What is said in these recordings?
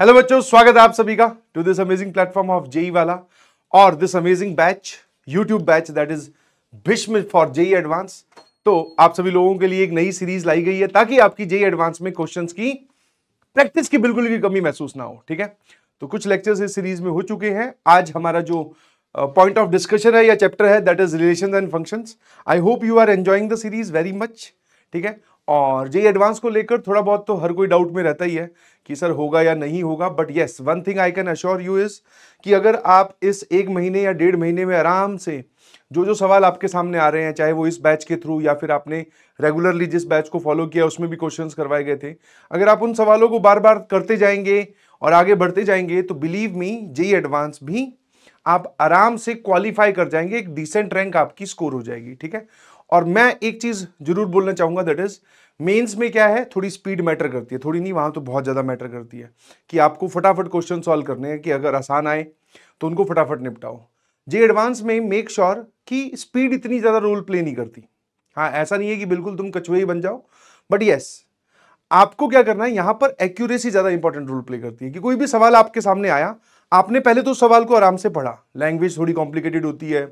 Hello बच्चों स्वागत है आप सभी का to this amazing platform of JEE वाला और this amazing batch YouTube batch that is Bhishm for JEE advance तो आप सभी लोगों के लिए एक नई सीरीज लाई गई है ताकि आपकी जेई एडवांस e में क्वेश्चंस की प्रैक्टिस की बिल्कुल भी कमी महसूस ना हो ठीक है तो कुछ लेक्चर्स इस सीरीज में हो चुके हैं आज हमारा जो पॉइंट ऑफ डिस्कशन है या चैप्टर है that is relation and function I hope you are enjoying the series very much ठीक है और जे एडवांस को लेकर थोड़ा बहुत तो हर कोई डाउट में रहता ही है कि सर होगा या नहीं होगा but yes one thing I can assure you is कि अगर आप इस एक महीने या डेढ़ महीने में आराम से जो जो सवाल आपके सामने आ रहे हैं चाहे वो इस बैच के थ्रू या फिर आपने रेगुलरली जिस बैच को फॉलो किया उसमें भी क्वेश्चंस करवाए गए थे अगर आप उन सवालों को बार बार करते जाएंगे और आगे बढ़ते जाएंगे तो बिलीव मी जेई एडवांस भी आप आराम से क्वालिफाई कर जाएंगे एक डिसेंट रैंक आपकी स्कोर हो जाएगी ठीक है और मैं एक चीज़ जरूर बोलना चाहूंगा दैट इज़ मेंस में क्या है थोड़ी स्पीड मैटर करती है थोड़ी नहीं वहां तो बहुत ज़्यादा मैटर करती है कि आपको फटाफट क्वेश्चन सॉल्व करने हैं कि अगर आसान आए तो उनको फटाफट निपटाओ जे एडवांस में मेक श्योर sure कि स्पीड इतनी ज़्यादा रोल प्ले नहीं करती हाँ ऐसा नहीं है कि बिल्कुल तुम कछुए ही बन जाओ बट येस आपको क्या करना है यहां पर एक्यूरेसी ज़्यादा इंपॉर्टेंट रोल प्ले करती है कि कोई भी सवाल आपके सामने आया आपने पहले तो सवाल को आराम से पढ़ा लैंग्वेज थोड़ी कॉम्प्लिकेटेड होती है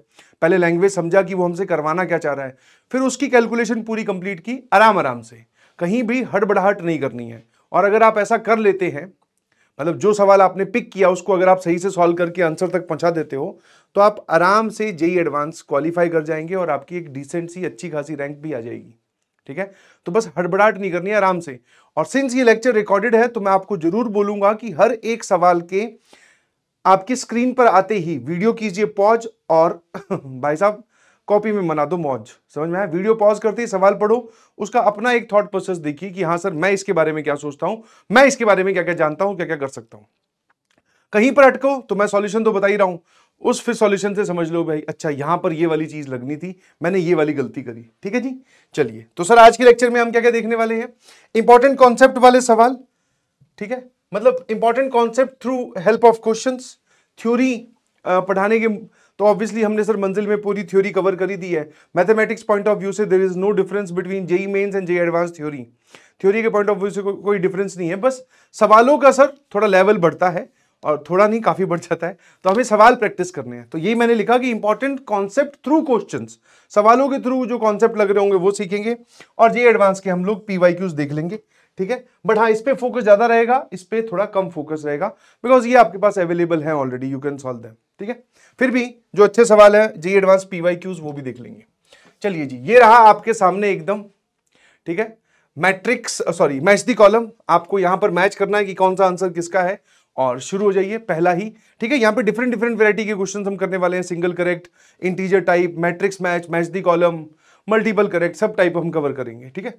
पहले लैंग्वेज समझा कि वो हमसे करवाना क्या चाह रहा है फिर उसकी कैलकुलेशन पूरी कंप्लीट की आराम आराम से कहीं भी हड़बड़ाहट नहीं करनी है और अगर आप ऐसा कर लेते हैं मतलब जो सवाल आपने पिक किया उसको अगर आप सही से सॉल्व करके आंसर तक पहुंचा देते हो तो आप आराम से जेई एडवांस क्वालिफाई कर जाएंगे और आपकी एक डिसेंट सी अच्छी खासी रैंक भी आ जाएगी ठीक है तो बस हड़बड़ाहट नहीं करनी है आराम से और सिंस ये लेक्चर रिकॉर्डेड है तो मैं आपको जरूर बोलूंगा कि हर एक सवाल के आपकी स्क्रीन पर आते ही वीडियो कीजिए पॉज और भाई साहब कॉपी में मना दो मौज समझ में आया वीडियो पॉज करते ही सवाल पढ़ो उसका अपना एक थॉट प्रोसेस देखिए कि हाँ सर मैं इसके बारे में क्या सोचता हूं मैं इसके बारे में क्या क्या जानता हूं क्या क्या कर सकता हूं कहीं पर अटको तो मैं सॉल्यूशन तो बता ही रहा हूं उस फिर सॉल्यूशन से समझ लो भाई अच्छा यहां पर ये वाली चीज़ लगनी थी मैंने ये वाली गलती करी ठीक है जी चलिए तो सर आज के लेक्चर में हम क्या क्या देखने वाले हैं इंपॉर्टेंट कॉन्सेप्ट वाले सवाल ठीक है मतलब important concept through help of question theory पढ़ाने के तो ऑब्वियसली हमने सर मंजिल में पूरी थ्योरी कवर कर ही दी है मैथमेटिक्स पॉइंट ऑफ व्यू से there is no difference between JEE mains and JEE advance theory theory के पॉइंट ऑफ व्यू से को, कोई डिफरेंस नहीं है बस सवालों का सर थोड़ा लेवल बढ़ता है और थोड़ा नहीं काफ़ी बढ़ जाता है तो हमें सवाल प्रैक्टिस करने हैं तो यही मैंने लिखा कि इंपॉर्टेंट कॉन्सेप्ट थ्रू क्वेश्चन सवालों के थ्रू जो कॉन्सेप्ट लग रहे होंगे वो सीखेंगे और जे एडवांस e के हम लोग पी देख लेंगे ठीक है बट हाँ इस पर फोकस ज़्यादा रहेगा इस पर थोड़ा कम फोकस रहेगा बिकॉज ये आपके पास अवेलेबल है already you can solve them ठीक है फिर भी जो अच्छे सवाल है JEE advance P Y Qs वो भी देख लेंगे चलिए जी ये रहा आपके सामने एकदम ठीक है matrix sorry match the column आपको यहाँ पर मैच करना है कि कौन सा आंसर किसका है और शुरू हो जाइए पहला ही ठीक है यहाँ पे डिफरेंट डिफरेंट वैरायटी के क्वेश्चन हम करने वाले हैं single correct integer type matrix match match the column multiple correct सब टाइप हम कवर करेंगे ठीक है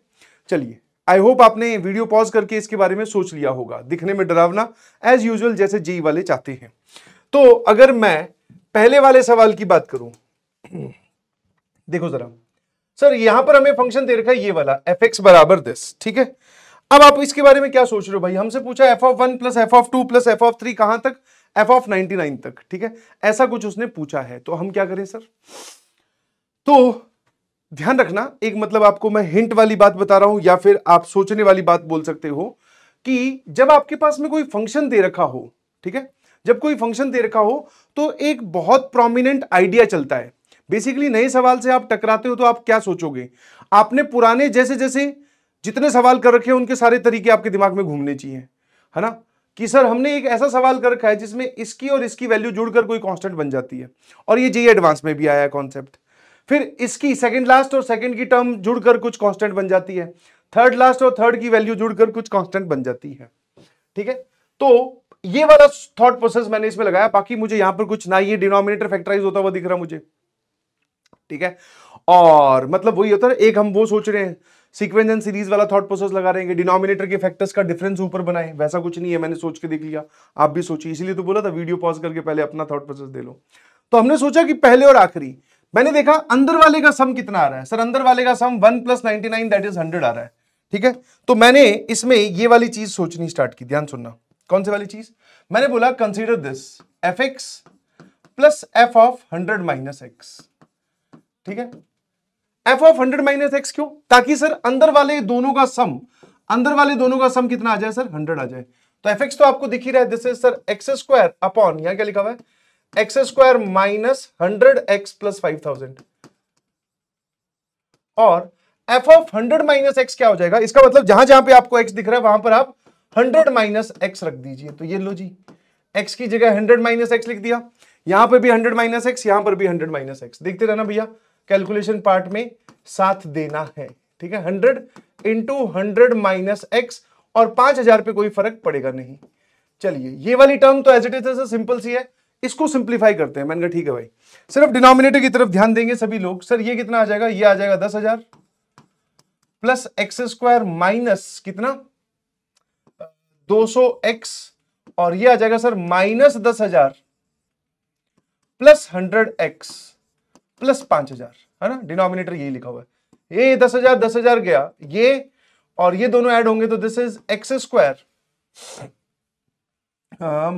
चलिए आई होप आपने वीडियो पॉज करके इसके बारे में सोच लिया होगा दिखने में डरावना एज यूजल जैसे जेई वाले चाहते हैं तो अगर मैं पहले वाले सवाल की बात करूं देखो जरा सर यहां पर हमें फंक्शन दे रखा है ये वाला एफ एक्स बराबर दिस ठीक है अब आप इसके बारे में क्या सोच रहे हो भाई हमसे पूछा F of one plus F of two plus F of three कहां तक एफ ऑफ नाइनटी नाइन तक ठीक है ऐसा कुछ उसने पूछा है तो हम क्या करें सर तो ध्यान रखना एक मतलब आपको मैं हिंट वाली बात बता रहा हूं या फिर आप सोचने वाली बात बोल सकते हो कि जब आपके पास में कोई फंक्शन दे रखा हो ठीक है जब कोई फंक्शन दे रखा हो तो एक बहुत प्रोमिनेंट आइडिया चलता है बेसिकली नए सवाल से आप टकराते हो तो आप क्या सोचोगे आपने पुराने जैसे जैसे जितने सवाल कर रखे हैं उनके सारे तरीके आपके दिमाग में घूमने चाहिए है ना कि सर हमने एक ऐसा सवाल कर रखा है जिसमें इसकी और इसकी वैल्यू जुड़कर कोई कांस्टेंट बन जाती है और ये जी एडवांस में भी आया है कॉन्सेप्ट फिर इसकी सेकंड लास्ट और सेकंड की टर्म जुड़कर कुछ कांस्टेंट बन जाती है थर्ड लास्ट और थर्ड की वैल्यू जुड़कर कुछ कांस्टेंट बन जाती है ठीक है तो ये वाला थॉट प्रोसेस मैंने इसमें लगाया बाकी मुझे यहां पर कुछ ना ये डिनोमिनेटर फैक्टराइज होता हुआ दिख रहा मुझे ठीक है और मतलब वही होता है एक हम वो सोच रहे हैं सीक्वेंस एंड सीरीज वाला थॉट प्रोसेस लगा रहे हैं डिनोमिनेटर के फैक्टर्स का डिफरेंस ऊपर बनाए वैसा कुछ नहीं है मैंने सोच के देख लिया आप भी सोचिए इसलिए तो बोला था वीडियो पॉज करके पहले अपना थॉट प्रोसेस दे लो तो हमने सोचा कि पहले और आखिरी मैंने देखा अंदर वाले का सम कितना आ रहा है सर अंदर वाले का sum one plus ninety nine that is hundred आ रहा है ठीक है तो मैंने इसमें ये वाली चीज सोचनी स्टार्ट की ध्यान सुनना कौन सी वाली चीज मैंने बोला consider this F X plus F of hundred minus X ठीक है F of hundred minus X क्यों ताकि सर अंदर वाले दोनों का सम अंदर वाले दोनों का सम कितना आ जाए सर हंड्रेड आ जाए तो एफ एक्स तो आपको दिख ही रहा है this is sir X square upon यहां क्या लिखा हुआ है x square minus hundred X plus five thousand और F of hundred minus x क्या हो जाएगा इसका मतलब जहां जहां पे आपको एक्स दिख रहा है वहां पर आप हंड्रेड माइनस एक्स रख दीजिए तो ये लो जी एक्स की जगह हंड्रेड माइनस एक्स लिख दिया यहां पर भी हंड्रेड माइनस एक्स यहां पर भी हंड्रेड माइनस एक्स देखते रहना भैया कैलकुलेशन पार्ट में साथ देना है ठीक है hundred into hundred minus x और पांच हजार पे कोई फर्क पड़ेगा नहीं चलिए ये वाली टर्म तो एज इट इज सिंपल सी है इसको सिंप्लीफाई करते हैं मैंने कहा ठीक है भाई सिर्फ डिनोमिनेटर की तरफ ध्यान देंगे सभी लोग सर ये कितना आ जाएगा ये आ जाएगा दस हजार प्लस एक्स स्क्वायर माइनस कितना दो सौ एक्स और ये आ जाएगा सर माइनस दस हजार प्लस हंड्रेड एक्स प्लस पांच हजार है ना डिनोमिनेटर यही लिखा हुआ है ये दस हजार दस हजार गया ये और ये दोनों ऐड होंगे तो this is X square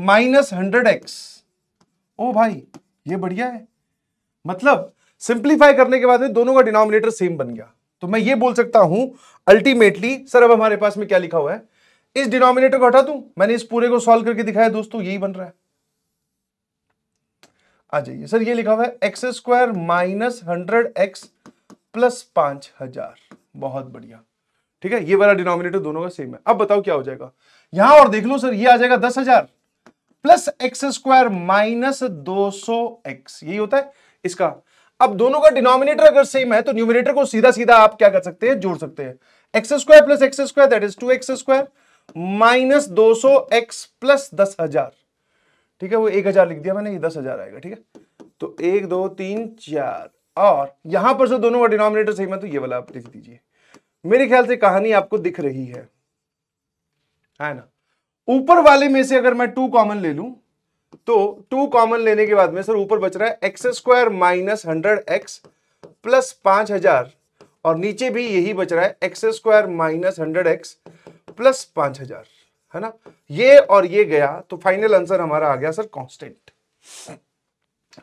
minus hundred X ओ भाई ये बढ़िया है मतलब सिंप्लीफाई करने के बाद में दोनों का डिनोमिनेटर सेम बन गया तो मैं ये बोल सकता हूं अल्टीमेटली सर अब हमारे पास में क्या लिखा हुआ है इस डिनोमिनेटर को हटा दू मैंने इस पूरे को सॉल्व करके दिखाया दोस्तों यही बन रहा है आ जाइए सर ये लिखा हुआ है x square minus hundred X plus पांच हजार बहुत बढ़िया ठीक है ये वाला डिनोमिनेटर दोनों का सेम है अब बताओ क्या हो जाएगा यहां और देख लो सर ये आ जाएगा दस हजार प्लस एक्स स्क्वायर माइनस दो सौ एक्स यही होता है इसका अब दोनों का डिनोमिनेटर अगर सेम है तो न्यूमिनेटर को सीधा सीधा आप क्या कर सकते हैं जोड़ सकते हैं X square plus x square that is two X square minus दो सौ एक्स प्लस दस हजार ठीक है वो एक हजार लिख दिया मैंने ये दस हजार आएगा ठीक है तो एक दो तीन चार और यहां पर से दोनों का डिनोमिनेटर सेम है तो ये वाला आप लिख दीजिए मेरे ख्याल से कहानी आपको दिख रही है है ना ऊपर वाले में से अगर मैं टू कॉमन ले लू तो टू कॉमन लेने के बाद में सर ऊपर बच रहा है x square minus hundred X plus पांच हजार और नीचे भी यही बच रहा है x square minus hundred X plus पांच हजार है ना ये और ये गया तो फाइनल आंसर हमारा आ गया सर कांस्टेंट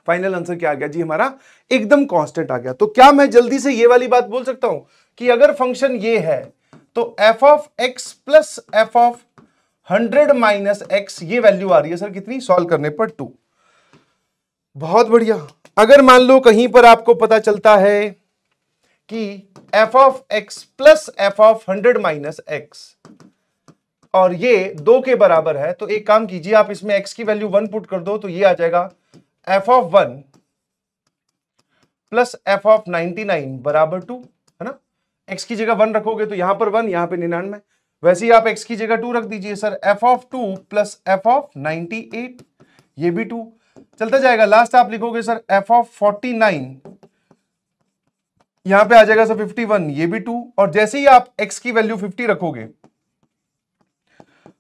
फाइनल आंसर क्या आ गया जी हमारा एकदम कांस्टेंट आ गया तो क्या मैं जल्दी से ये वाली बात बोल सकता हूं कि अगर फंक्शन ये है तो F of x plus F of hundred minus x ये वैल्यू आ रही है सर कितनी सॉल्व करने पर टू बहुत बढ़िया अगर मान लो कहीं पर आपको पता चलता है कि F of x plus F of hundred minus x और ये दो के बराबर है तो एक काम कीजिए आप इसमें एक्स की वैल्यू वन पुट कर दो तो ये आ जाएगा F of one plus F of ninety nine बराबर टू है ना एक्स की जगह वन रखोगे तो यहां पर वन यहां पर निन्यानवे वैसे ही आप x की जगह टू रख दीजिए sir F of two plus F of ninety eight ये भी टू चलता जाएगा लास्ट आप लिखोगे sir F of forty nine यहां पर आ जाएगा सर फिफ्टी वन ये भी टू और जैसे ही आप x की वैल्यू फिफ्टी रखोगे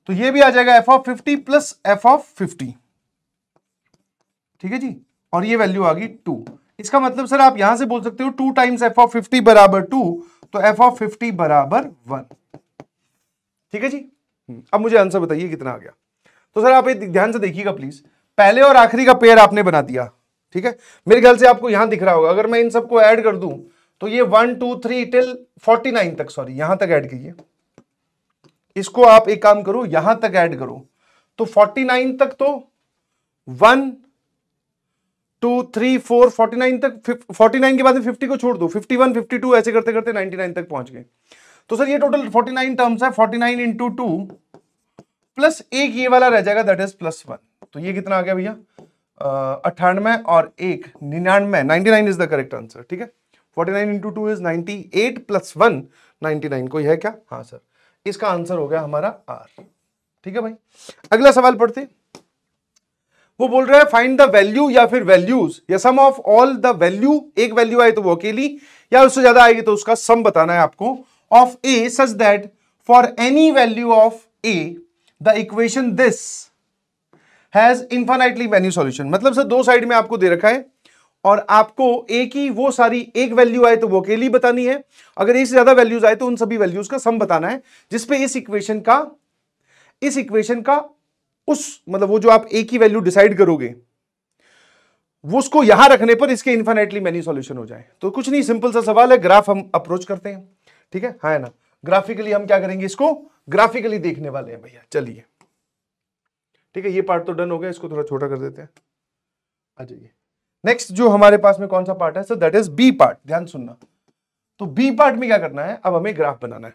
तो ये भी आ जाएगा F of fifty plus F of fifty ठीक है जी और ये वैल्यू आ गई टू इसका मतलब सर आप यहां से बोल सकते हो two times F of fifty बराबर टू तो एफ ऑफ फिफ्टी बराबर वन ठीक है जी हम्म, अब मुझे आंसर बताइए कितना आ गया तो सर आप ध्यान से देखिएगा प्लीज पहले और आखिरी का पेयर आपने बना दिया ठीक है मेरे ख्याल से आपको यहां दिख रहा होगा अगर मैं इन सबको ऐड कर दूं तो ये one two three till forty nine तक सॉरी यहां तक ऐड कीजिए इसको आप एक काम करो यहां तक ऐड करो तो फोर्टी नाइन तक तो one two three four forty nine तक फोर्टी नाइन के बाद फिफ्टी को छोड़ दो फिफ्टी वन फिफ्टी टू ऐसे करते करते नाइनटी नाइन तक पहुंच गए तो सर ये टोटल 49 टर्म्स है 49 नाइन इंटू टू प्लस एक ये वाला रह जाएगा दैट इज प्लस वन तो ये कितना आ गया भैया अट्ठानवे और एक निन्यानवे ninety nine is the correct answer ठीक है forty nine into two is ninety eight plus one ninety nine कोई है क्या हाँ सर इसका आंसर हो गया हमारा आर ठीक है भाई अगला सवाल पढ़ते वो बोल रहा है फाइंड द वैल्यू या फिर वैल्यूज या sum of all the value एक वैल्यू आए तो वो अकेली या उससे ज्यादा आएगी तो उसका सम बताना है आपको of a such that for any value of a the equation this has infinitely many solution मतलब सर दो साइड में आपको दे रखा है और आपको ए की वो सारी एक वैल्यू आए तो वो अकेली बतानी है अगर एक से ज्यादा वैल्यूज आए तो उन सभी वैल्यूज का सम बताना है जिसपे इस इक्वेशन का इस इक्वेशन का उस मतलब वो जो आप ए की वैल्यू डिसाइड करोगे वो उसको यहां रखने पर इसके इन्फाइनेटली मैनी सॉल्यूशन हो जाए तो कुछ नहीं सिंपल सा सवाल है ग्राफ हम अप्रोच करते हैं ठीक है हाँ ना ग्राफिकली हम क्या करेंगे इसको ग्राफिकली देखने वाले हैं भैया चलिए ठीक है ये पार्ट तो डन हो गया इसको थोड़ा छोटा कर देते हैं आ जाइए नेक्स्ट जो हमारे पास में कौन सा पार्ट है sir that is B part ध्यान सुनना तो बी पार्ट में क्या करना है अब हमें ग्राफ बनाना है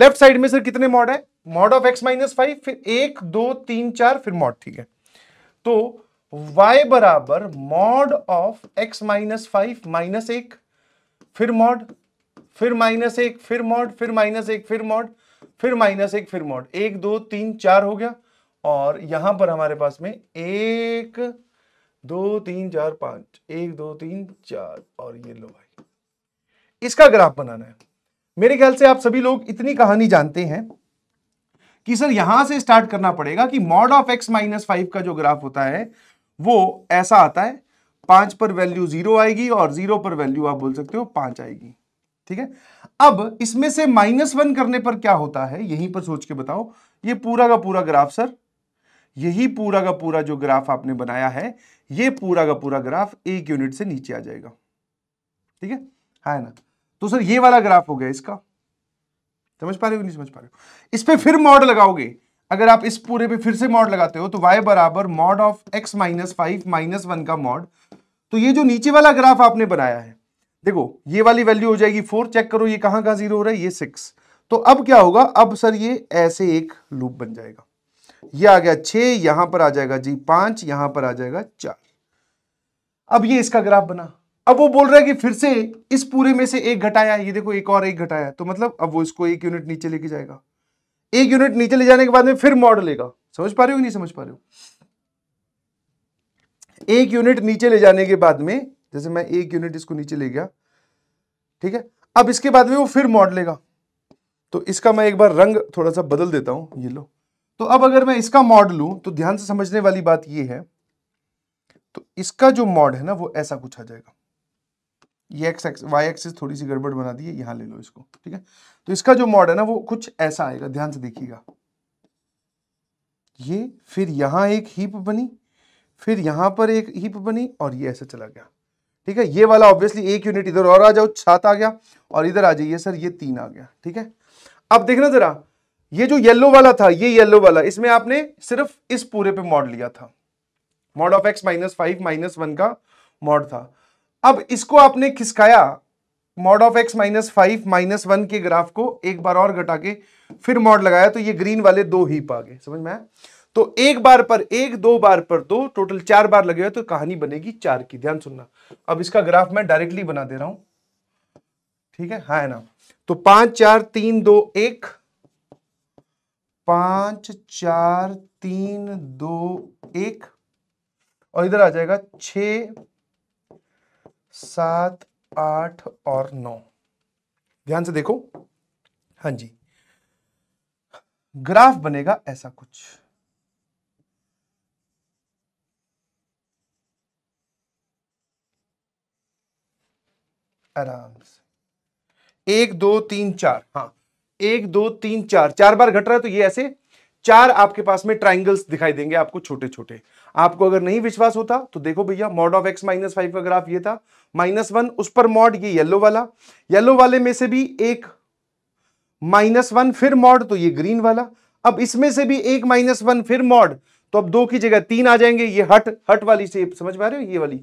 लेफ्ट साइड में सर कितने मॉड है mod of x minus five फिर एक दो तीन चार फिर मॉड ठीक है तो y बराबर mod of x minus five minus एक फिर मॉड फिर माइनस एक फिर मॉड फिर माइनस एक फिर मॉड फिर माइनस एक फिर मॉड एक दो तीन चार हो गया और यहां पर हमारे पास में एक दो तीन चार पांच एक दो तीन चार और ये लो भाई इसका ग्राफ बनाना है मेरे ख्याल से आप सभी लोग इतनी कहानी जानते हैं कि सर यहां से स्टार्ट करना पड़ेगा कि mod of x minus five का जो ग्राफ होता है वो ऐसा आता है पांच पर वैल्यू जीरो आएगी और जीरो पर वैल्यू आप बोल सकते हो पांच आएगी ठीक है अब इसमें से माइनस वन करने पर क्या होता है यहीं पर सोच के बताओ ये पूरा का पूरा ग्राफ सर यही पूरा का पूरा जो ग्राफ आपने बनाया है ये पूरा का पूरा ग्राफ एक यूनिट से नीचे आ जाएगा ठीक है है हाँ, ना तो सर ये वाला ग्राफ हो गया इसका समझ पा रहे हो नहीं समझ पा रहे हो इस पर फिर मॉड लगाओगे अगर आप इस पूरे पे फिर से मॉड लगाते हो तो y बराबर mod of x minus five minus one का मॉड तो ये जो नीचे वाला ग्राफ आपने बनाया है देखो ये वाली वैल्यू हो जाएगी फोर चेक करो ये कहां कहां जीरो हो रहा है ये सिक्स तो अब क्या होगा अब सर ये ऐसे एक लूप बन जाएगा ये आ गया छः यहां पर आ जाएगा जी पांच यहां पर आ जाएगा चार अब ये इसका ग्राफ बना अब वो बोल रहा है कि फिर से इस पूरे में से एक घटाया ये देखो एक और एक घटाया तो मतलब अब वो इसको एक यूनिट नीचे लेके जाएगा एक यूनिट नीचे ले जाने के बाद में फिर मॉड लेगा समझ पा रहे हो नहीं समझ पा रहे हो एक यूनिट नीचे ले जाने के बाद में जैसे मैं एक यूनिट इसको नीचे ले गया ठीक है अब इसके बाद में वो फिर मॉड लेगा तो इसका मैं एक बार रंग थोड़ा सा बदल देता हूं ये लो तो अब अगर मैं इसका मॉड लू तो ध्यान से समझने वाली बात ये है तो इसका जो मॉड है ना वो ऐसा कुछ आ जाएगा ये एक्स एक्स वाई एक्सिस थोड़ी सी गड़बड़ बना दी है यहां ले लो इसको ठीक है तो इसका जो मॉड है ना वो कुछ ऐसा आएगा ध्यान से देखिएगा ये फिर यहाँ एक हीप बनी फिर यहां पर एक हीप बनी और ये ऐसा चला गया ठीक है ये वाला ऑब्वियसली एक यूनिट इधर और आ जाओ सात आ गया और इधर आ जाइए सर ये तीन आ गया ठीक है अब देखना जरा ये जो येलो वाला था ये येलो वाला इसमें आपने सिर्फ इस पूरे पे मॉड लिया था mod of x minus five minus one का मॉड था अब इसको आपने खिसकाया mod of x minus five minus one के ग्राफ को एक बार और घटा के फिर मॉड लगाया तो ये ग्रीन वाले दो हीप आ गए समझ में आया तो एक बार पर एक दो बार पर दो टोटल चार बार लगे तो कहानी बनेगी चार की ध्यान सुनना अब इसका ग्राफ मैं डायरेक्टली बना दे रहा हूं ठीक है हा है ना तो पांच चार तीन दो एक पांच चार तीन दो एक और इधर आ जाएगा छ सात आठ और नौ ध्यान से देखो हाँ जी ग्राफ बनेगा ऐसा कुछ आराम से एक दो तीन चार हाँ एक दो तीन चार चार बार घट रहा है तो ये ऐसे चार आपके पास में ट्राइंगल्स दिखाई देंगे आपको छोटे छोटे आपको अगर नहीं विश्वास होता तो देखो भैया mod of x minus five का ग्राफ ये था माइनस वन उस पर मॉड ये येलो वाला येलो वाले में से भी एक माइनस वन फिर मॉड तो ये ग्रीन वाला अब इसमें से भी एक माइनस वन फिर मॉड तो अब दो की जगह तीन आ जाएंगे ये हट हट वाली से समझ पा रहे हो ये वाली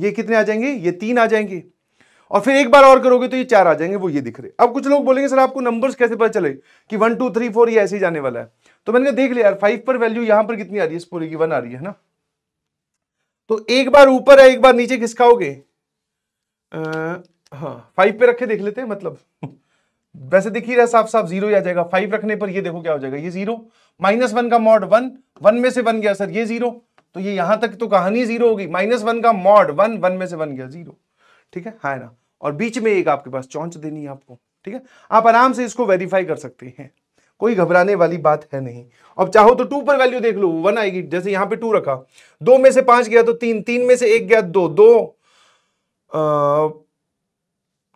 ये कितने आ जाएंगे ये तीन आ जाएंगे और फिर एक बार और करोगे तो ये चार आ जाएंगे वो ये दिख रहे अब कुछ लोग बोलेंगे सर आपको नंबर्स कैसे पता चले कि वन टू थ्री फोर ये ऐसे ही जाने वाला है तो मैंने कहा देख लिया यार फाइव पर वैल्यू यहां पर कितनी आ रही है इस पूरे की वन आ रही है ना तो एक बार ऊपर है एक बार नीचे खिसकाओगे हाँ फाइव पे रखे देख लेते हैं मतलब वैसे दिखी ही रहा साफ साफ जीरो आ जाएगा फाइव रखने पर ये देखो क्या हो जाएगा ये जीरो माइनस वन का मॉड वन वन में से वन गया सर ये जीरो तो ये यहां तक तो कहानी जीरो होगी माइनस वन का मॉड वन वन में से वन गया जीरो ठीक है हाँ ना और बीच में एक आपके पास चौंच देनी है आपको ठीक है आप आराम से इसको वेरीफाई कर सकते हैं कोई घबराने वाली बात है नहीं अब चाहो तो टू पर वैल्यू देख लो वन आएगी जैसे यहां पे टू रखा दो में से पांच गया तो तीन तीन में से एक गया दो दो आ,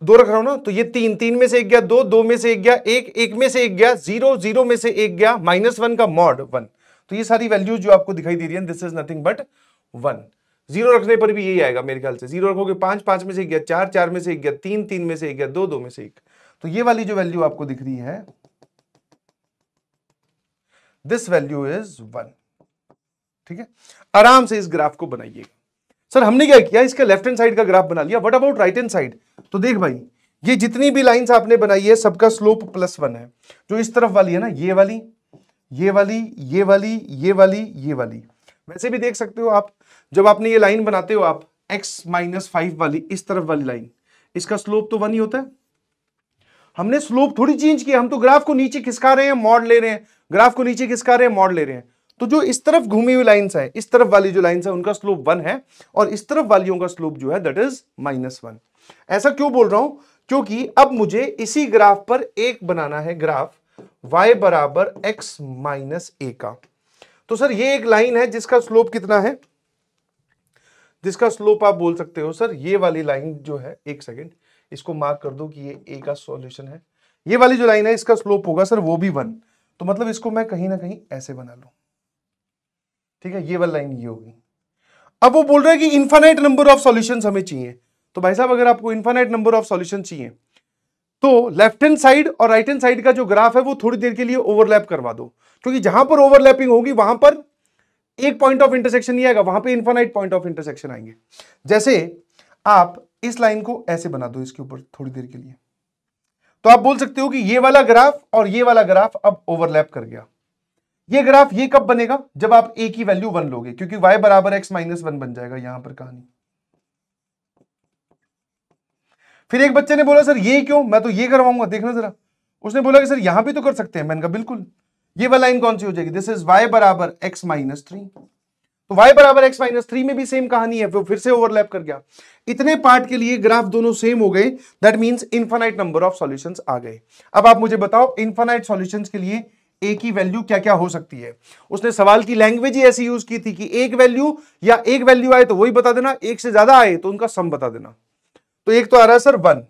दो रख रहा हूं ना तो ये तीन तीन में से एक गया दो दो में से एक गया एक एक में से एक गया जीरो जीरो में से एक गया माइनस वन का मॉड वन तो ये सारी वैल्यूज जो आपको दिखाई दे रही है this is nothing but one zero रखने पर भी यही आएगा मेरे ख्याल से जीरो रखोगे पांच पांच में से एक गया चार चार में से एक गया तीन तीन में से एक गया दो दो में से एक तो ये वाली जो वैल्यू आपको दिख रही है दिस वैल्यू इज वन ठीक है आराम से इस ग्राफ को बनाइए सर हमने क्या किया इसका लेफ्ट हैंड साइड का ग्राफ बना लिया what about right hand side तो देख भाई ये जितनी भी लाइंस आपने बनाई है सबका स्लोप प्लस वन है जो इस तरफ वाली है ना ये वाली ये वाली ये वाली ये वाली ये वाली वैसे भी देख सकते हो आप जब आपने ये लाइन बनाते हो आप एक्स माइनस फाइव वाली इस तरफ वाली लाइन इसका स्लोप तो वन ही होता है हमने स्लोप थोड़ी चेंज किया हम तो ग्राफ को नीचे खिसका रहे हैं मॉड ले रहे हैं ग्राफ को नीचे खिसका रहे हैं मॉड ले रहे हैं तो जो इस तरफ घूमी हुई लाइन है इस तरफ वाली जो लाइन है उनका स्लोप वन है और इस तरफ वालियों का स्लोप जो है दैट इज माइनस वन ऐसा क्यों बोल रहा हूं क्योंकि अब मुझे इसी ग्राफ पर एक बनाना है ग्राफ y बराबर एक्स माइनस ए का तो सर ये एक लाइन है जिसका स्लोप कितना है जिसका स्लोप आप बोल सकते हो सर ये वाली लाइन जो है एक सेकेंड इसको मार्क कर दो कि ये ए का सॉल्यूशन है ये वाली जो लाइन है इसका स्लोप होगा सर वो भी वन तो मतलब इसको मैं कहीं ना कहीं ऐसे बना लू ठीक है ये वाली लाइन ये होगी अब वो बोल रहे हैं कि इन्फानाइट नंबर ऑफ सॉल्यूशंस हमें चाहिए तो भाई साहब अगर आपको इन्फानाइट नंबर ऑफ सोल्यूशन चाहिए तो लेफ्ट हैंड साइड और राइट हैंड साइड का जो ग्राफ है वो थोड़ी देर के लिए ओवरलैप करवा दो क्योंकि जहां पर ओवरलैपिंग होगी वहां पर एक पॉइंट ऑफ इंटरसेक्शन नहीं आएगा वहां पे इंफानाइट पॉइंट ऑफ इंटरसेक्शन आएंगे जैसे आप इस लाइन को ऐसे बना दो इसके ऊपर थोड़ी देर के लिए तो आप बोल सकते हो कि ये वाला ग्राफ और ये वाला ग्राफ अब ओवरलैप कर गया ये ग्राफ ये कब बनेगा जब आप ए की वैल्यू वन लोगे क्योंकि वाई बराबर एक्स माइनस वन बन जाएगा यहां पर कहानी फिर एक बच्चे ने बोला सर ये क्यों मैं तो ये करवाऊंगा देखना जरा उसने बोला कि सर यहां भी तो कर सकते हैं मैंने कहा बिल्कुल ये वाला लाइन कौन सी हो जाएगी दिस इज वाई बराबर एक्स माइनस थ्री तो वाई बराबर एक्स माइनस थ्री में भी सेम कहानी है वो फिर से ओवरलैप कर गया इतने पार्ट के लिए ग्राफ दोनों सेम हो गए that means infinite number of solution आ गए अब आप मुझे बताओ इन्फानाइट सोल्यूशन के लिए ए की वैल्यू क्या क्या हो सकती है उसने सवाल की लैंग्वेज ही ऐसी यूज की थी कि एक वैल्यू या एक वैल्यू आए तो वही बता देना एक से ज्यादा आए तो उनका सम बता देना तो एक तो आ रहा है सर वन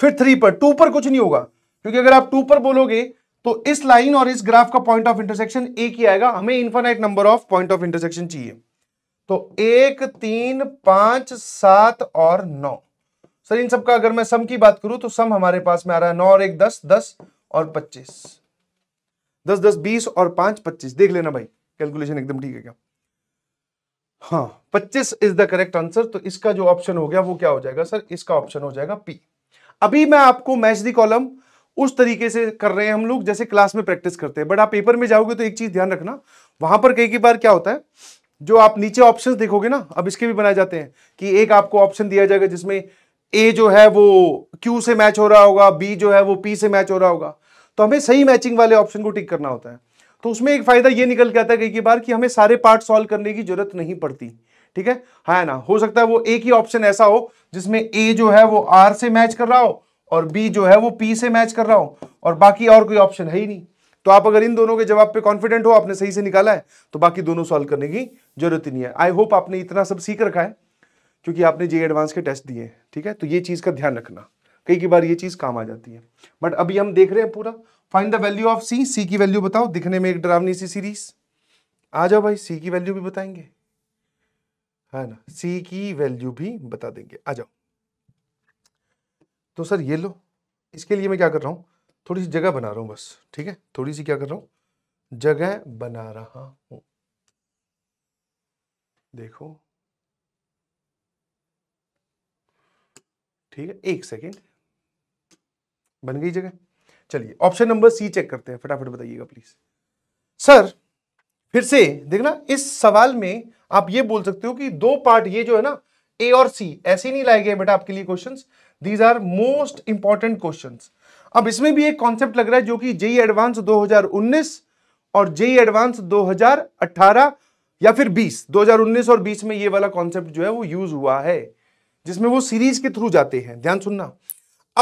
फिर थ्री पर टू पर कुछ नहीं होगा क्योंकि अगर आप टू पर बोलोगे तो इस लाइन और इस ग्राफ का पॉइंट ऑफ इंटरसेक्शन एक ही आएगा हमें infinite number of point of intersection चाहिए तो एक तीन पांच सात और नौ सर इन सबका अगर मैं सम की बात करूं तो सम हमारे पास में आ रहा है नौ और एक दस दस और पच्चीस दस दस बीस और पांच पच्चीस देख लेना भाई कैलकुलेशन एकदम ठीक है क्या हाँ पच्चीस इज द करेक्ट आंसर तो इसका जो ऑप्शन हो गया वो क्या हो जाएगा सर इसका ऑप्शन हो जाएगा पी अभी मैं आपको मैच दी कॉलम उस तरीके से कर रहे हैं हम लोग जैसे क्लास में प्रैक्टिस करते हैं बट आप पेपर में जाओगे तो एक चीज़ ध्यान रखना वहां पर कई कई बार क्या होता है जो आप नीचे ऑप्शन देखोगे ना अब इसके भी बनाए जाते हैं कि एक आपको ऑप्शन दिया जाएगा जिसमें ए जो है वो क्यू से मैच हो रहा होगा बी जो है वो पी से मैच हो रहा होगा तो हमें सही मैचिंग वाले ऑप्शन को टिक करना होता है तो उसमें एक फायदा ये निकल के आता है कई कई बार कि हमें सारे पार्ट सॉल्व करने की जरूरत नहीं पड़ती ठीक है हाँ ना हो सकता है वो एक ही ऑप्शन ऐसा हो जिसमें ए जो है वो आर से मैच कर रहा हो और बी जो है वो पी से मैच कर रहा हूं और बाकी और कोई ऑप्शन है ही नहीं तो आप अगर इन दोनों के जवाब पे कॉन्फिडेंट हो आपने सही से निकाला है तो बाकी दोनों सॉल्व करने की जरूरत ही नहीं है आई होप आपने इतना सब सीख रखा है क्योंकि आपने जे एडवांस के टेस्ट दिए ठीक है तो ये चीज़ का ध्यान रखना कई कई बार ये चीज़ काम आ जाती है बट अभी हम देख रहे हैं पूरा find the value of c c की वैल्यू बताओ दिखने में एक डरावनी सी सीरीज आ जाओ भाई सी की वैल्यू भी बताएंगे है हाँ ना सी की वैल्यू भी बता देंगे आ जाओ तो सर ये लो इसके लिए मैं क्या कर रहा हूँ थोड़ी सी जगह बना रहा हूँ बस ठीक है थोड़ी सी क्या कर रहा हूँ जगह बना रहा हूँ देखो ठीक है एक सेकेंड बन गई जगह चलिए ऑप्शन नंबर सी चेक करते हैं फटाफट बताइएगा प्लीज सर फिर से देखना इस सवाल में आप ये बोल सकते हो कि दो पार्ट ये जो है ना ए और सी ऐसे नहीं लाए गए बेटा आपके लिए questions these are most important question अब इसमें भी एक कॉन्सेप्ट लग रहा है जो कि जेई एडवांस 2019 और जेई एडवांस 2018 या फिर 20 2019 और 20 में ये वाला कॉन्सेप्ट जो है वो यूज हुआ है जिसमें वो सीरीज के थ्रू जाते हैं ध्यान सुनना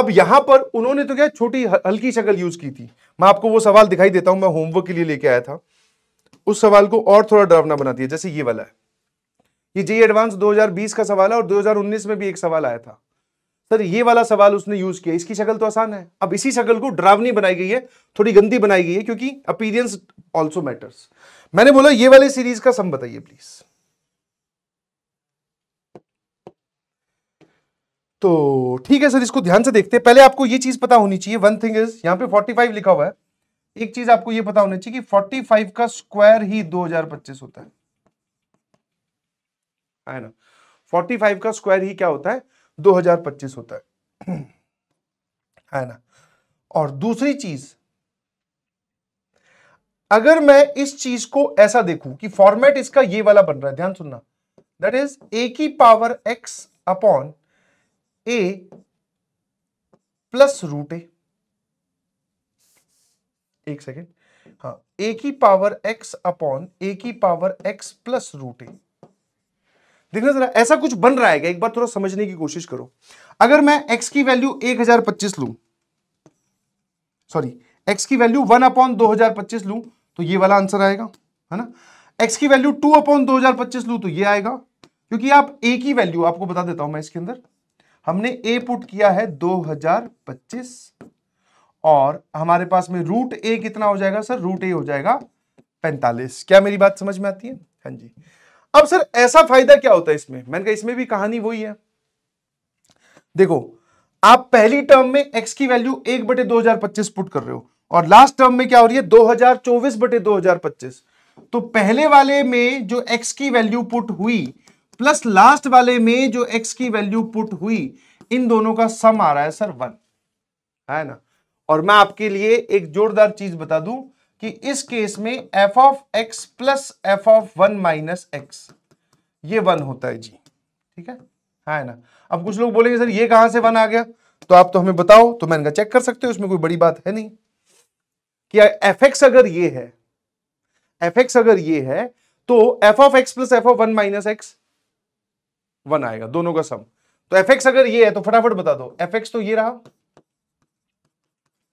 अब यहां पर उन्होंने तो क्या छोटी हल्की शक्ल यूज की थी मैं आपको वो सवाल दिखाई देता हूं मैं होमवर्क के लिए लेके आया था उस सवाल को और थोड़ा डरावना बनाती है जैसे ये वाला है ये जे एडवांस 2020 का सवाल है और 2019 में भी एक सवाल आया था सर ये वाला सवाल उसने यूज किया इसकी शक्ल तो आसान है अब इसी शक्ल को ड्रावनी बनाई गई है थोड़ी गंदी बनाई गई है क्योंकि अपीरियंस ऑल्सो मैटर्स मैंने बोला ये वाले सीरीज का सम बताइए प्लीज तो ठीक है सर इसको ध्यान से देखते हैं पहले आपको ये चीज पता होनी चाहिए वन थिंग इज यहां पे 45 लिखा हुआ है एक चीज आपको ये पता होनी चाहिए कि 45 का स्क्वायर ही 2025 होता है ना ना 45 का स्क्वायर ही क्या होता है 2025 होता है है ना और दूसरी चीज अगर मैं इस चीज को ऐसा देखूं कि फॉर्मेट इसका ये वाला बन रहा है ध्यान सुनना दैट इज ए की power x upon a plus root a एक सेकेंड हाँ ए की पावर एक्स अपॉन ए की power x plus root a देखना जरा ऐसा कुछ बन रहा है क्या एक बार थोड़ा समझने की कोशिश करो अगर मैं x की वैल्यू एक हजार पच्चीस लू सॉरी x की वैल्यू वन अपॉन दो हजार पच्चीस लू तो ये वाला आंसर आएगा है ना x की वैल्यू टू अपॉन दो हजार पच्चीस लू तो ये आएगा क्योंकि आप a की वैल्यू आपको बता देता हूं मैं इसके अंदर हमने a पुट किया है दो हजार पच्चीस और हमारे पास में रूट ए कितना हो जाएगा सर रूट ए हो जाएगा पैंतालीस क्या मेरी बात समझ में आती है हाँ जी अब सर ऐसा फायदा क्या होता है इसमें मैंने कहा इसमें भी कहानी वही है देखो आप पहली टर्म में एक्स की वैल्यू एक बटे दो हजार पच्चीस पुट कर रहे हो और लास्ट टर्म में क्या हो रही है दो हजार चौबीस बटे दो हजार पच्चीस तो पहले वाले में जो एक्स की वैल्यू पुट हुई प्लस लास्ट वाले में जो एक्स की वैल्यू पुट हुई इन दोनों का सम आ रहा है सर वन है ना और मैं आपके लिए एक जोरदार चीज बता दूं कि इस केस में f of x plus F of one minus x ये वन होता है जी ठीक है हाँ है ना अब कुछ लोग बोलेंगे सर ये कहां से वन आ गया तो आप तो हमें बताओ तो मैं इनका चेक कर सकते हो उसमें कोई बड़ी बात है नहीं कि एफ एक्स अगर ये है एफ एक्स अगर ये है तो F of x plus F of one minus x one आएगा दोनों का सम तो एफ एक्स अगर ये है तो फटाफट बता दो एफ एक्स तो ये रहा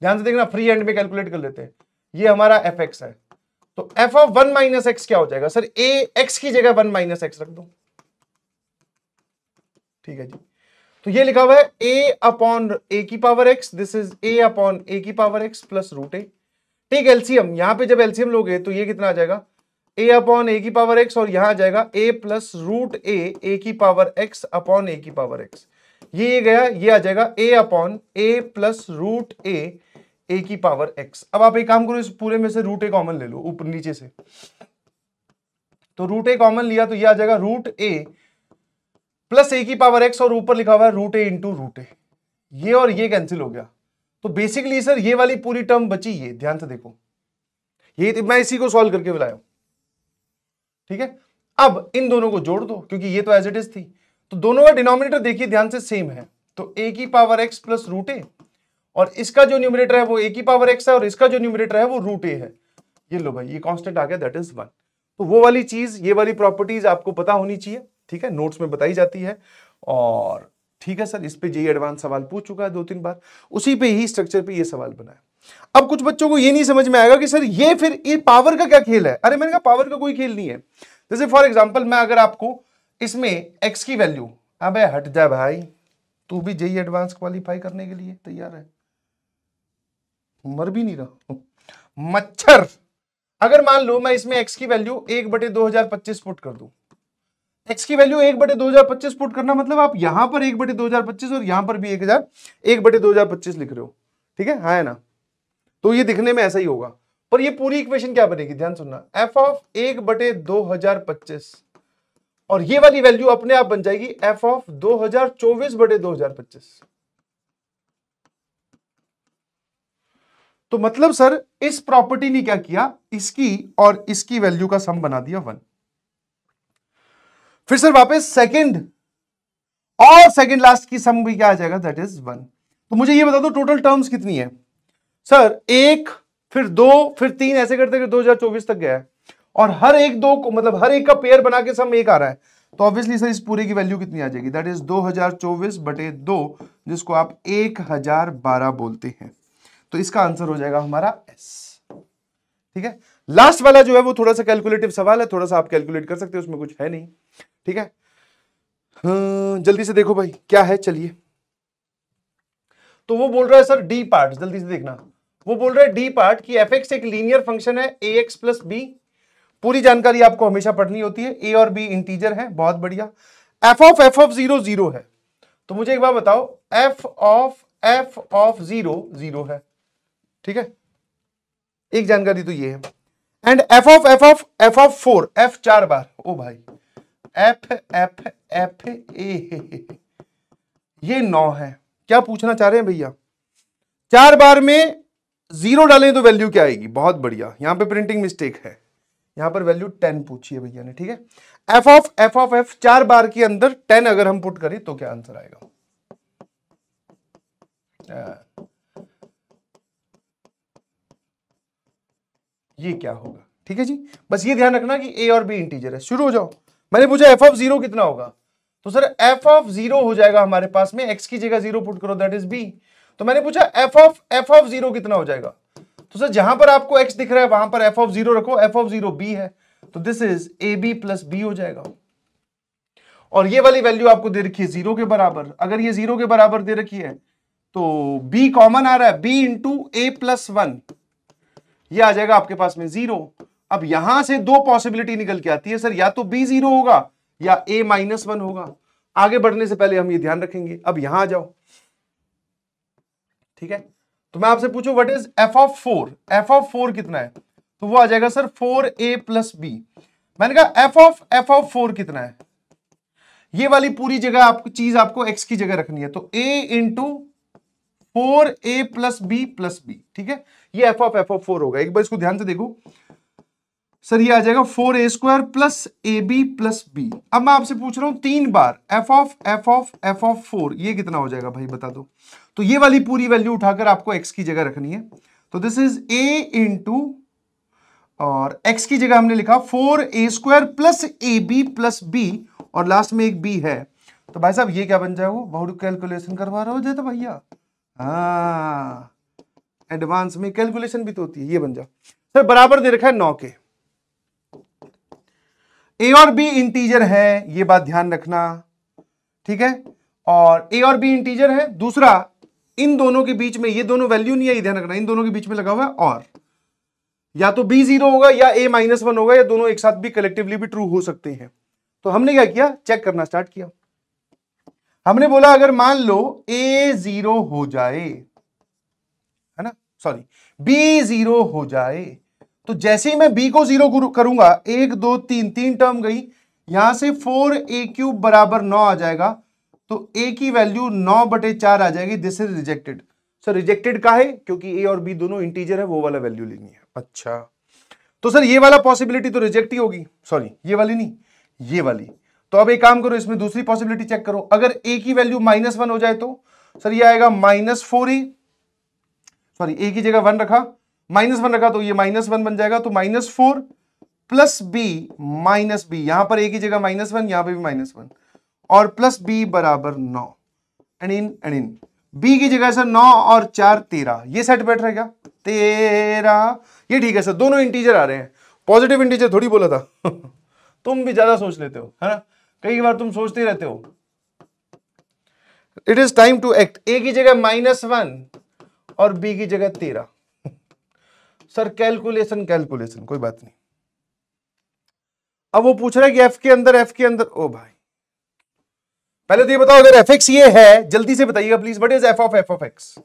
ध्यान से देखना फ्री एंड में कैलकुलेट कर लेते हैं ये हमारा एफ एक्स है तो F of one minus x क्या हो जाएगा सर ए एक्स की जगह वन माइनस एक्स रख दो ठीक है जी तो ये लिखा हुआ है ए अपॉन ए की power x this is a upon a की power x plus root a ठीक एलसीएम यहां पे जब एलसीएम लोगे तो ये कितना आ जाएगा ए अपॉन ए की पावर एक्स और यहां आ जाएगा ए प्लस रूट ए ए की पावर एक्स अपॉन ए की पावर एक्स ये गया ये आ जाएगा a upon a plus root a a की पावर एक्स अब आप एक काम करो इस पूरे में से रूट ए कॉमन ले लो ऊपर नीचे से तो रूट ए कॉमन लिया तो ये आ जाएगा रूट ए प्लस ए की पावर एक्स और ऊपर लिखा हुआ है root a into root a ये और ये कैंसिल हो गया तो बेसिकली सर ये वाली पूरी टर्म बची ये ध्यान से देखो ये तो मैं इसी को सॉल्व करके बुलाया ठीक है अब इन दोनों को जोड़ दो क्योंकि ये तो एज इट इज थी तो दोनों का डिनोमिनेटर देखिए ध्यान से सेम है तो ए की power x plus root a और इसका जो न्यूमिनेटर है वो ए की पावर एक्स है और इसका जो न्यूमिनेटर है वो रूट ए है ये लो भाई ये कॉन्स्टेंट आ गया दैट इज वन तो वो वाली चीज ये वाली प्रॉपर्टीज आपको पता होनी चाहिए ठीक है नोट्स में बताई जाती है और ठीक है सर इस पे जेई एडवांस सवाल पूछ चुका है दो तीन बार उसी पे ही स्ट्रक्चर पे ये सवाल बना है अब कुछ बच्चों को ये नहीं समझ में आएगा कि सर ये फिर ये पावर का क्या खेल है अरे मैंने कहा पावर का कोई खेल नहीं है जैसे फॉर एग्जाम्पल मैं अगर आपको इसमें एक्स की वैल्यू अब हट जा भाई तू भी जेई एडवांस क्वालिफाई करने के लिए तैयार है मर भी नहीं रहा मच्छर अगर मान लो मैं इसमें एक्स की वैल्यू एक बटे दो हजार पच्चीस पुट कर दू एक्स की वैल्यू एक बटे दो हजार पच्चीस पुट करना मतलब आप यहां पर एक बटे दो हजार पच्चीस और यहां पर भी एक हजार एक बटे दो हजार पच्चीस लिख रहे हो ठीक है हाँ है ना तो ये दिखने में ऐसा ही होगा पर ये पूरी इक्वेशन क्या बनेगी ध्यान सुनना एफ ऑफ एक बटे दो हजार पच्चीस और ये वाली वैल्यू अपने आप बन जाएगी एफ ऑफ दो हजार चौबीस बटे दो हजार पच्चीस तो मतलब सर इस प्रॉपर्टी ने क्या किया इसकी और इसकी वैल्यू का सम बना दिया वन फिर सर वापस सेकंड और सेकंड लास्ट की सम भी क्या आ जाएगा दैट इज वन तो मुझे ये बता दो टोटल टर्म्स कितनी है सर एक फिर दो फिर तीन ऐसे करते दो हजार चौबीस तक गया है और हर एक दो को मतलब हर एक का पेयर बना के सम एक आ रहा है तो ऑब्वियसली सर इस पूरे की वैल्यू कितनी आ जाएगी दैट इज दो हजार चौबीस बटे दो जिसको आप एक हजार बारह बोलते हैं तो इसका आंसर हो जाएगा हमारा एस ठीक है लास्ट वाला जो है वो थोड़ा सा कैलकुलेटिव सवाल है थोड़ा सा आप कैलकुलेट कर सकते हो उसमें कुछ है नहीं ठीक है हाँ, जल्दी से देखो भाई क्या है चलिए तो वो बोल रहा है सर डी पार्ट जल्दी से देखना वो बोल रहा है डी पार्ट कि एफ एक्स एक लीनियर फंक्शन है ए एक्स प्लस बी पूरी जानकारी आपको हमेशा पढ़नी होती है ए और बी इंटीजर है बहुत बढ़िया f of f of zero zero है तो मुझे एक बार बताओ f of f of zero zero है ठीक है एक जानकारी तो ये है and f of f of f of four f चार बार ओ भाई एफ एफ एफ ए ये नौ है क्या पूछना चाह रहे हैं भैया चार बार में जीरो डालें तो वैल्यू क्या आएगी बहुत बढ़िया यहां पे प्रिंटिंग मिस्टेक है यहां पर वैल्यू टेन पूछी है भैया ने ठीक है F of f of f चार बार के अंदर टेन अगर हम पुट करें तो क्या आंसर आएगा uh, ये क्या होगा ठीक है जी बस ये ध्यान रखना कि ए और बी इंटीजर है शुरू हो जाओ मैंने पूछा एफ ऑफ जीरो कितना होगा तो सर एफ ऑफ जीरो हो जाएगा हमारे पास में एक्स की जगह जीरो पुट करो दैट इज बी तो मैंने पूछा F of f of zero कितना हो जाएगा तो सर जहां पर आपको एक्स दिख रहा है वहां पर एफ ऑफ जीरो रखो एफ ऑफ जीरो बी है तो this is a b plus b हो जाएगा और ये वाली वैल्यू आपको दे रखी है जीरो के बराबर अगर ये जीरो के बराबर दे रखी है तो बी कॉमन आ रहा है b into a plus one ये आ जाएगा आपके पास में जीरो अब यहां से दो पॉसिबिलिटी निकल के आती है सर या तो बी जीरो होगा या ए माइनस वन होगा आगे बढ़ने से पहले हम ये ध्यान रखेंगे अब यहां आ जाओ ठीक है तो मैं आपसे पूछू what is f of four f of four कितना है तो वो आ जाएगा sir four a plus b मैंने कहा f of f of four कितना है ये वाली पूरी जगह आपको चीज आपको एक्स की जगह रखनी है तो a into four a plus b plus b ठीक है ये f of f of four होगा एक बार इसको ध्यान से देखो सर ये आ जाएगा four a square plus a b plus b अब मैं आपसे पूछ रहा हूं तीन बार f of f of f of four ये कितना हो जाएगा भाई बता दो तो ये वाली पूरी वैल्यू उठाकर आपको एक्स की जगह रखनी है तो दिस इज ए इंटू और एक्स की जगह हमने लिखा four a square plus a b plus b और लास्ट में एक बी है तो भाई साहब ये क्या बन जाएगा बहुत कैलकुलेशन करवा रहे हो जय तो भैया हाँ एडवांस में कैलकुलेशन भी तो होती है ये बन जाओ सर तो बराबर दे रखा है नौ के ए और बी इंटीजर है ये बात ध्यान रखना ठीक है और ए और बी इंटीजर है दूसरा इन दोनों के बीच में ये दोनों वैल्यू नहीं है ध्यान रखना इन दोनों के बीच में लगा हुआ है और या तो बी जीरो होगा या ए माइनस वन होगा या दोनों एक साथ भी कलेक्टिवली भी ट्रू हो सकते हैं तो हमने क्या किया चेक करना स्टार्ट किया हमने बोला अगर मान लो ए जीरो हो जाए सॉरी बी जीरो हो जाए तो जैसे ही मैं बी को जीरो करूंगा एक दो तीन तीन टर्म गई यहां से फोर ए क्यूब बराबर नौ आ जाएगा तो ए की वैल्यू नौ बटे चार आ जाएगी this is rejected sir rejected का है क्योंकि ए और बी दोनों इंटीजर है वो वाला वैल्यू लेनी है अच्छा तो सर ये वाला पॉसिबिलिटी तो रिजेक्ट ही होगी सॉरी ये वाली नहीं ये वाली तो अब एक काम करो इसमें दूसरी पॉसिबिलिटी चेक करो अगर ए की वैल्यू माइनस वन हो जाए तो सर ये आएगा minus four a sorry a की जगह वन रखा माइनस वन रखा तो ये माइनस वन बन जाएगा तो minus four plus b minus b यहां पर ए की जगह माइनस वन यहां पर भी माइनस वन और प्लस बी बराबर नौ एंड इन एंड इन बी की जगह सर नौ और चार तेरह ये सेट बैठ रहेगा तेरा तेरह ये ठीक है सर दोनों इंटीजर आ रहे हैं पॉजिटिव इंटीजर थोड़ी बोला था तुम भी ज्यादा सोच लेते हो है ना कई बार तुम सोचते रहते हो it is time to act a की जगह माइनस वन और बी की जगह तेरह सर कैलकुलेशन कैलकुलेशन कोई बात नहीं अब वो पूछ रहा है कि एफ के अंदर एफ के अंदर ओ भाई पहले तो ये बताओ अगर एफ एक्स ये है जल्दी से बताइएगा please but is f of f of x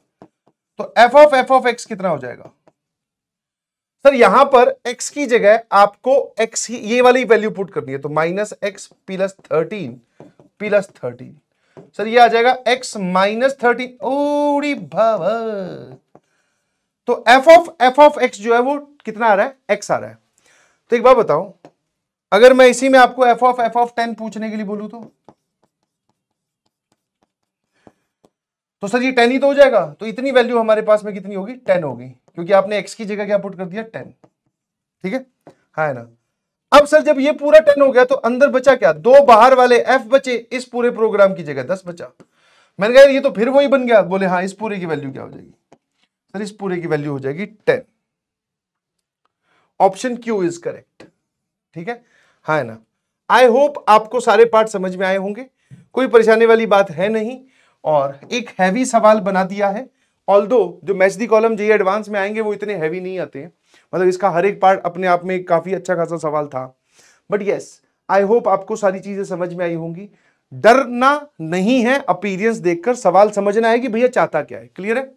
तो F of f of x कितना हो जाएगा सर यहां पर x की जगह आपको x ही ये वाली वैल्यू पुट करनी है तो minus x plus thirteen plus thirteen sir ये आ जाएगा x माइनस थर्टीन ओरी भव तो f of f of x जो है वो कितना आ रहा है x आ रहा है तो एक बार बताओ अगर मैं इसी में आपको f of f of ten पूछने के लिए बोलू तो तो सर ये टेन ही तो हो जाएगा तो इतनी वैल्यू हमारे पास में कितनी होगी टेन होगी क्योंकि आपने एक्स की जगह क्या पुट कर दिया टेन ठीक है हाँ है ना अब सर जब ये पूरा टेन हो गया तो अंदर बचा क्या दो बाहर वाले एफ बचे इस पूरे प्रोग्राम की जगह दस बचा मैंने कहा ये तो फिर वही बन गया बोले हाँ इस पूरे की वैल्यू क्या हो जाएगी सर इस पूरे की वैल्यू हो जाएगी ten option Q is correct ठीक है हाँ ना आई होप आपको सारे पार्ट समझ में आए होंगे कोई परेशानी वाली बात है नहीं और एक हैवी सवाल बना दिया है ऑल जो match the column JEE advance में आएंगे वो इतने हैवी नहीं आते हैं मतलब इसका हर एक पार्ट अपने आप में काफ़ी अच्छा खासा सवाल था बट येस आई होप आपको सारी चीज़ें समझ में आई होंगी डरना नहीं है अपीरियंस देखकर सवाल समझना है कि भैया चाहता क्या है क्लियर है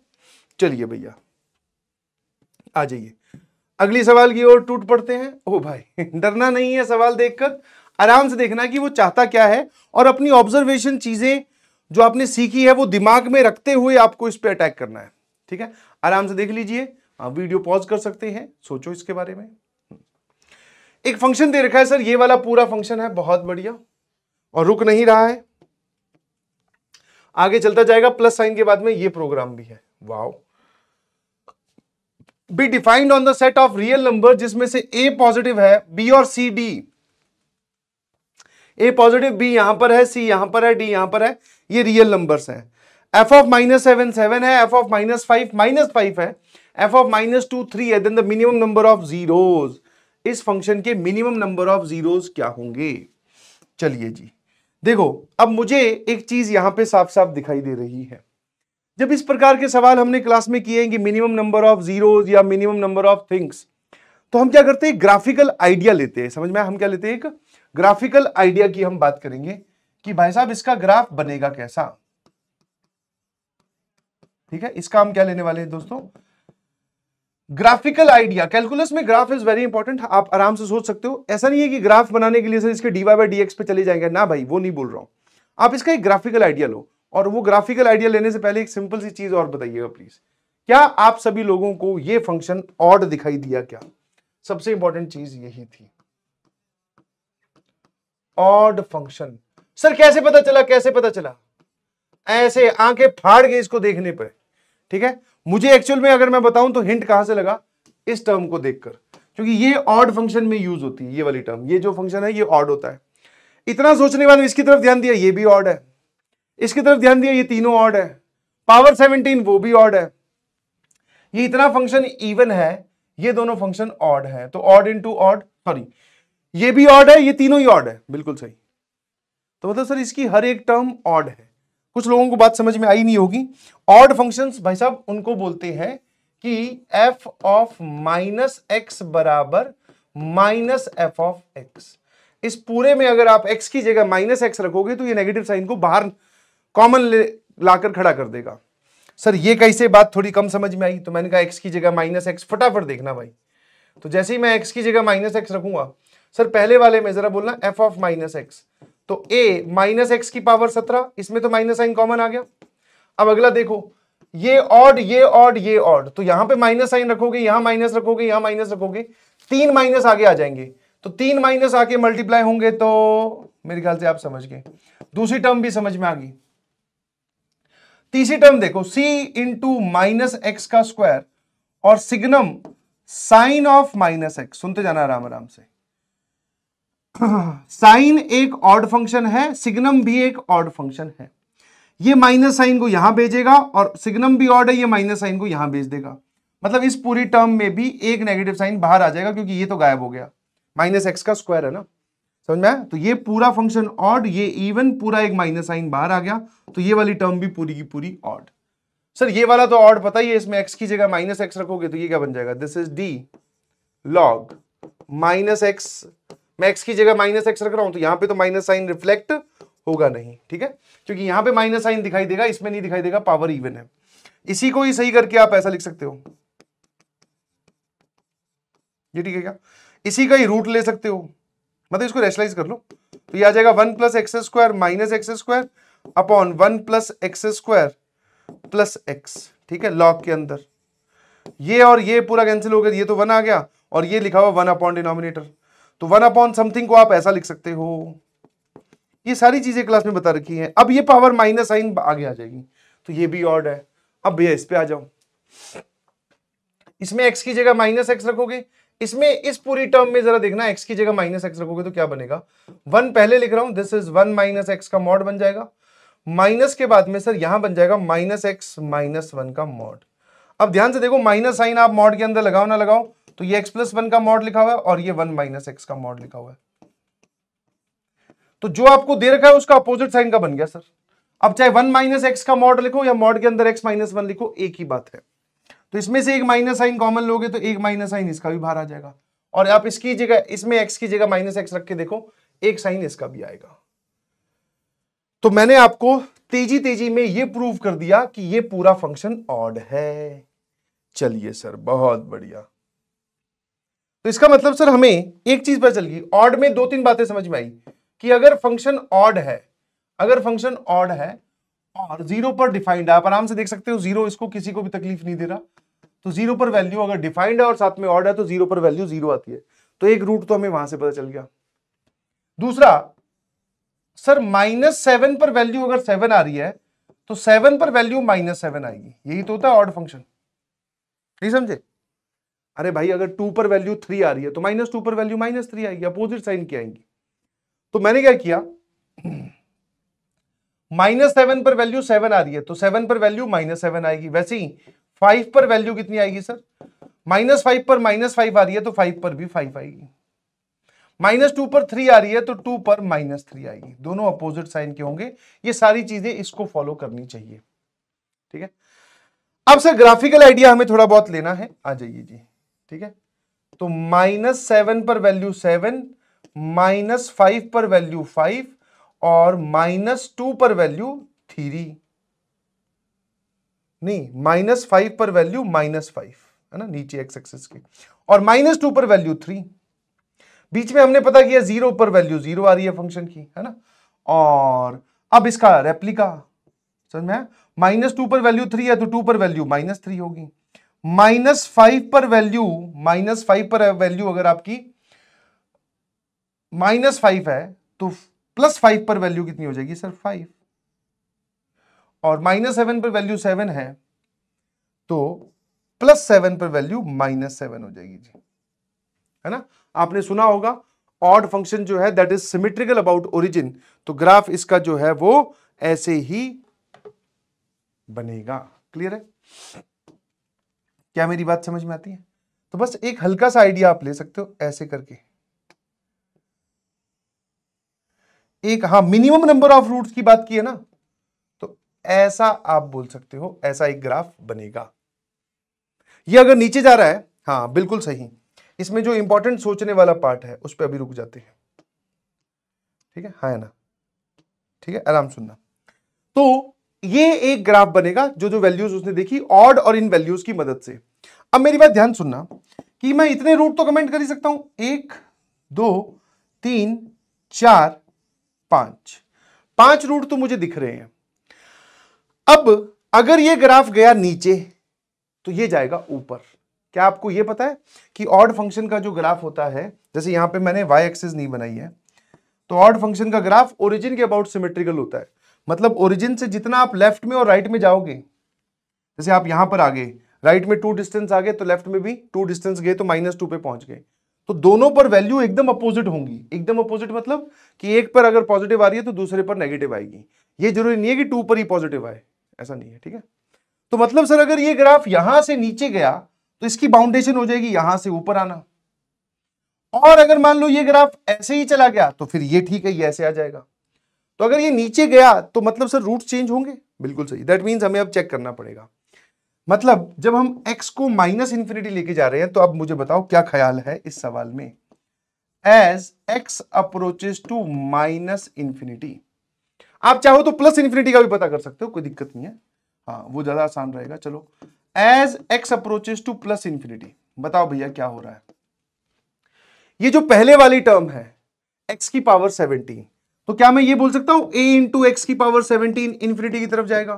चलिए भैया आ जाइए अगली सवाल की ओर टूट पड़ते हैं ओ भाई डरना नहीं है सवाल देखकर आराम से देखना कि वो चाहता क्या है और अपनी ऑब्जर्वेशन चीज़ें जो आपने सीखी है वो दिमाग में रखते हुए आपको इस पर अटैक करना है ठीक है आराम से देख लीजिए आप वीडियो पॉज कर सकते हैं सोचो इसके बारे में एक फंक्शन दे रखा है सर ये वाला पूरा फंक्शन है बहुत बढ़िया और रुक नहीं रहा है आगे चलता जाएगा प्लस साइन के बाद में ये प्रोग्राम भी है वाओ b defined on the set of real number जिसमें से ए पॉजिटिव है बी और c d a positive b यहां पर है सी यहां पर है डी यहां पर है ये रियल नंबर्स हैं f of minus seven seven है F of minus five minus five है F of minus two three है then the minimum number of zeros इस फंक्शन के मिनिमम नंबर ऑफ जीरोज क्या होंगे चलिए जी देखो अब मुझे एक चीज यहां पे साफ साफ दिखाई दे रही है जब इस प्रकार के सवाल हमने क्लास में किए हैं कि मिनिमम नंबर ऑफ जीरोज या मिनिमम नंबर ऑफ थिंग्स तो हम क्या करते हैं ग्राफिकल आइडिया लेते हैं समझ में हम क्या लेते हैं एक ग्राफिकल आइडिया की हम बात करेंगे कि भाई साहब इसका ग्राफ बनेगा कैसा ठीक है इसका हम क्या लेने वाले हैं दोस्तों ग्राफिकल आइडिया कैलकुलस में ग्राफ इज वेरी इंपॉर्टेंट आप आराम से सोच सकते हो ऐसा नहीं है कि ग्राफ बनाने के लिए सर इसके डीवाई बाई डी पे चले जाएंगे ना भाई वो नहीं बोल रहा हूँ आप इसका एक ग्राफिकल आइडिया लो और वो ग्राफिकल आइडिया लेने से पहले एक सिंपल सी चीज और बताइएगा प्लीज क्या आप सभी लोगों को ये फंक्शन ऑड दिखाई दिया क्या सबसे इंपॉर्टेंट चीज यही थी ऑड फंक्शन सर कैसे पता चला कैसे पता चला ऐसे आंखें फाड़ गई इसको देखने पर ठीक है मुझे एक्चुअल में अगर मैं बताऊं तो हिंट कहां से लगा इस टर्म को देखकर क्योंकि ये ऑड फंक्शन में यूज होती है ये वाली टर्म ये जो फंक्शन है ये ऑड होता है इतना सोचने के बाद इसकी तरफ ध्यान दिया ये भी ऑड है इसकी तरफ ध्यान दिया ये तीनों ऑड है पावर सेवनटीन वो भी ऑड है ये इतना फंक्शन इवन है ये दोनों फंक्शन ऑड है तो ऑड इंटू ऑड सॉरी ये भी ऑड है ये तीनों ही ऑड है बिल्कुल सही तो मतलब सर इसकी हर एक टर्म ऑड है कुछ लोगों को बात समझ में आई नहीं होगी ऑड फंक्शंस भाई साहब उनको बोलते हैं कि एफ ऑफ माइनस एक्स बराबर माइनस एफ ऑफ एक्स इस पूरे में अगर आप एक्स की जगह माइनस एक्स रखोगे तो ये नेगेटिव साइन को बाहर कॉमन लाकर खड़ा कर देगा सर ये कैसे बात थोड़ी कम समझ में आई तो मैंने कहा एक्स की जगह माइनस एक्स फटाफट देखना भाई तो जैसे ही मैं एक्स की जगह माइनस एक्स रखूंगा सर पहले वाले में जरा बोलना एफ ऑफ माइनस एक्स तो ए माइनस एक्स की पावर सत्रह इसमें तो माइनस साइन कॉमन आ गया अब अगला देखो ये ऑड ये ऑड ये ऑड तो यहां पे माइनस साइन रखोगे यहां माइनस रखोगे यहां माइनस रखोगे तीन माइनस आगे आ जाएंगे तो तीन माइनस आके मल्टीप्लाई होंगे तो मेरे ख्याल से आप समझ गए दूसरी टर्म भी समझ में आ गई तीसरी टर्म देखो c इंटू माइनस एक्स का स्क्वायर और signum sine of minus x सुनते जाना आराम आराम से साइन एक ऑड फंक्शन है सिग्नम भी एक ऑड फंक्शन है ये माइनस साइन को यहां भेजेगा और सिग्नम भी ऑड है ये माइनस साइन को यहां भेज देगा मतलब इस पूरी टर्म में भी एक नेगेटिव साइन बाहर आ जाएगा क्योंकि ये तो गायब हो गया माइनस एक्स का स्क्वायर है ना समझ में तो ये पूरा फंक्शन ऑड ये इवन पूरा एक माइनस साइन बाहर आ गया तो ये वाली टर्म भी पूरी की पूरी ऑड सर ये वाला तो ऑड पता ही है इसमें एक्स की जगह माइनस एक्स रखोगे तो ये क्या बन जाएगा this is d log minus x मैं एक्स की जगह माइनस एक्स रख रहा हूं तो यहां पे तो माइनस साइन रिफ्लेक्ट होगा नहीं ठीक है क्योंकि यहां पे माइनस साइन दिखाई देगा इसमें नहीं दिखाई देगा पावर इवन है इसी को ही सही करके आप ऐसा लिख सकते हो ये ठीक है क्या इसी का ही रूट ले सकते हो मतलब इसको रेशलाइज कर लो तो ये आ जाएगा one plus x square minus x square upon one plus x square plus x ठीक है लॉग के अंदर ये और ये पूरा कैंसिल हो गया ये तो वन आ गया और ये लिखा हुआ वन अपॉन डिनोमिनेटर तो वन अपॉन समथिंग को आप ऐसा लिख सकते हो ये सारी चीजें क्लास में बता रखी हैं अब ये पावर माइनस साइन आगे आ जाएगी तो ये भी ऑर्ड है अब भैया इस पे आ जाओ इसमें एक्स की जगह माइनस एक्स रखोगे इसमें इस पूरी टर्म में जरा देखना एक्स की जगह माइनस एक्स रखोगे तो क्या बनेगा वन पहले लिख रहा हूं this is one minus x का मॉड बन जाएगा माइनस के बाद में सर यहां बन जाएगा माइनस एक्स माइनस वन का मॉड अब ध्यान से देखो माइनस साइन आप मॉड के अंदर लगाओ ना लगाओ तो ये x प्लस वन का मॉड लिखा हुआ है और ये वन माइनस एक्स का मॉड लिखा हुआ है तो जो आपको दे रखा है उसका अपोजिट साइन का बन गया सर अब चाहे वन माइनस एक्स का मॉड लिखो या मॉड के अंदर एक्स माइनस वन लिखो एक ही बात है तो इसमें से एक माइनस साइन कॉमन लोगे तो एक माइनस साइन इसका भी बाहर आ जाएगा और आप इसकी जगह इसमें एक्स की जगह माइनस एक्स रख के देखो एक साइन इसका भी आएगा तो मैंने आपको तेजी तेजी में यह प्रूव कर दिया कि यह पूरा फंक्शन ऑड है चलिए सर बहुत बढ़िया तो इसका मतलब सर हमें एक चीज पता चल गई ऑड में दो तीन बातें समझ में आई कि अगर फंक्शन ऑड है अगर फंक्शन ऑड है और जीरो पर डिफाइंड है आप आराम से देख सकते हो जीरो इसको किसी को भी तकलीफ नहीं दे रहा तो जीरो पर वैल्यू अगर डिफाइंड है और साथ में ऑड है तो जीरो पर वैल्यू जीरो आती है तो एक रूट तो हमें वहां से पता चल गया दूसरा सर माइनस सेवन पर वैल्यू अगर सेवन आ रही है तो सेवन पर वैल्यू माइनस सेवन आएगी यही तो होता है ऑड फंक्शन नहीं समझे अरे भाई अगर टू पर वैल्यू थ्री आ रही है तो माइनस टू पर वैल्यू माइनस थ्री आएगी अपोजिट साइन की आएंगी तो मैंने क्या किया माइनस सेवन पर वैल्यू सेवन आ रही है तो सेवन पर वैल्यू माइनस सेवन आएगी वैसे ही फाइव पर वैल्यू कितनी आएगी सर माइनस फाइव पर माइनस फाइव आ रही है तो फाइव पर भी फाइव आएगी माइनस टू पर थ्री आ रही है तो टू पर माइनस थ्री आएगी दोनों अपोजिट साइन के होंगे ये सारी चीजें इसको फॉलो करनी चाहिए ठीक है अब सर ग्राफिकल आइडिया हमें थोड़ा बहुत लेना है आ जाइए जी ठीक है तो माइनस सेवन पर वैल्यू सेवन माइनस फाइव पर वैल्यू फाइव और माइनस टू पर वैल्यू थ्री नहीं माइनस फाइव पर वैल्यू माइनस फाइव है ना नीचे एक्स एक्सिस के और माइनस टू पर वैल्यू थ्री बीच में हमने पता किया जीरो पर वैल्यू जीरो आ रही है फंक्शन की है ना और अब इसका रेप्लिका समझ में माइनस टू पर वैल्यू थ्री है तो टू पर वैल्यू माइनस थ्री होगी माइनस फाइव पर वैल्यू माइनस फाइव पर वैल्यू अगर आपकी माइनस फाइव है तो प्लस फाइव पर वैल्यू कितनी हो जाएगी सर फाइव और माइनस सेवन पर वैल्यू सेवन है तो प्लस सेवन पर वैल्यू माइनस सेवन हो जाएगी जी है ना आपने सुना होगा ऑड फंक्शन जो है that is symmetrical about origin तो ग्राफ इसका जो है वो ऐसे ही बनेगा क्लियर है क्या मेरी बात समझ में आती है तो बस एक हल्का सा आइडिया आप ले सकते हो ऐसे करके एक हाँ मिनिमम नंबर ऑफ रूट्स की बात की है ना तो ऐसा आप बोल सकते हो ऐसा एक ग्राफ बनेगा ये अगर नीचे जा रहा है हाँ बिल्कुल सही इसमें जो इंपॉर्टेंट सोचने वाला पार्ट है उस पर अभी रुक जाते हैं ठीक है हाँ है ना ठीक है आराम सुनना तो ये एक ग्राफ बनेगा जो जो वैल्यूज उसने देखी ऑड और इन वैल्यूज की मदद से अब मेरी बात ध्यान सुनना कि मैं इतने रूट तो कमेंट कर ही सकता हूं एक दो तीन चार पांच पांच रूट तो मुझे दिख रहे हैं अब अगर ये ग्राफ गया नीचे तो ये जाएगा ऊपर क्या आपको ये पता है कि ऑड फंक्शन का जो ग्राफ होता है जैसे यहां पे मैंने वाई एक्सेस नहीं बनाई है तो ऑड फंक्शन का ग्राफ ओरिजिन के अबाउट सिमेट्रिकल होता है मतलब ओरिजिन से जितना आप लेफ्ट में और राइट में जाओगे जैसे आप यहां पर आगे राइट में टू डिस्टेंस आ गए तो लेफ्ट में भी टू डिस्टेंस गए तो माइनस टू पे पहुंच गए तो दोनों पर वैल्यू एकदम अपोजिट होंगी एकदम अपोजिट मतलब कि एक पर अगर पॉजिटिव आ रही है तो दूसरे पर नेगेटिव आएगी ये जरूरी नहीं है कि टू पर ही पॉजिटिव आए ऐसा नहीं है ठीक है तो मतलब सर अगर ये ग्राफ यहां से नीचे गया तो इसकी बाउंडेशन हो जाएगी यहां से ऊपर आना और अगर मान लो ये ग्राफ ऐसे ही चला गया तो फिर ये ठीक है ये ऐसे आ जाएगा तो अगर ये नीचे गया तो मतलब सर रूट चेंज होंगे बिल्कुल सही दैट मीन्स हमें अब चेक करना पड़ेगा मतलब जब हम x को माइनस इन्फिनिटी लेके जा रहे हैं तो अब मुझे बताओ क्या ख्याल है इस सवाल में as x approaches to minus infinity आप चाहो तो प्लस इन्फिनिटी का भी पता कर सकते हो कोई दिक्कत नहीं है हाँ वो ज्यादा आसान रहेगा चलो as x approaches to plus infinity बताओ भैया क्या हो रहा है ये जो पहले वाली टर्म है x की पावर सेवनटीन तो क्या मैं ये बोल सकता हूं ए इंटू एक्स की पावर सेवनटीन इन्फिनिटी की तरफ जाएगा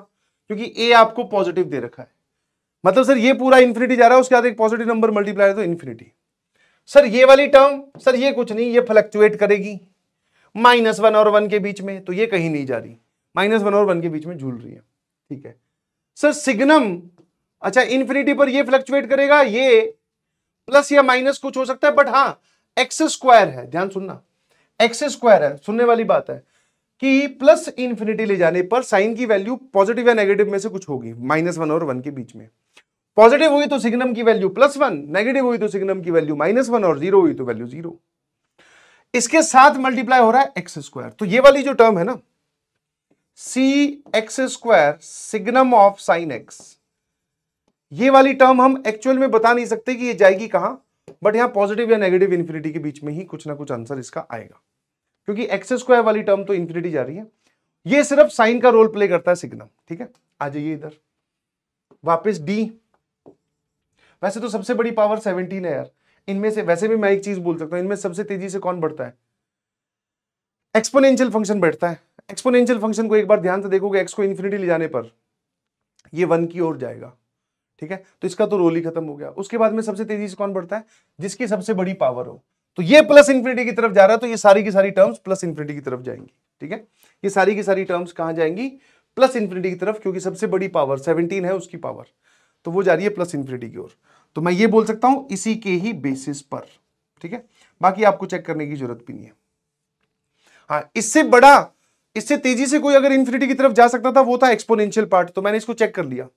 क्योंकि ए आपको पॉजिटिव दे रखा है मतलब सर ये पूरा इन्फिनिटी जा रहा है उसके बाद एक पॉजिटिव नंबर मल्टीप्लाई तो इन्फिनिटी सर ये वाली टर्म सर ये कुछ नहीं ये फ्लक्चुएट करेगी माइनस वन और वन के बीच में तो ये कहीं नहीं जा रही माइनस वन और वन के बीच में झूल रही है ठीक है सर सिग्नम अच्छा इन्फिनिटी पर ये फ्लक्चुएट करेगा ये प्लस या माइनस कुछ हो सकता है बट हाँ एक्स स्क्वायर है ध्यान सुनना एक्स स्क्वायर है सुनने वाली बात है कि प्लस इन्फिनिटी ले जाने पर साइन की वैल्यू पॉजिटिव या नेगेटिव में से कुछ होगी माइनस वन और वन के बीच में पॉजिटिव हुई तो सिग्नम की वैल्यू प्लस वन नेगेटिव हुई तो सिग्नम की वैल्यू माइनस वन और जीरो हुई तो वैल्यू जीरो इसके साथ मल्टीप्लाई हो रहा है एक्स स्क्वायर तो ये वाली जो टर्म है ना c x square signum of sine x ये वाली टर्म हम एक्चुअल में बता नहीं सकते कि ये जाएगी कहां बट यहां पॉजिटिव या नेगेटिव इन्फिनिटी के बीच में ही कुछ ना कुछ आंसर इसका आएगा क्योंकि एक्स स्क्वायर वाली टर्म तो इंफिनिटी जा रही है ये सिर्फ साइन का रोल प्ले करता है सिग्नल ठीक है आ जाइए इधर वापस डी वैसे तो सबसे बड़ी पावर सेवनटीन है यार इनमें से वैसे भी मैं एक चीज बोल सकता हूं इनमें सबसे तेजी से कौन बढ़ता है एक्सपोनेंशियल फंक्शन बैठता है एक्सपोनेंशियल फंक्शन को एक बार ध्यान से देखोगे एक्स को इन्फिनिटी ले जाने पर ये वन की ओर जाएगा ठीक है तो इसका तो रोल ही खत्म हो गया उसके बाद में सबसे तेजी से कौन बढ़ता है जिसकी सबसे बड़ी पावर हो तो ये प्लस इंफिनिटी की तरफ जा रहा है तो ये सारी की सारी टर्म्स प्लस इंफिनिटी की तरफ जाएंगी ठीक है ये सारी की सारी टर्म्स कहां जाएंगी प्लस इंफिनिटी की तरफ क्योंकि सबसे बड़ी पावर सेवनटीन है उसकी पावर तो वो जा रही है प्लस इंफिनिटी की ओर तो मैं ये बोल सकता हूं इसी के ही बेसिस पर ठीक है बाकी आपको चेक करने की जरूरत भी नहीं है हाँ इससे बड़ा इससे तेजी से कोई अगर इन्फिनिटी की तरफ जा सकता था वो था एक्सपोनेंशियल पार्ट तो मैंने इसको चेक कर लिया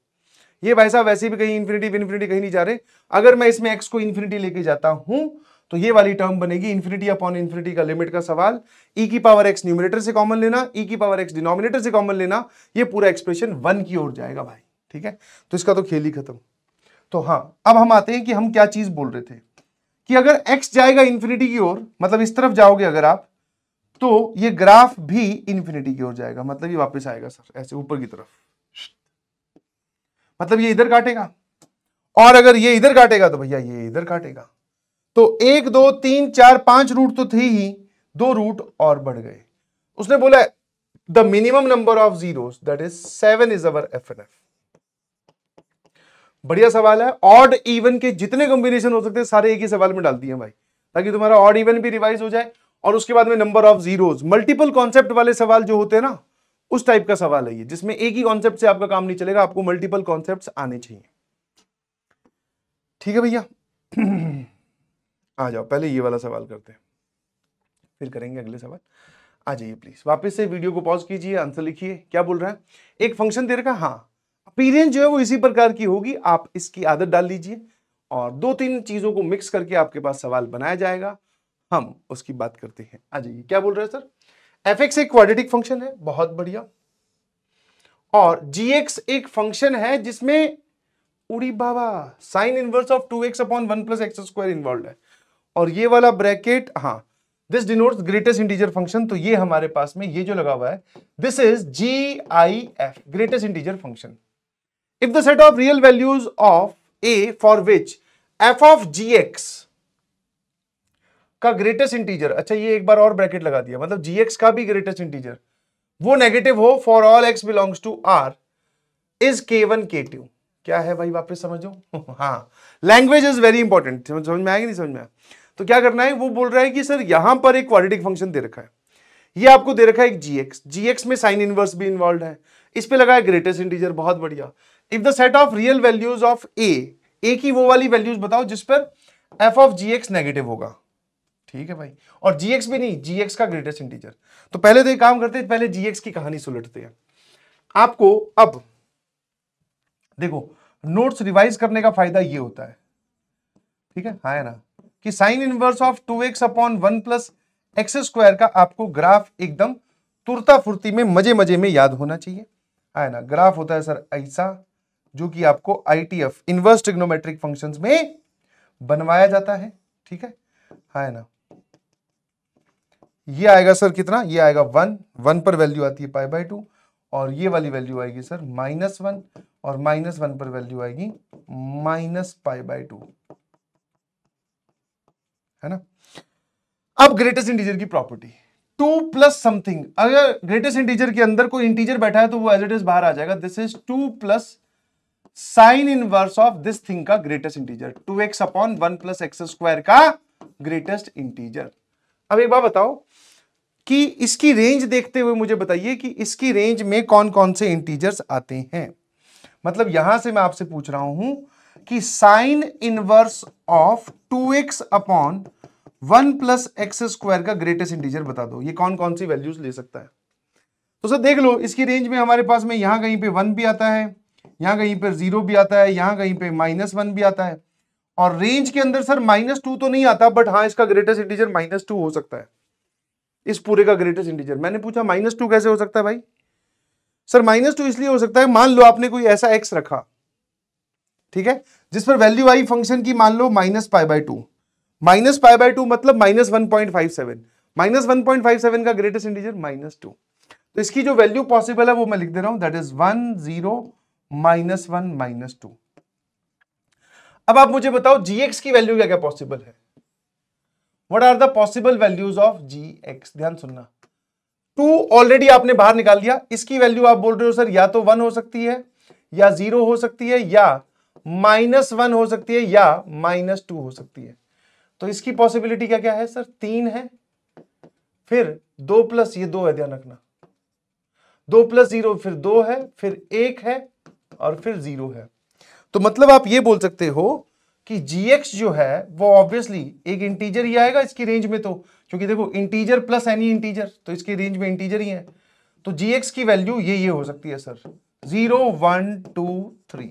ये भाई साहब वैसे भी कहीं इन्फिनिटी इन्फिनिटी कहीं नहीं जा रहे अगर मैं इसमें एक्स को इन्फिनिटी लेके जाता हूं तो ये वाली टर्म बनेगी इन्फिनिटी अपॉन इन्फिनिटी का लिमिट का सवाल ई e की पावर एक्स न्यूमिनेटर से कॉमन लेना ई e की पावर एक्स डिनोमिनेटर से कॉमन लेना ये पूरा एक्सप्रेशन वन की ओर जाएगा भाई ठीक है तो इसका तो खेल ही खत्म तो हाँ अब हम आते हैं कि हम क्या चीज बोल रहे थे कि अगर एक्स जाएगा इन्फिनिटी की ओर मतलब इस तरफ जाओगे अगर आप तो ये ग्राफ भी इन्फिनिटी की ओर जाएगा मतलब ये वापस आएगा सर ऐसे ऊपर की तरफ मतलब ये इधर काटेगा और अगर ये इधर काटेगा तो भैया ये इधर काटेगा तो एक दो तीन चार पांच रूट तो थे ही दो रूट और बढ़ गए उसने बोला the minimum number of zeros that is seven is our f n f बढ़िया सवाल है ऑड इवन के जितने कॉम्बिनेशन हो सकते हैं सारे एक ही सवाल में डाल दिए भाई ताकि तुम्हारा ऑड इवन भी रिवाइज हो जाए और उसके बाद में number of zeros multiple concept वाले सवाल जो होते हैं ना उस टाइप का सवाल है ये जिसमें एक ही कॉन्सेप्ट से आपका काम नहीं चलेगा आपको मल्टीपल कॉन्सेप्ट आने चाहिए ठीक है भैया आ जाओ पहले ये वाला सवाल करते हैं फिर करेंगे अगले सवाल आ जाइए प्लीज वापस से वीडियो को पॉज कीजिए आंसर लिखिए क्या बोल रहा है एक फंक्शन दे रखा हाँ अपीरियंस जो है वो इसी प्रकार की होगी आप इसकी आदत डाल लीजिए और दो तीन चीजों को मिक्स करके आपके पास सवाल बनाया जाएगा हम उसकी बात करते हैं आ जाइए क्या बोल रहे हैं सर एफ एक्स एक क्वाड्रेटिक फंक्शन है बहुत बढ़िया और जी एक्स एक फंक्शन है जिसमें उड़ी बाबा sine inverse of two x upon one plus x square involve है और ये वाला ब्रैकेट हाँ this denotes greatest integer function तो ये हमारे पास में ये जो लगा हुआ है this is G I F greatest integer function if the set of real values of a for which f of g x का ग्रेटेस्ट इंटीजर अच्छा ये एक बार और ब्रैकेट लगा दिया मतलब जी एक्स का भी ग्रेटेस्ट इंटीजर वो नेगेटिव हो for all x belongs to R is k one k two क्या है भाई वापस समझो हाँ लैंग्वेज इज वेरी इंपॉर्टेंट समझ में आएगी नहीं समझ में आया तो क्या करना है वो बोल रहा है कि सर यहां पर एक क्वालिटिक फंक्शन दे रखा है ये आपको दे रखा है एक जीएक्स जीएक्स में साइन इनवर्स भी इन्वॉल्व है इस पे लगा है ग्रेटेस्ट इंटीजर बहुत बढ़िया if the set of real values of a a की वो वाली वैल्यूज बताओ जिस पर f of g x negative होगा ठीक है भाई और जी एक्स भी नहीं जी एक्स का ग्रेटेस्ट इंटीजर तो पहले तो ये काम करते हैं पहले जी एक्स की कहानी सुलटते हैं आपको अब देखो नोट्स रिवाइज करने का फायदा ये होता है ठीक है हाँ है ना कि sine inverse of two x upon one plus x square का आपको ग्राफ एकदम तुरता फुर्ती में मजे मजे में याद होना चाहिए है ना ग्राफ होता है सर ऐसा जो कि आपको एफ इनवर्स ट्रिग्नोमेट्रिक फंक्शन में बनवाया जाता है ठीक है है ना ये आएगा सर कितना ये आएगा वन वन पर वैल्यू आती है पाई बाई टू और ये वाली वैल्यू आएगी सर माइनस वन और माइनस वन पर वैल्यू आएगी माइनस पाई बाई टू है ना अब ग्रेटेस्ट इंटीजर की प्रॉपर्टी टू प्लस समथिंग अगर ग्रेटेस्ट इंटीजर के अंदर कोई इंटीजर बैठा है तो वो एज इट इज बाहर आ जाएगा this is two plus sine inverse of this thing का greatest integer two x upon one plus x square का ग्रेटेस्ट इंटीजर अब एक बार बताओ कि इसकी रेंज देखते हुए मुझे बताइए कि इसकी रेंज में कौन कौन से इंटीजर्स आते हैं मतलब यहां से मैं आपसे पूछ रहा हूं कि sine inverse of two x upon one plus x square का ग्रेटेस्ट इंटीजर बता दो ये कौन कौन सी वैल्यूज ले सकता है तो सर देख लो इसकी रेंज में हमारे पास में यहां कहीं पे वन भी आता है यहां कहीं पे जीरो भी आता है यहां कहीं पे माइनस वन भी आता है और रेंज के अंदर सर माइनस टू तो नहीं आता बट हाँ इसका ग्रेटेस्ट इंटीजर माइनस टू हो सकता है इस पूरे का ग्रेटेस्ट इंटीजर मैंने पूछा माइनस टू कैसे हो सकता है भाई सर माइनस टू इसलिए हो सकता है मान लो आपने कोई ऐसा एक्स रखा ठीक है जिस पर वैल्यू आई फंक्शन की मान लो minus pi by two minus pi by two मतलब minus one point five seven minus one point five seven का ग्रेटेस्ट इंटीजर माइनस टू तो इसकी जो वैल्यू पॉसिबल है वो मैं लिख दे रहा हूं that is one zero minus one minus two अब आप मुझे बताओ जीएक्स की वैल्यू क्या क्या पॉसिबल है what are the possible values of g x ध्यान सुनना टू ऑलरेडी आपने बाहर निकाल दिया इसकी वैल्यू आप बोल रहे हो सर या तो वन हो सकती है या जीरो हो सकती है या माइनस वन हो सकती है या माइनस टू हो सकती है तो इसकी पॉसिबिलिटी क्या क्या है सर तीन है फिर दो प्लस ये दो है ध्यान रखना दो प्लस जीरो फिर दो है फिर एक है और फिर जीरो है तो मतलब आप ये बोल सकते हो कि gx जो है वो ऑब्वियसली एक इंटीजर ही आएगा इसकी रेंज में तो क्योंकि देखो इंटीजर प्लस एनी इंटीजर तो इसकी रेंज में इंटीजर ही है तो gx की वैल्यू ये ये हो सकती है sir zero one two three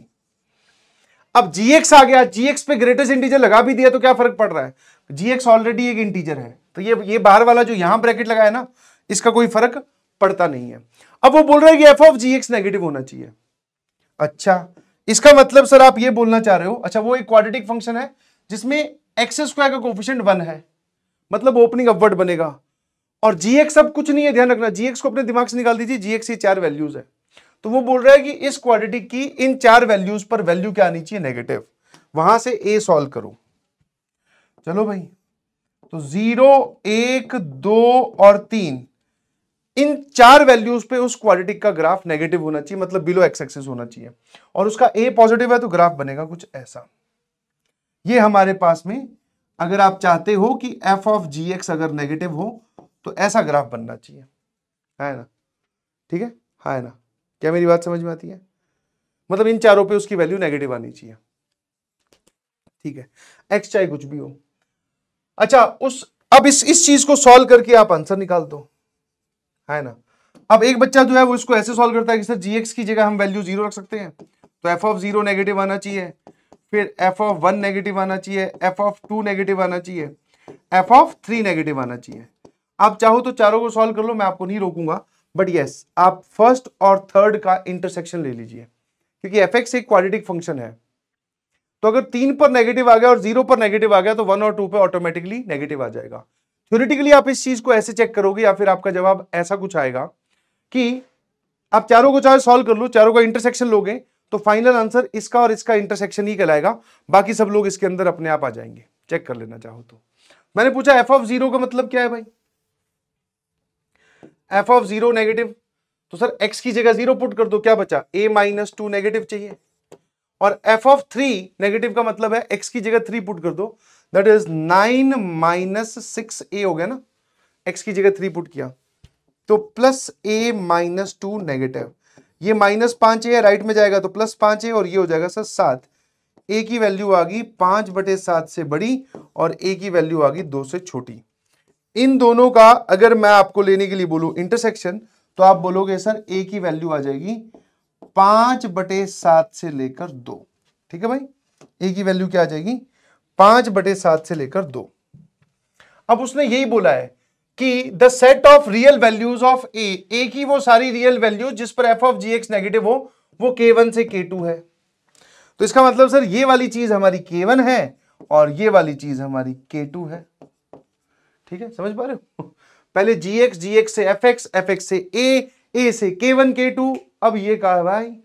अब जीएक्स आ गया जीएक्स पे ग्रेटेस्ट इंटीजर लगा भी दिया तो क्या फर्क पड़ रहा है जीएक्स ऑलरेडी एक इंटीजर है तो ये ये बाहर वाला जो यहां ब्रैकेट लगा है ना इसका कोई फर्क पड़ता नहीं है अब वो बोल रहा है कि एफ ऑफ जी नेगेटिव होना चाहिए अच्छा इसका मतलब सर आप ये बोलना चाह रहे हो अच्छा वो एक क्वाड्रेटिक फंक्शन है जिसमें एक्स स्क्वायर का कोफिशियंट वन है मतलब ओपनिंग अपवर्ड बनेगा और जीएक्स अब कुछ नहीं है ध्यान रखना जीएक्स को अपने दिमाग से निकाल दीजिए जीएक्स ये चार वैल्यूज है तो वो बोल रहा है कि इस क्वाड्रेटिक की इन चार वैल्यूज पर वैल्यू क्या आनी चाहिए नेगेटिव वहां से ए सॉल्व करो चलो भाई तो जीरो एक दो और तीन इन चार वैल्यूज पे उस क्वाड्रेटिक का ग्राफ नेगेटिव होना चाहिए मतलब बिलो एक्स एक्सिस होना चाहिए और उसका ए पॉजिटिव है तो ग्राफ बनेगा कुछ ऐसा ये हमारे पास में अगर आप चाहते हो कि एफ ऑफ जी एक्स अगर नेगेटिव हो तो ऐसा ग्राफ बनना चाहिए है ना ठीक है हाँ, है ना क्या मेरी बात समझ में आती है मतलब इन चारों पे उसकी वैल्यू नेगेटिव आनी चाहिए ठीक है एक्स चाहे कुछ भी हो अच्छा उस अब इस इस चीज को सॉल्व करके आप आंसर निकाल दो है ना अब एक बच्चा जो है वो इसको ऐसे सॉल्व करता है कि सर जी एक्स की जगह हम वैल्यू जीरो रख सकते हैं तो एफ ऑफ जीरो नेगेटिव आना चाहिए फिर एफ ऑफ वन नेगेटिव आना चाहिए एफ ऑफ टू नेगेटिव आना चाहिए एफ ऑफ थ्री नेगेटिव आना चाहिए आप चाहो तो चारों को सॉल्व कर लो मैं आपको नहीं रोकूंगा बट यस आप फर्स्ट और थर्ड का इंटरसेक्शन ले लीजिए क्योंकि एफ एक क्वालिटिक फंक्शन है तो अगर तीन पर नेगेटिव आ गया और जीरो पर नेगेटिव आ गया तो वन और टू पे ऑटोमेटिकली नेगेटिव आ जाएगा थ्योरिटिकली आप इस चीज को ऐसे चेक करोगे या फिर आपका जवाब ऐसा कुछ आएगा कि आप चारों को चाहे सॉल्व कर लो चारों का इंटरसेक्शन लोगे तो फाइनल आंसर इसका और इसका इंटरसेक्शन ही कहलाएगा बाकी सब लोग इसके अंदर अपने आप आ जाएंगे चेक कर लेना चाहो तो मैंने पूछा एफ ऑफ जीरो का मतलब क्या है भाई एफ ऑफ जीरो नेगेटिव तो सर एक्स की जगह जीरो पुट कर दो क्या बचा ए माइनस टू नेगेटिव चाहिए और एफ ऑफ थ्री नेगेटिव का मतलब है एक्स की जगह थ्री पुट कर दो that is nine minus six a हो गया ना एक्स की जगह थ्री पुट किया तो plus a minus two negative ये माइनस पांच ए है राइट में जाएगा तो प्लस पांच ए और ये हो जाएगा सर सात ए की वैल्यू आ गई पांच बटे सात से बड़ी और ए की वैल्यू आ गई दो से छोटी इन दोनों का अगर मैं आपको लेने के लिए बोलू इंटरसेक्शन तो आप बोलोगे सर ए की वैल्यू आ जाएगी पांच बटे सात से लेकर दो ठीक है भाई ए की वैल्यू क्या आ जाएगी पांच बटे सात से लेकर दो अब उसने यही बोला है कि the set of real values of a a की वो सारी रियल वैल्यूज जिस पर f of g x negative हो वो के वन से के टू है तो इसका मतलब सर ये वाली चीज हमारी के वन है और ये वाली चीज हमारी के टू है ठीक है समझ पा रहे हो पहले जी एक्स जी एक्स से एफ एक्स एफ एक्स से ए ए से के वन के टू अब ये कहा भाई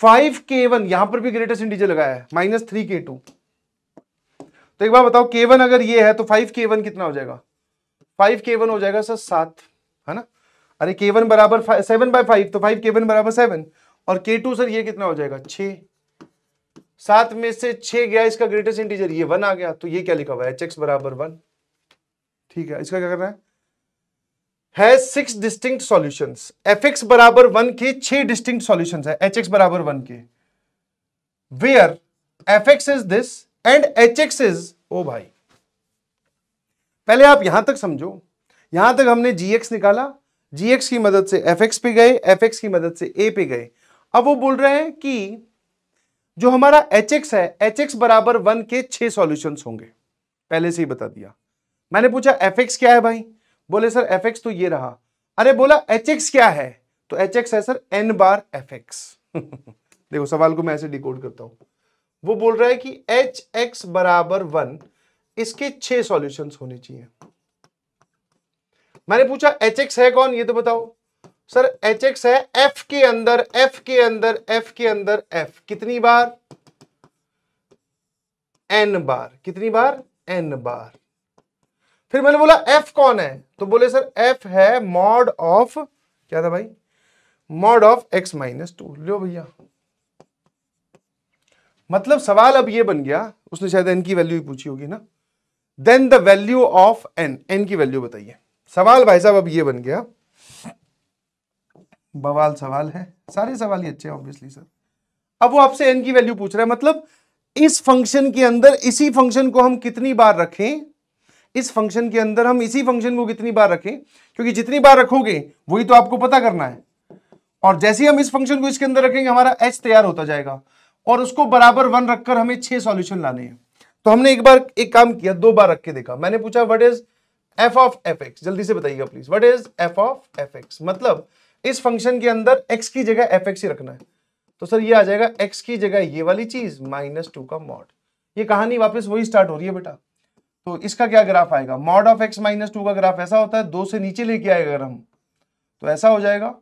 फाइव के वन यहां पर भी ग्रेटेस्ट इंटीजर लगाया है माइनस थ्री के टू तो एक बार बताओ के वन अगर ये है तो फाइव के वन कितना हो जाएगा फाइव के वन हो जाएगा सर सात है ना अरे के वन बराबर सेवन बाय फाइव तो फाइव के वन बराबर सेवन और के टू सर ये कितना हो जाएगा छ सात में से छह गया इसका ग्रेटेस्ट इंटीजर ये वन आ गया तो ये क्या लिखा हुआ है एच एक्स बराबर वन ठीक है इसका क्या करना है six distinct solution f x बराबर वन के छह डिस्टिंक्ट सोल्यूशन है एच एक्स बराबर one k where f x is this and h x is ओ भाई पहले आप यहां तक समझो यहां तक हमने जी एक्स निकाला जी एक्स की मदद से एफ एक्स पे गए एफ एक्स की मदद से ए पे गए अब वो बोल रहे हैं कि जो हमारा एच एक्स है एच एक्स बराबर वन के छह सॉल्यूशंस होंगे पहले से ही बता दिया मैंने पूछा एफ क्या है भाई बोले सर एफ तो ये रहा अरे बोला एच क्या है तो एच है सर एन बार एफ देखो सवाल को मैं ऐसे डिकोड करता हूं वो बोल रहा है कि एच एक्स बराबर वन इसके छह सॉल्यूशंस होने चाहिए मैंने पूछा एच एक्स है कौन ये तो बताओ सर एच एक्स है एफ के अंदर एफ के अंदर एफ के अंदर एफ कितनी बार एन बार कितनी बार एन बार फिर मैंने बोला एफ कौन है तो बोले सर एफ है मॉड ऑफ क्या था भाई mod of x minus two लो भैया मतलब सवाल अब ये बन गया उसने शायद एन की वैल्यू पूछी होगी ना then the value of n n की वैल्यू बताइए सवाल भाई साहब अब ये बन गया बवाल सवाल है सारे सवाल ही अच्छे ऑब्वियसली सर अब वो आपसे एन की वैल्यू पूछ रहा है मतलब इस फंक्शन के अंदर इसी फंक्शन को हम कितनी बार रखें इस फंक्शन के अंदर हम इसी फंक्शन को कितनी बार रखें क्योंकि जितनी बार रखोगे वही तो आपको पता करना है और जैसे ही हम इस फंक्शन को इसके अंदर रखेंगे हमारा एच तैयार होता जाएगा और उसको बराबर वन रखकर हमें छह सॉल्यूशन लाने हैं तो हमने एक बार एक काम किया दो बार रख के देखा मैंने पूछा what is f of f x जल्दी से बताइएगा please what is f of f x मतलब इस फंक्शन के अंदर एक्स की जगह एफ एक्स ही रखना है तो सर ये आ जाएगा एक्स की जगह ये वाली चीज माइनस टू का मॉड ये कहानी वापस वही स्टार्ट हो रही है बेटा तो इसका क्या ग्राफ आएगा mod of x minus two का ग्राफ ऐसा होता है दो से नीचे लेके आएगा अगर हम तो ऐसा हो जाएगा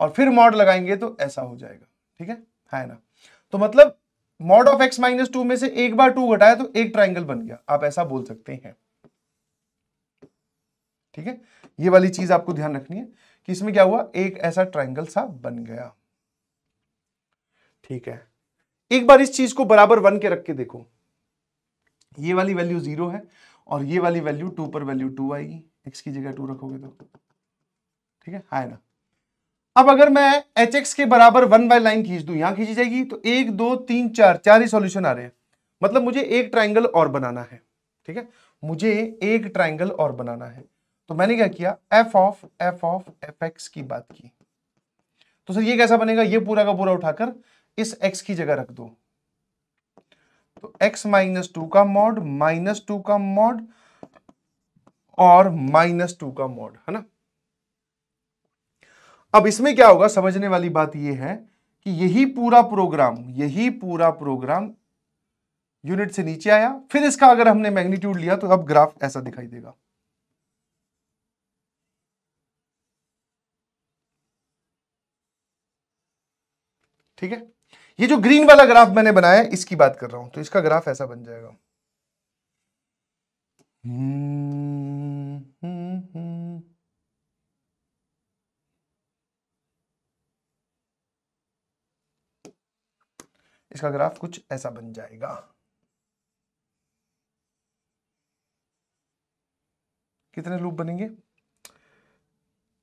और फिर मॉड लगाएंगे तो ऐसा हो जाएगा ठीक है है ना तो मतलब mod of x minus two में से एक बार टू घटाया तो एक ट्राइंगल बन गया आप ऐसा बोल सकते हैं ठीक है ये वाली चीज आपको ध्यान रखनी है कि इसमें क्या हुआ एक ऐसा ट्राइंगल सा बन गया ठीक है एक बार इस चीज को बराबर वन के रख के देखो ये वाली वैल्यू जीरो है और ये वाली वैल्यू टू पर वैल्यू टू आएगी एक्स की जगह टू रखोगे तो ठीक है हाँ ना अब अगर मैं एच एक्स के बराबर वन बाय लाइन खींच दू यहां खींची जाएगी तो एक दो तीन चार चार ही सोल्यूशन आ रहे हैं मतलब मुझे एक ट्राइंगल और बनाना है ठीक है मुझे एक ट्राइंगल और बनाना है तो मैंने क्या किया f of f of f x की बात की तो सर ये कैसा बनेगा ये पूरा का पूरा उठाकर इस एक्स की जगह रख दो तो x माइनस टू का मॉड माइनस टू का मॉड और माइनस टू का मॉड है ना अब इसमें क्या होगा समझने वाली बात यह है कि यही पूरा प्रोग्राम यही पूरा प्रोग्राम यूनिट से नीचे आया फिर इसका अगर हमने मैग्नीट्यूड लिया तो अब ग्राफ ऐसा दिखाई देगा ठीक है ये जो ग्रीन वाला ग्राफ मैंने बनाया है इसकी बात कर रहा हूं तो इसका ग्राफ ऐसा बन जाएगा हम्म इसका ग्राफ कुछ ऐसा बन जाएगा कितने लूप बनेंगे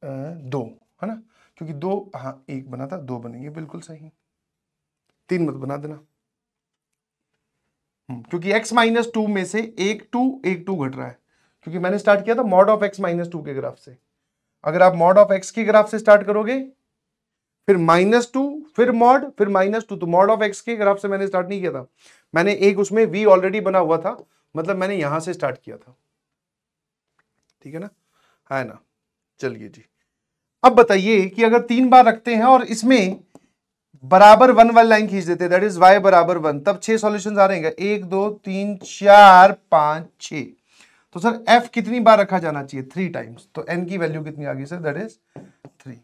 आ, दो है ना क्योंकि दो हाँ एक बना था दो बनेंगे बिल्कुल सही तीन मत बना देना हम्म, क्योंकि x माइनस टू में से एक टू एक टू घट रहा है क्योंकि मैंने स्टार्ट किया था mod of x minus two के ग्राफ से अगर आप मॉड ऑफ x के ग्राफ से स्टार्ट करोगे फिर माइनस टू फिर मॉड फिर माइनस टू तो मॉड ऑफ एक्स के ग्राफ से मैंने स्टार्ट नहीं किया था मैंने एक उसमें वी ऑलरेडी बना हुआ था मतलब मैंने यहां से स्टार्ट किया था ठीक है ना है ना चलिए जी अब बताइए कि अगर तीन बार रखते हैं और इसमें बराबर वन वाली लाइन खींच देते दैट इज वाई बराबर वन तब छह सॉल्यूशंस आ रहेगा एक दो तीन चार पांच छ तो सर एफ कितनी बार रखा जाना चाहिए थ्री टाइम्स तो एन की वैल्यू कितनी आ गई सर दैट इज थ्री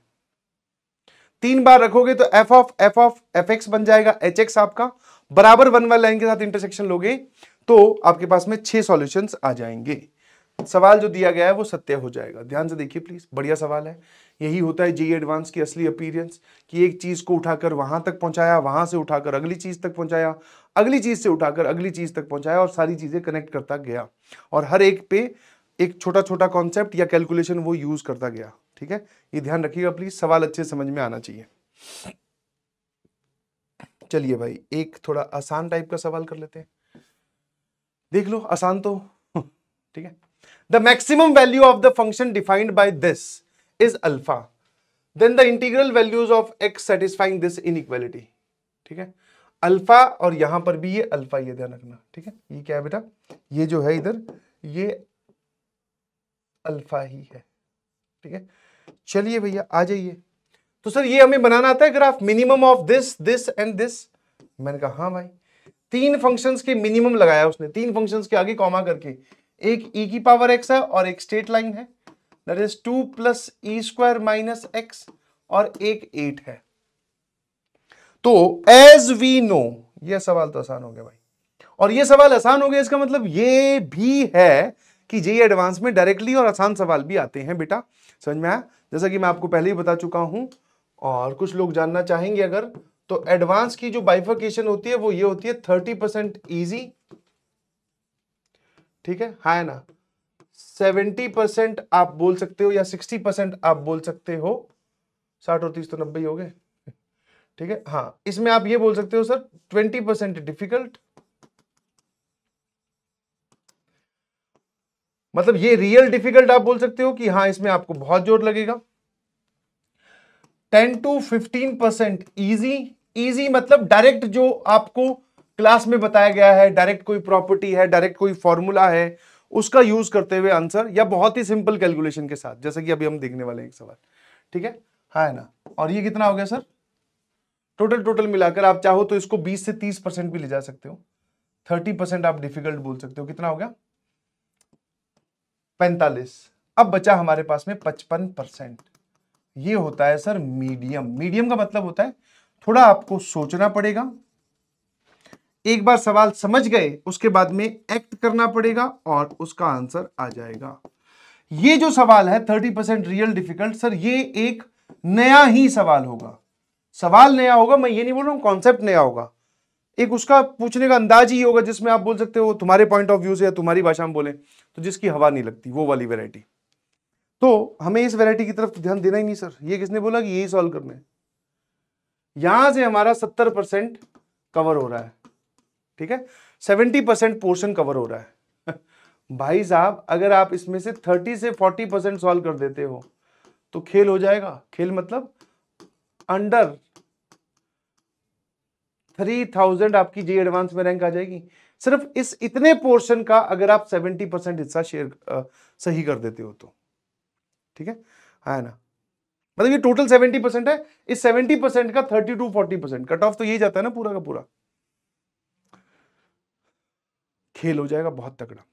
तीन बार रखोगे तो F of f of f x बन जाएगा एच एक्स आपका बराबर वन वाली लाइन के साथ इंटरसेक्शन लोगे तो आपके पास में छह सॉल्यूशंस आ जाएंगे सवाल जो दिया गया है वो सत्य हो जाएगा ध्यान से देखिए प्लीज बढ़िया सवाल है यही होता है जी एडवांस की असली अपीरियंस कि एक चीज़ को उठाकर वहां तक पहुंचाया वहां से उठाकर अगली चीज़ तक पहुंचाया अगली चीज़ से उठाकर अगली चीज़ तक पहुंचाया और सारी चीज़ें कनेक्ट करता गया और हर एक पे एक छोटा छोटा कॉन्सेप्ट या कैलकुलेशन वो यूज़ करता गया ठीक है ये ध्यान रखिएगा प्लीज़ सवाल अच्छे समझ में आना चाहिए चलिए भाई एक थोड़ा आसान टाइप का सवाल कर लेते हैं देख लो आसान तो ठीक है the maximum value of the function defined by this is alpha then the integral values of x satisfying this inequality ठीक है अल्फा और यहां पर भी ये अल्फा ये ध्यान रखना ठीक है ये क्या है बेटा ये जो है इधर ये अल्फा ही है ठीक है चलिए भैया आ जाइए तो सर ये हमें बनाना आता है graph minimum of this this and this मैंने कहा हाँ भाई तीन फंक्शंस के मिनिमम लगाया उसने तीन फंक्शंस के आगे कॉमा करके एक e की पावर x है और एक स्टेट लाइन है that is two plus e square minus x और एक एट है तो एज वी नो ये सवाल तो आसान हो गया भाई और ये सवाल आसान हो गया इसका मतलब ये भी है कि जे एडवांस में डायरेक्टली और आसान सवाल भी आते हैं बेटा समझ में आया जैसा कि मैं आपको पहले ही बता चुका हूं और कुछ लोग जानना चाहेंगे अगर तो एडवांस की जो बाइफर्केशन होती है वो ये होती है थर्टी परसेंट ईजी ठीक है हाँ ना सेवेंटी परसेंट आप बोल सकते हो या सिक्सटी परसेंट आप बोल सकते हो साठ और तीस तो नब्बे हो गए ठीक है हाँ इसमें आप ये बोल सकते हो सर ट्वेंटी परसेंट डिफिकल्ट मतलब ये रियल डिफिकल्ट आप बोल सकते हो कि हाँ इसमें आपको बहुत जोर लगेगा ten to fifteen percent easy easy मतलब डायरेक्ट जो आपको क्लास में बताया गया है डायरेक्ट कोई प्रॉपर्टी है डायरेक्ट कोई फॉर्मूला है उसका यूज करते हुए आंसर या बहुत ही सिंपल कैलकुलेशन के साथ जैसे कि अभी हम देखने वाले एक सवाल ठीक है हाँ है ना और ये कितना हो गया सर टोटल टोटल मिलाकर आप चाहो तो इसको 20 से 30 परसेंट भी ले जा सकते हो 30 परसेंट आप डिफिकल्ट बोल सकते हो कितना हो गया 45 अब बचा हमारे पास में 55 परसेंट ये होता है सर मीडियम मीडियम का मतलब होता है थोड़ा आपको सोचना पड़ेगा एक बार सवाल समझ गए उसके बाद में एक्ट करना पड़ेगा और उसका आंसर आ जाएगा ये जो सवाल है thirty percent real difficult sir ये एक नया ही सवाल होगा सवाल नया होगा मैं ये नहीं बोल रहा हूं कॉन्सेप्ट नया होगा एक उसका पूछने का अंदाज ही होगा जिसमें आप बोल सकते हो तुम्हारे पॉइंट ऑफ व्यू से या तुम्हारी भाषा में बोले तो जिसकी हवा नहीं लगती वो वाली वेरायटी तो हमें इस वेरायटी की तरफ तो ध्यान देना ही नहीं सर ये किसने बोला कि यही सॉल्व करना है यहां से हमारा सत्तर परसेंट कवर हो रहा है ठीक है सेवेंटी परसेंट पोर्शन कवर हो रहा है भाई साहब अगर आप इसमें से थर्टी से फोर्टी परसेंट सॉल्व कर देते हो तो खेल हो जाएगा खेल मतलब अंडर थ्री थाउजेंड आपकी जी एडवांस में रैंक आ जाएगी सिर्फ इस इतने पोर्शन का अगर आप सेवेंटी परसेंट हिस्सा शेयर सही कर देते हो तो ठीक है आया ना मतलब ये टोटल सेवेंटी परसेंट है इस सेवेंटी परसेंट का thirty to forty percent cut off तो यही जाता है ना पूरा का पूरा खेल हो जाएगा बहुत तगड़ा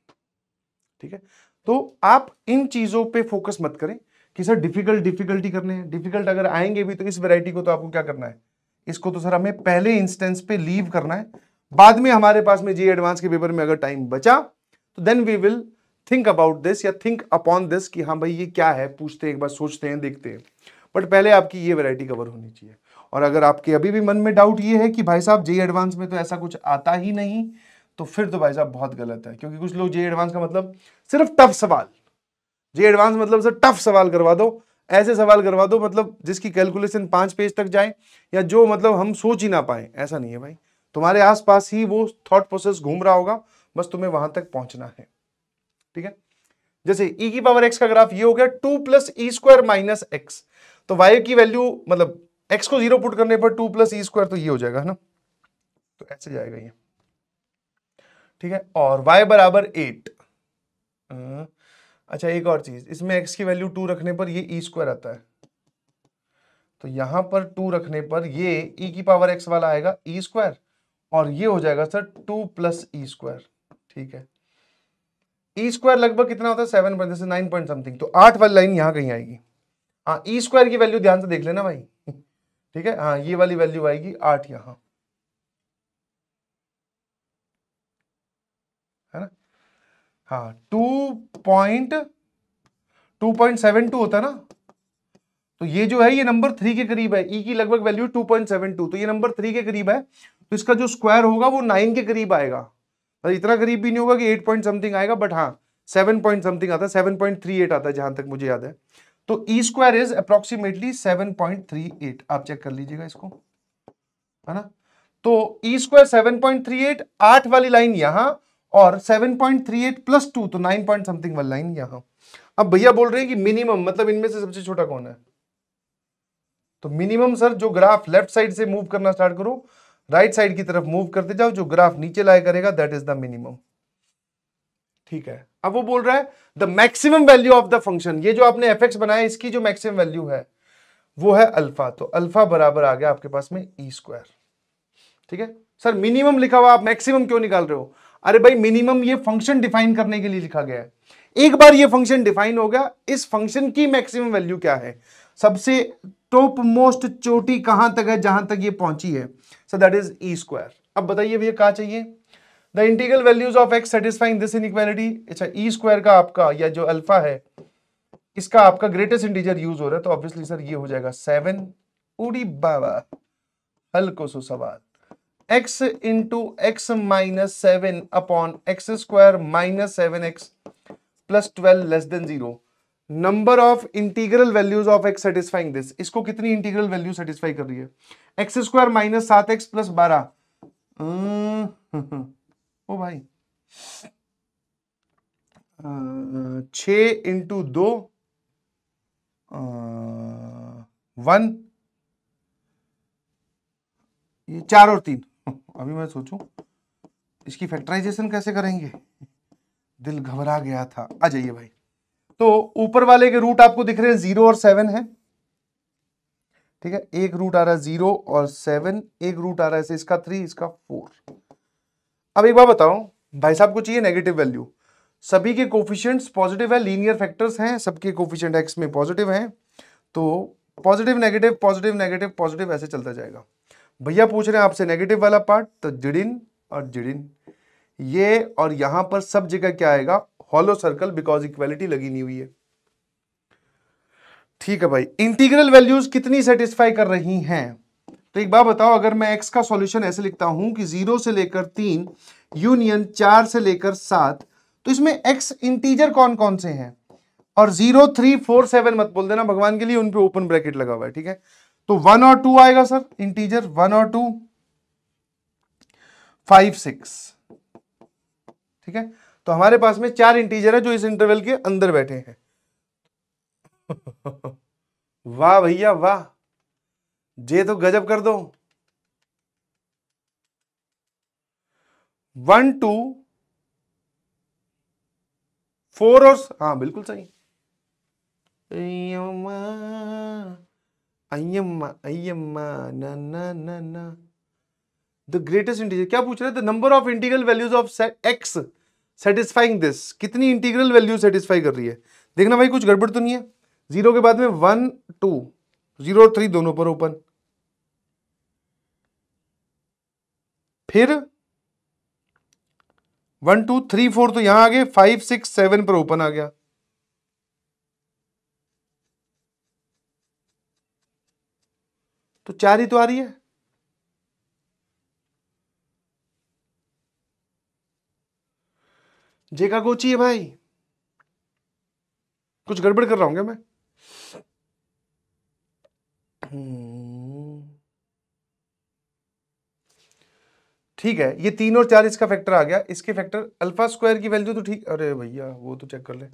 ठीक है तो आप इन चीज़ों पे फोकस मत करें कि सर डिफिकल्ट डिफिकल्टी करने हैं डिफिकल्ट अगर आएंगे भी तो इस वैरायटी को तो आपको क्या करना है इसको तो सर हमें पहले इंस्टेंस पे लीव करना है बाद में हमारे पास में जी एडवांस के पेपर में अगर टाइम बचा तो then we will think about this या थिंक अपॉन दिस कि हाँ भाई ये क्या है पूछते एक बार सोचते हैं देखते हैं बट पहले आपकी ये वेरायटी कवर होनी चाहिए और अगर आपके अभी भी मन में डाउट ये है कि भाई साहब जे एडवांस में तो ऐसा कुछ आता ही नहीं तो फिर तो भाई साहब बहुत गलत है क्योंकि कुछ लोग जे एडवांस का मतलब सिर्फ टफ सवाल जे एडवांस मतलब सर टफ सवाल करवा दो ऐसे सवाल करवा दो मतलब जिसकी कैलकुलेशन पांच पेज तक जाए या जो मतलब हम सोच ही ना पाए ऐसा नहीं है भाई तुम्हारे आसपास ही वो थॉट प्रोसेस घूम रहा होगा बस तुम्हें वहां तक पहुंचना है ठीक है जैसे e की पावर x का ग्राफ ये हो गया two plus e square minus x तो y की वैल्यू मतलब x को जीरो पुट करने पर टू प्लस ई स्क्वायर तो ये हो जाएगा है ना तो ऐसे जाएगा ये ठीक है और y बराबर एट हम्म। अच्छा एक और चीज इसमें x की वैल्यू टू रखने पर ये ई e स्क्वायर आता है तो यहां पर टू रखने पर ये e की पावर x वाला आएगा ई e स्क्वायर और ये हो जाएगा sir two plus e square ठीक है ई e स्क्वायर लगभग कितना होता है सेवन पॉइंट जैसे नाइन पॉइंट समथिंग तो आठ वाली लाइन यहां कहीं आएगी हाँ ई स्क्वायर की वैल्यू ध्यान से देख लेना भाई ठीक है हाँ ये वाली वैल्यू आएगी आठ यहाँ है ना हाँ two point two point seven two होता ना तो ये जो है ये नंबर थ्री के करीब है ई e की लगभग value two point seven two तो ये नंबर थ्री के करीब है तो इसका जो स्क्वायर होगा वो नाइन के करीब आएगा तो इतना करीब भी नहीं होगा कि एट पॉइंट समथिंग आएगा बट हाँ सेवन पॉइंट समथिंग आता है सेवन पॉइंट थ्री एट आता है जहां तक मुझे याद है तो e square is approximately seven point three eight आप चेक कर लीजिएगा इसको है ना तो e square seven point three eight आठ वाली लाइन यहां और 7.38 प्लस टू तो nine point something one line यहां अब भैया बोल रहे हैं कि मिनिमम मतलब इनमें से सबसे छोटा कौन है तो मिनिमम सर जो ग्राफ लेफ्ट साइड से मूव करना स्टार्ट करो राइट साइड की तरफ मूव करते जाओ जो ग्राफ नीचे लाया करेगा दैट इज द मिनिमम ठीक है अब वो बोल रहा है the maximum value of the function ये जो आपने एफ बनाया इसकी जो मैक्सिमम वैल्यू है वो है अल्फा तो अल्फा बराबर आ गया आपके पास में ई e स्क्वायर ठीक है सर मिनिमम लिखा हुआ आप मैक्सिमम क्यों निकाल रहे हो अरे भाई मिनिमम ये फंक्शन डिफाइन करने के लिए लिखा गया है एक बार ये फंक्शन डिफाइन हो गया इस फंक्शन की मैक्सिमम वैल्यू क्या है सबसे टॉप मोस्ट चोटी कहां तक है जहां तक ये पहुंची है so that is e square अब बताइए भैया कहा चाहिए the integral values of x satisfying this inequality अच्छा ई e स्क्वायर का आपका या जो अल्फा है इसका आपका ग्रेटेस्ट इंटीजर यूज हो रहा है तो ऑब्वियसली सर ये हो जाएगा सेवन उड़ी बाबा हल्को सो सवाल x into x minus seven upon x square minus seven x plus twelve less than zero number of integral values of x satisfying this इसको कितनी इंटीग्रल वैल्यू सेटिस्फाई कर रही है एक्स स्क्वायर माइनस सात एक्स प्लस बारह hmm. ओ भाई uh, छ इंटू दो वन uh, ये चार और तीन अभी मैं सोचूं इसकी फैक्टराइजेशन कैसे करेंगे दिल घबरा गया था आ जाइए भाई तो ऊपर वाले के रूट आपको दिख रहे हैं जीरो और सेवन है ठीक है एक रूट आ रहा है जीरो और सेवन एक रूट आ रहा है इसका थ्री इसका फोर अब एक बार बताओ भाई साहब को चाहिए नेगेटिव वैल्यू सभी के कोफिशियंट्स पॉजिटिव है लीनियर फैक्टर्स हैं सबके कोफिशियंट एक्स में पॉजिटिव हैं तो positive negative positive negative positive ऐसे चलता जाएगा भैया पूछ रहे हैं आपसे नेगेटिव वाला पार्ट तो जिडिन और जिडिन ये और यहां पर सब जगह क्या आएगा हॉलो सर्कल बिकॉज इक्वालिटी लगी नहीं हुई है ठीक है भाई इंटीग्रल वैल्यूज कितनी सेटिस्फाई कर रही हैं तो एक बार बताओ अगर मैं एक्स का सॉल्यूशन ऐसे लिखता हूं कि जीरो से लेकर तीन यूनियन चार से लेकर सात तो इसमें एक्स इंटीजर कौन कौन से हैं और जीरो थ्री फोर सेवन मत बोल देना भगवान के लिए उनपे ओपन ब्रैकेट लगा हुआ है ठीक है तो वन और टू आएगा सर इंटीजर वन और टू फाइव सिक्स ठीक है तो हमारे पास में चार इंटीजर है जो इस इंटरवल के अंदर बैठे हैं वाह भैया वाह जे तो गजब कर दो वन टू फोर और हाँ बिल्कुल सही द ग्रेटेस्ट इंटीजर क्या पूछ रहे थे number of integral values of x satisfying this कितनी इंटीग्रल वैल्यू सेटिस्फाई कर रही है देखना भाई कुछ गड़बड़ तो नहीं है जीरो के बाद में वन टू जीरो और थ्री दोनों पर ओपन फिर वन टू थ्री फोर तो यहां आ गए फाइव सिक्स सेवन पर ओपन आ गया तो चार ही तो आ रही है जे का गोची है भाई कुछ गड़बड़ कर रहा हूँ क्या मैं ठीक है ये तीन और चार इसका फैक्टर आ गया इसके फैक्टर अल्फा स्क्वायर की वैल्यू तो ठीक अरे भैया वो तो चेक कर ले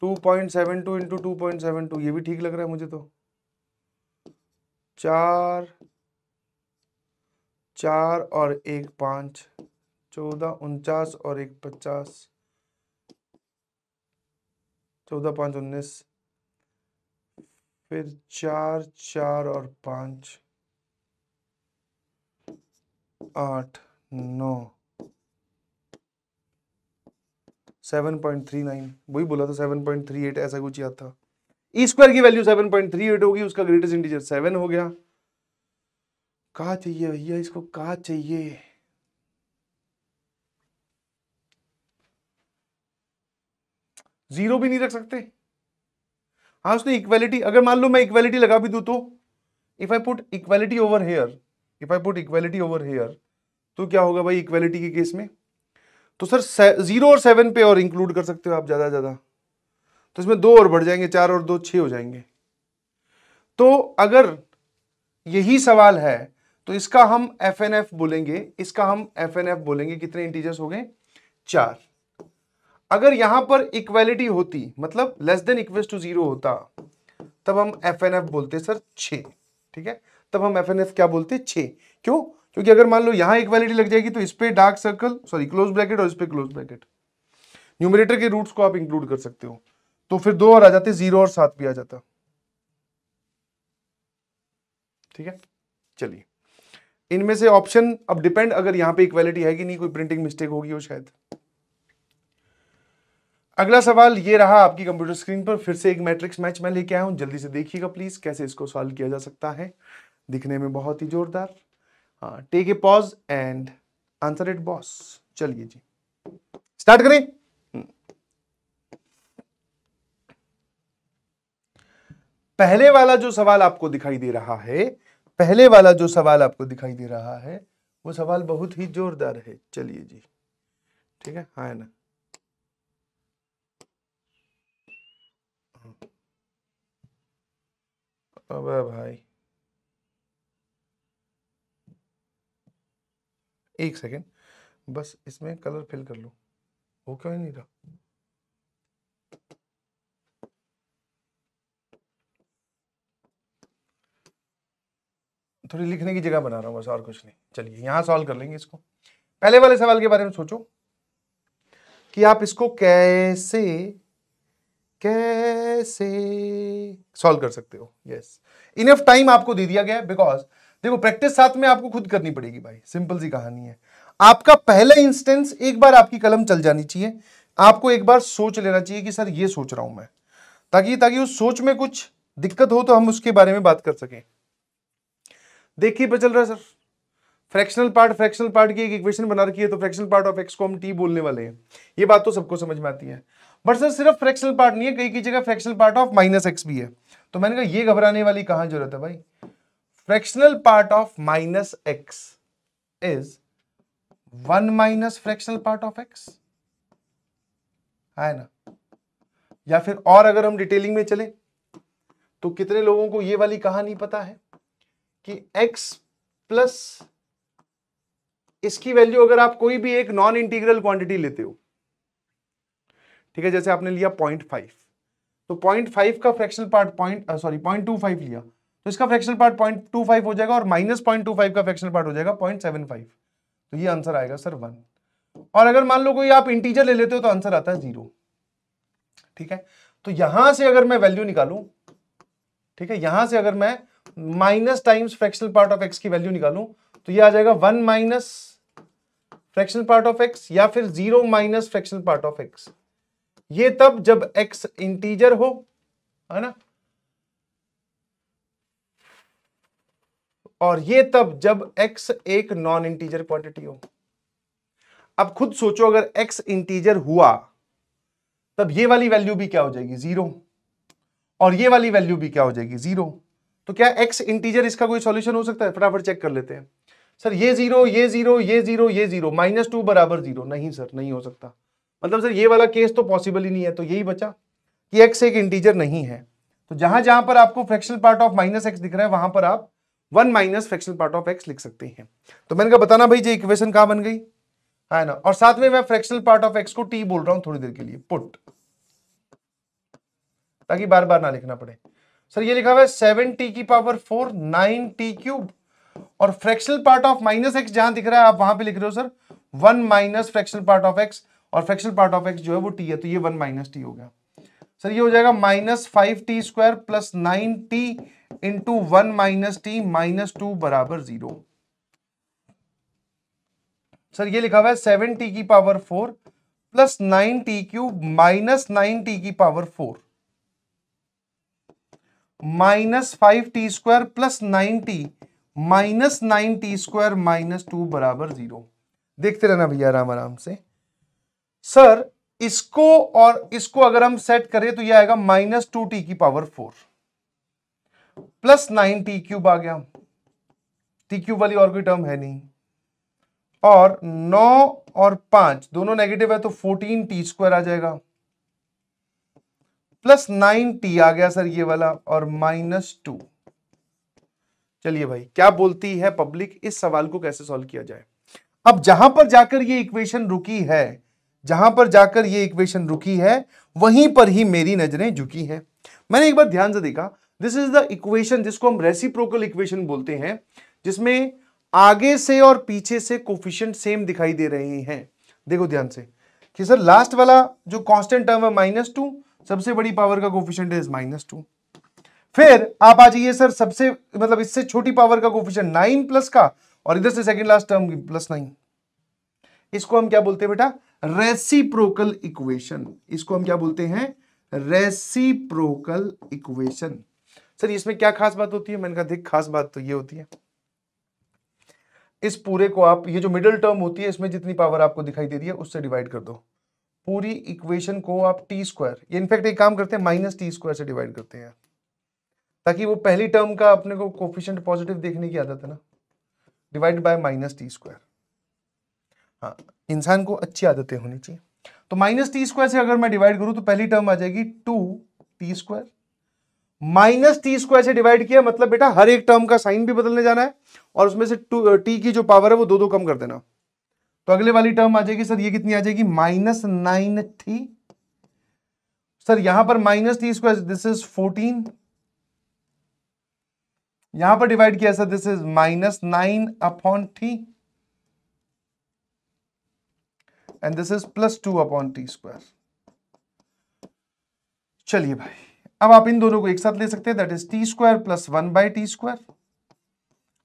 two point seven two into two point seven two ये भी ठीक लग रहा है मुझे तो चार चार और एक पाँच चौदह उनचास और एक पचास चौदह पाँच उन्नीस फिर चार चार और पाँच आठ नौ सेवन पॉइंट थ्री नाइन वही बोला था सेवन पॉइंट थ्री एट ऐसा कुछ याद था ई e स्क्वायर की value seven point three eight होगी उसका ग्रेटेस्ट इंटीजर सेवन हो गया कहा चाहिए भैया इसको कहा चाहिए जीरो भी नहीं रख सकते हाँ उसने इक्वेलिटी अगर मान लो मैं इक्वेलिटी लगा भी दू तो if I put equality over here if I put equality over here तो क्या होगा भाई इक्वेलिटी के केस में तो सर जीरो और सेवन पे और इंक्लूड कर सकते हो आप ज्यादा ज्यादा तो इसमें दो और बढ़ जाएंगे चार और दो छः हो जाएंगे तो अगर यही सवाल है तो इसका हम एफ एन एफ बोलेंगे इसका हम एफ एन एफ बोलेंगे कितने इंटीजर्स हो गए चार अगर यहां पर इक्वेलिटी होती मतलब less than equals to zero होता तब हम एफ एन एफ बोलते सर छ ठीक है तब हम एफ एन एफ क्या बोलते छ क्यों क्योंकि अगर मान लो यहां इक्वालिटी लग जाएगी तो इस पर dark circle sorry close bracket और इस पर क्लोज ब्रैकेट न्यूमिनेटर के रूट्स को आप इंक्लूड कर सकते हो तो फिर दो और आ जाते जीरो और सात भी आ जाता ठीक है चलिए इनमें से ऑप्शन अब डिपेंड अगर यहां पे इक्वालिटी है कि नहीं कोई प्रिंटिंग मिस्टेक होगी हो शायद अगला सवाल ये रहा आपकी कंप्यूटर स्क्रीन पर फिर से एक मैट्रिक्स मैच मैं लेके आया हूं जल्दी से देखिएगा प्लीज कैसे इसको सॉल्व किया जा सकता है दिखने में बहुत ही जोरदार take a pause and answer it boss चलिए जी स्टार्ट करें पहले वाला जो सवाल आपको दिखाई दे रहा है पहले वाला जो सवाल आपको दिखाई दे रहा है वो सवाल बहुत ही जोरदार है चलिए जी ठीक है हाँ है ना अब भाई एक सेकेंड बस इसमें कलर फिल कर लो वो क्यों नहीं रहा थोड़ी लिखने की जगह बना रहा हूँ बस और कुछ नहीं चलिए यहाँ सॉल्व कर लेंगे इसको पहले वाले सवाल के बारे में सोचो कि आप इसको कैसे कैसे सॉल्व कर सकते हो यस इनफ टाइम आपको दे दिया गया है बिकॉज देखो प्रैक्टिस साथ में आपको खुद करनी पड़ेगी भाई सिंपल सी कहानी है आपका पहला इंस्टेंस एक बार आपकी कलम चल जानी चाहिए आपको एक बार सोच लेना चाहिए कि सर ये सोच रहा हूं मैं ताकि ताकि उस सोच में कुछ दिक्कत हो तो हम उसके बारे में बात कर सकें देखिए पता चल रहा है sir fractional part fractional part की एक इक्वेशन बना रखी है तो फ्रैक्शनल पार्ट ऑफ एक्स को हम टी बोलने वाले हैं ये बात तो सबको समझ में आती है बट सर सिर्फ फ्रैक्शनल पार्ट नहीं है कई की जगह fractional part of minus x भी है तो मैंने कहा ये घबराने वाली कहां जरूरत है भाई fractional part of minus x is one minus fractional part of x है ना या फिर और अगर हम डिटेलिंग में चले तो कितने लोगों को ये वाली कहानी पता है कि x प्लस इसकी वैल्यू अगर आप कोई भी एक नॉन इंटीग्रल क्वांटिटी लेते हो ठीक है जैसे आपने लिया पॉइंट फाइव तो पॉइंट फाइव का fractional part point sorry point two five लिया तो इसका fractional part point two five हो जाएगा और माइनस पॉइंट टू फाइव का फ्रैक्शनल पार्ट हो जाएगा पॉइंट सेवन फाइव तो ये आंसर आएगा सर वन और अगर मान लो कोई आप इंटीजर ले लेते हो तो आंसर आता है जीरो ठीक है तो यहां से अगर मैं वैल्यू निकालू ठीक है यहां से अगर मैं minus times fractional part of x की वैल्यू निकालूं तो ये आ जाएगा one minus fractional part of x या फिर zero minus fractional part of x ये तब जब एक्स इंटीजर हो है ना और ये तब जब x एक नॉन इंटीजर क्वांटिटी हो अब खुद सोचो अगर x इंटीजर हुआ तब ये वाली वैल्यू भी क्या हो जाएगी जीरो और ये वाली वैल्यू भी क्या हो जाएगी जीरो तो क्या एक्स इंटीजर इसका कोई सॉल्यूशन हो सकता है फटाफट चेक कर लेते हैं सर ये जीरो ये जीरो ये जीरो ये जीरो माइनस टू बराबर जीरो नहीं सर नहीं हो सकता मतलब सर ये वाला केस तो पॉसिबल ही नहीं है तो यही बचा कि x एक इंटीजर नहीं है तो जहां जहां पर आपको fractional part of minus x दिख रहा है वहां पर आप one minus fractional part of x लिख सकते हैं तो मैंने कहा बताना भाई ये इक्वेशन कहाँ बन गई हाँ, है ना और साथ में मैं फ्रैक्शनल पार्ट ऑफ एक्स को टी बोल रहा हूं थोड़ी देर के लिए पुट ताकि बार बार ना लिखना पड़े सर ये लिखा हुआ है सेवन टी की power four nine t cube और fractional part of minus x जहां दिख रहा है आप वहां पे लिख रहे हो sir one minus fractional part of x और फ्रैक्शनल पार्ट ऑफ एक्स जो है वो टी है तो ये वन माइनस टी हो गया सर ये हो जाएगा minus five t square plus nine t into one minus t minus two बराबर जीरो सर ये लिखा हुआ है सेवन टी की power four plus nine t cube minus nine t की power four minus five t square plus nine t minus nine t square minus two बराबर zero देखते रहना भैया आराम आराम से सर इसको और इसको अगर हम सेट करें तो यह आएगा माइनस टू टी की power four plus nine t cube आ गया टी क्यूब वाली और कोई टर्म है नहीं और नौ और पांच दोनों नेगेटिव है तो फोर्टीन टी स्क्वायर आ जाएगा प्लस नाइन टी आ गया सर ये वाला और माइनस टू चलिए भाई क्या बोलती है पब्लिक इस सवाल को कैसे सॉल्व किया जाए अब जहां पर जाकर ये इक्वेशन रुकी है जहां पर जाकर ये इक्वेशन रुकी है वहीं पर ही मेरी नजरें झुकी हैं मैंने एक बार ध्यान से देखा दिस इज द इक्वेशन जिसको हम रेसिप्रोकल इक्वेशन बोलते हैं जिसमें आगे से और पीछे से कोफिशियंट सेम दिखाई दे रहे हैं देखो ध्यान से कि सर लास्ट वाला जो कॉन्स्टेंट टर्म है माइनस टू सबसे बड़ी पावर का कोफिशियंट इज माइनस टू फिर आप आ जाइए सर सबसे मतलब इससे छोटी पावर का कोफिशियंट नाइन प्लस का और इधर से सेकेंड लास्ट टर्म की प्लस नाइन इसको हम क्या बोलते हैं बेटा रेसिप्रोकल इक्वेशन इसको हम क्या बोलते हैं रेसिप्रोकल इक्वेशन सर इसमें क्या खास बात होती है मैंने कहा देख खास बात तो ये होती है इस पूरे को आप ये जो मिडिल टर्म होती है इसमें जितनी पावर आपको दिखाई दे रही है उससे डिवाइड कर दो पूरी इक्वेशन को आप टी स्क्वायर ये इनफैक्ट एक काम करते हैं माइनस टी स्क्वायर से डिवाइड करते हैं ताकि वो पहली टर्म का अपने को कोफिशियंट पॉजिटिव देखने की आदत है ना divide by minus t square हाँ इंसान को अच्छी आदतें होनी चाहिए तो माइनस टी स्क्वायर से अगर मैं डिवाइड करूं तो पहली टर्म आ जाएगी two T square minus t square से डिवाइड किया मतलब बेटा हर एक टर्म का साइन भी बदलने जाना है और उसमें से टू टी की जो पावर है वो दो दो कम कर देना तो अगले वाली टर्म आ जाएगी सर ये कितनी आ जाएगी माइनस नाइन थी सर यहां पर माइनस थी स्क्वायर दिस इज फोर्टीन यहां पर डिवाइड किया sir this is minus nine upon t and this is plus two upon t square चलिए भाई अब आप इन दोनों को एक साथ ले सकते हैं that is T square plus one by T square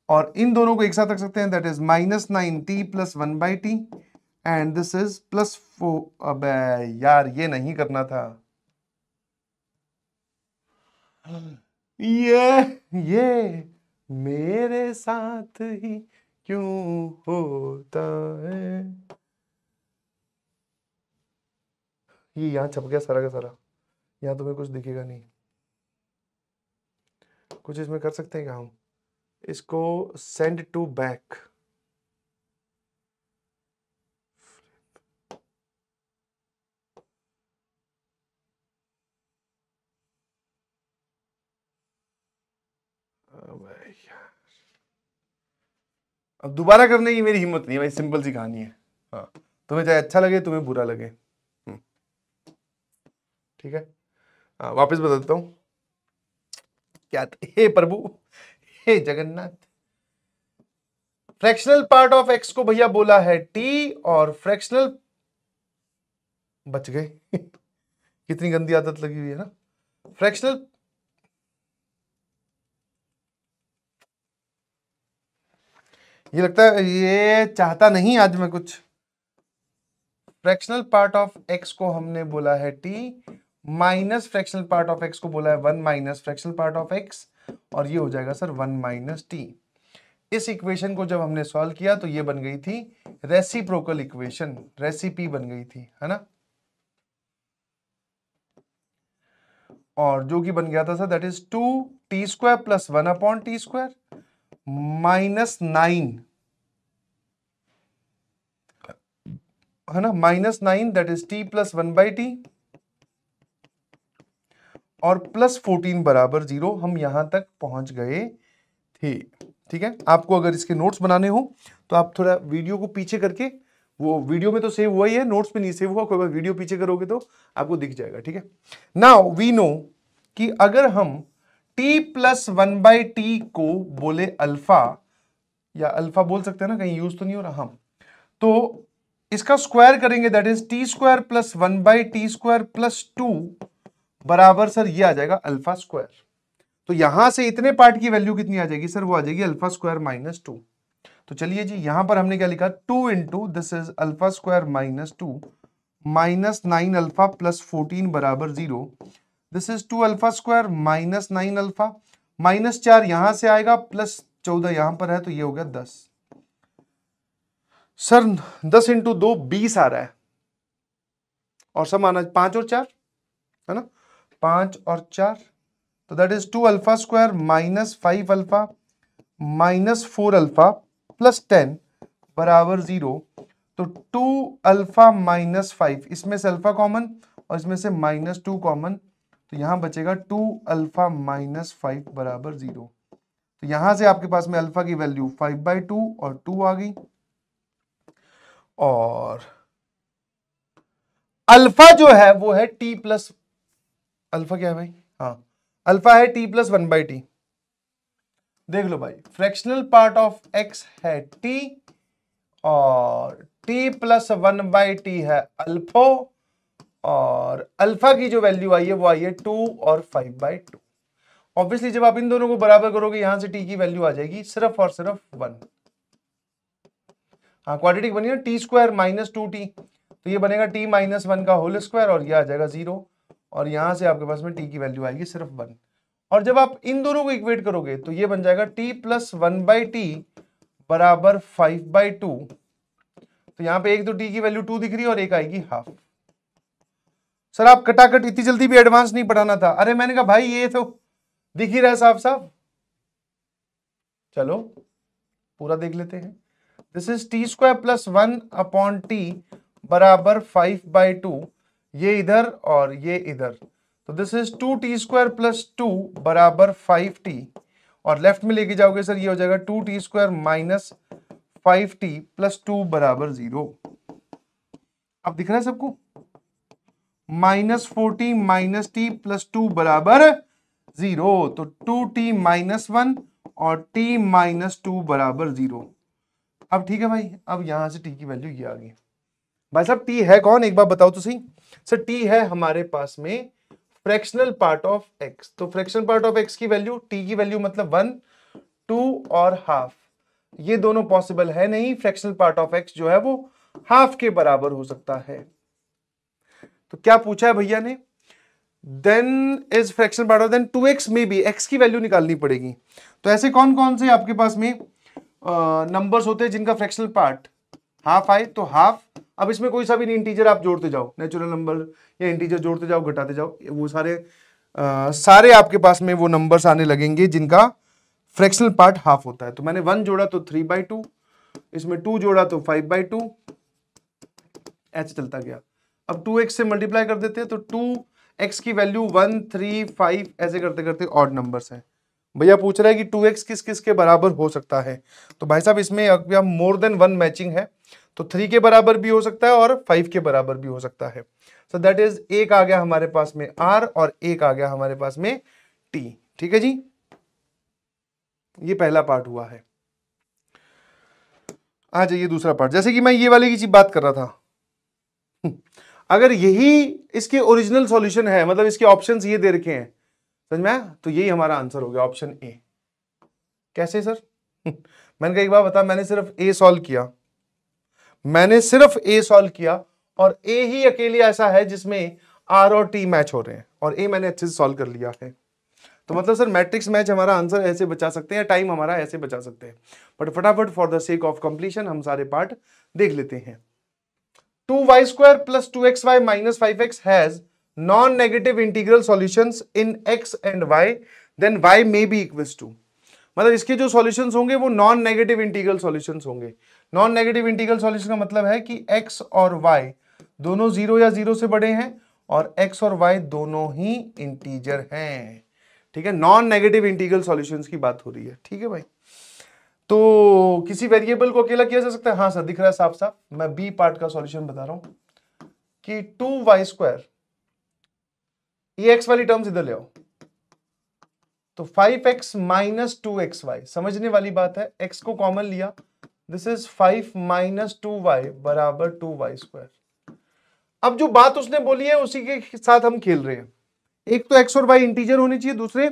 और इन दोनों को एक साथ रख सकते हैं that is minus nine t plus one by t and this is plus four अब यार ये नहीं करना था ये ये मेरे साथ ही क्यों होता है ये यहाँ छप गया सारा का सारा यहाँ तुम्हें कुछ दिखेगा नहीं कुछ इसमें कर सकते हैं क्या हम इसको सेंड टू बैक अब दोबारा करने की मेरी हिम्मत नहीं है भाई सिंपल सी कहानी है हाँ तुम्हें चाहे अच्छा लगे तुम्हें बुरा लगे हम्म। ठीक है हाँ वापस बता देता हूँ क्या हे प्रभु हे Jagannath fractional part of x को भैया बोला है टी और फ्रैक्शनल बच गए कितनी गंदी आदत लगी हुई है ना फ्रैक्शनल ये लगता है ये चाहता नहीं आज मैं कुछ फ्रैक्शनल पार्ट ऑफ एक्स को हमने बोला है t minus fractional part of x को बोला है one minus fractional part of x और ये हो जाएगा सर वन माइनस टी इस इक्वेशन को जब हमने सॉल्व किया तो ये बन गई थी रेसिप्रोकल इक्वेशन रेसिपी बन गई थी है ना और जो कि बन गया था sir that is two T square plus one upon t square minus nine है ना minus nine that is t plus one by t और प्लस फोर्टीन बराबर जीरो हम यहां तक पहुंच गए थे ठीक है आपको अगर इसके नोट्स बनाने हो तो आप थोड़ा वीडियो को पीछे करके वो वीडियो में तो सेव हुआ ही है नोट्स में नहीं सेव हुआ कोई बार वीडियो पीछे करोगे तो आपको दिख जाएगा ठीक है नाउ वी नो कि अगर हम t plus one by t को बोले अल्फा या अल्फा बोल सकते हैं ना कहीं यूज तो नहीं हो रहा हम तो इसका स्क्वायर करेंगे that is T square plus one by T square plus two बराबर सर ये आ जाएगा अल्फा स्क्वायर तो यहां से इतने पार्ट की वैल्यू कितनी आ जाएगी सर वो आ जाएगी अल्फा स्क्वायर माइनस टू तो चलिए जी यहां पर हमने क्या लिखा two into this is alpha square minus two minus nine alpha plus fourteen बराबर zero this is two alpha square minus nine alpha minus चार यहां से आएगा प्लस चौदह यहां पर है तो ये हो गया दस सर दस इंटू दो बीस आ रहा है और सब माना पांच और चार है ना पांच और चार तो that is two alpha square minus five alpha minus four alpha plus ten बराबर जीरो तो टू अल्फा माइनस फाइव इसमें से अल्फा कॉमन और इसमें से माइनस टू कॉमन तो यहां बचेगा टू अल्फा माइनस फाइव बराबर जीरो तो यहां से आपके पास में अल्फा की वैल्यू फाइव बाई टू और टू आ गई और अल्फा जो है वो है टी प्लस अल्फा क्या है भाई हाँ अल्फा है T plus one by T देख लो भाई फ्रैक्शनल पार्ट ऑफ एक्स है टी और T plus one by T है अल्फो और अल्फा की जो वैल्यू आई है वो आई है टू और फाइव बाई टू ऑब्वियसली जब आप इन दोनों को बराबर करोगे यहां से टी की वैल्यू आ जाएगी सिर्फ और सिर्फ वन हाँ क्वाड्रेटिक बनी ना T square minus two T तो ये बनेगा टी माइनस वन का होल स्क्वायर और ये आ जाएगा जीरो और यहां से आपके पास में टी की वैल्यू आएगी सिर्फ वन और जब आप इन दोनों को इक्वेट करोगे तो ये बन जाएगा T plus one by T बराबर फाइव बाई टू तो यहाँ पे एक तो टी की वैल्यू टू दिख रही है और एक आएगी हाफ सर आप कटाकट इतनी जल्दी भी एडवांस नहीं पढ़ाना था अरे मैंने कहा भाई ये तो दिख ही रहा है साफ साफ चलो पूरा देख लेते हैं this is T square plus one upon T बराबर फाइव बाई टू ये इधर और ये इधर तो this is two T square plus two बराबर फाइव टी और लेफ्ट में लेके जाओगे सर ये हो जाएगा two T square minus five T plus two बराबर जीरो अब दिख रहा है सबको minus four T minus T plus two बराबर जीरो तो टू टी माइनस वन और टी माइनस टू बराबर जीरो अब ठीक है भाई अब यहां से टी की वैल्यू ये आ गई भाई साहब टी है कौन एक बार बताओ तो सही सर टी है हमारे पास में फ्रैक्शनल पार्ट ऑफ एक्स तो फ्रैक्शनल पार्ट ऑफ एक्स की वैल्यू टी की वैल्यू मतलब वन टू और हाफ ये दोनों पॉसिबल है नहीं फ्रैक्शनल पार्ट ऑफ एक्स जो है वो हाफ के बराबर हो सकता है तो क्या पूछा है भैया ने then is fraction part of then two x में भी एक्स की वैल्यू निकालनी पड़ेगी तो ऐसे कौन कौन से आपके पास में नंबर्स uh, होते हैं जिनका फ्रैक्शनल पार्ट हाफ आए तो हाफ अब इसमें कोई सा भी इंटीजर आप जोड़ते जाओ नेचुरल नंबर या इंटीजर जोड़ते जाओ घटाते जाओ वो सारे आ, सारे आपके पास में वो नंबर्स आने लगेंगे जिनका फ्रैक्शनल पार्ट हाफ होता है तो मैंने वन जोड़ा तो थ्री बाई टू इसमें टू जोड़ा तो फाइव बाई टू ऐसे चलता गया अब टू एक्स से मल्टीप्लाई कर देते हैं तो टू एक्स की वैल्यू वन थ्री फाइव ऐसे करते करते ऑड नंबर्स हैं भैया पूछ रहा है कि टू एक्स किस किस के बराबर हो सकता है तो भाई साहब इसमें मोर देन वन मैचिंग है तो थ्री के बराबर भी हो सकता है और फाइव के बराबर भी हो सकता है सो दैट इज एक आ गया हमारे पास में आर और एक आ गया हमारे पास में टी ठीक है जी ये पहला पार्ट हुआ है आ जाइए दूसरा पार्ट जैसे कि मैं ये वाले की चीज बात कर रहा था हम्म। अगर यही इसके ओरिजिनल सॉल्यूशन है मतलब इसके ऑप्शंस ये दे रखे हैं समझ में तो यही हमारा आंसर हो गया ऑप्शन ए कैसे सर हम्म। मैंने कहा एक बार बता मैंने सिर्फ ए सॉल्व किया मैंने सिर्फ ए सॉल्व किया और ए ही अकेले ऐसा है जिसमें आर और टी मैच हो रहे हैं और ए मैंने अच्छे से सॉल्व कर लिया है तो मतलब सर मैट्रिक्स मैच हमारा आंसर ऐसे बचा सकते हैं टाइम हमारा ऐसे बचा सकते हैं बट फटाफट for the sake of completion हम सारे पार्ट देख लेते हैं two y square plus two x y minus five x has non negative integral solutions in x and y then y may be equals to मतलब इसके जो solutions होंगे वो नॉन नेगेटिव इंटीग्रल सॉल्यूशंस होंगे non negative integral solution का मतलब है कि एक्स और वाई दोनों जीरो या जीरो से बड़े हैं और एक्स और वाई दोनों ही इंटीजर हैं ठीक है नॉन नेगेटिव इंटीग्रल सॉल्यूशंस की बात हो रही है ठीक है भाई तो किसी वेरिएबल को अकेला किया जा सकता है हाँ सर दिख रहा है साफ साफ मैं बी पार्ट का सॉल्यूशन बता रहा हूं कि टू वाई स्क्वायर ये एक्स वाली टर्म्स इधर ले आओ तो five x minus two x y समझने वाली बात है एक्स को कॉमन लिया this is five minus two y बराबर टू वाई स्क्वायर अब जो बात उसने बोली है उसी के साथ हम खेल रहे हैं एक तो एक्स और वाई इंटीजर होने चाहिए दूसरे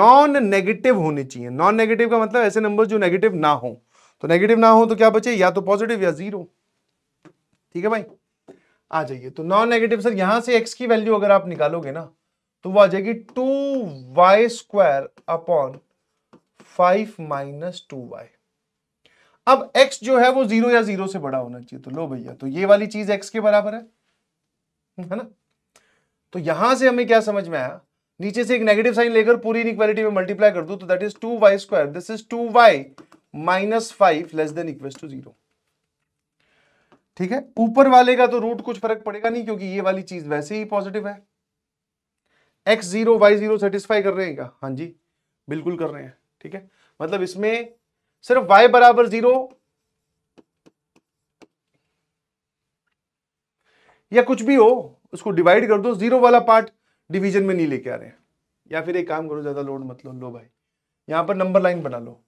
नॉन नेगेटिव होने चाहिए नॉन नेगेटिव का मतलब ऐसे नंबर जो नेगेटिव ना हो तो नेगेटिव ना हो तो क्या बचे या तो पॉजिटिव या जीरो ठीक है भाई आ जाइए तो नॉन नेगेटिव सर यहां से एक्स की वैल्यू अगर आप निकालोगे ना तो वो आ जाएगी two y square upon five minus two y अब x जो है वो जीरो या जीरो से बड़ा होना चाहिए तो लो भैया तो ये वाली चीज x के बराबर है है ना तो यहां से हमें क्या समझ में आया नीचे से एक नेगेटिव साइन लेकर पूरी इनक्वालिटी में मल्टीप्लाई कर दू तो that is two y square this is two y minus five less than equal to zero ठीक है ऊपर वाले का तो रूट कुछ फर्क पड़ेगा नहीं क्योंकि ये वाली चीज वैसे ही पॉजिटिव है x zero y zero satisfy कर रहे हैं क्या हाँ जी बिल्कुल कर रहे हैं ठीक है मतलब इसमें सिर्फ y बराबर जीरो या कुछ भी हो उसको डिवाइड कर दो जीरो वाला पार्ट डिवीजन में नहीं लेके आ रहे हैं या फिर एक काम करो ज्यादा लोड मत लो लो भाई यहां पर नंबर लाइन बना लो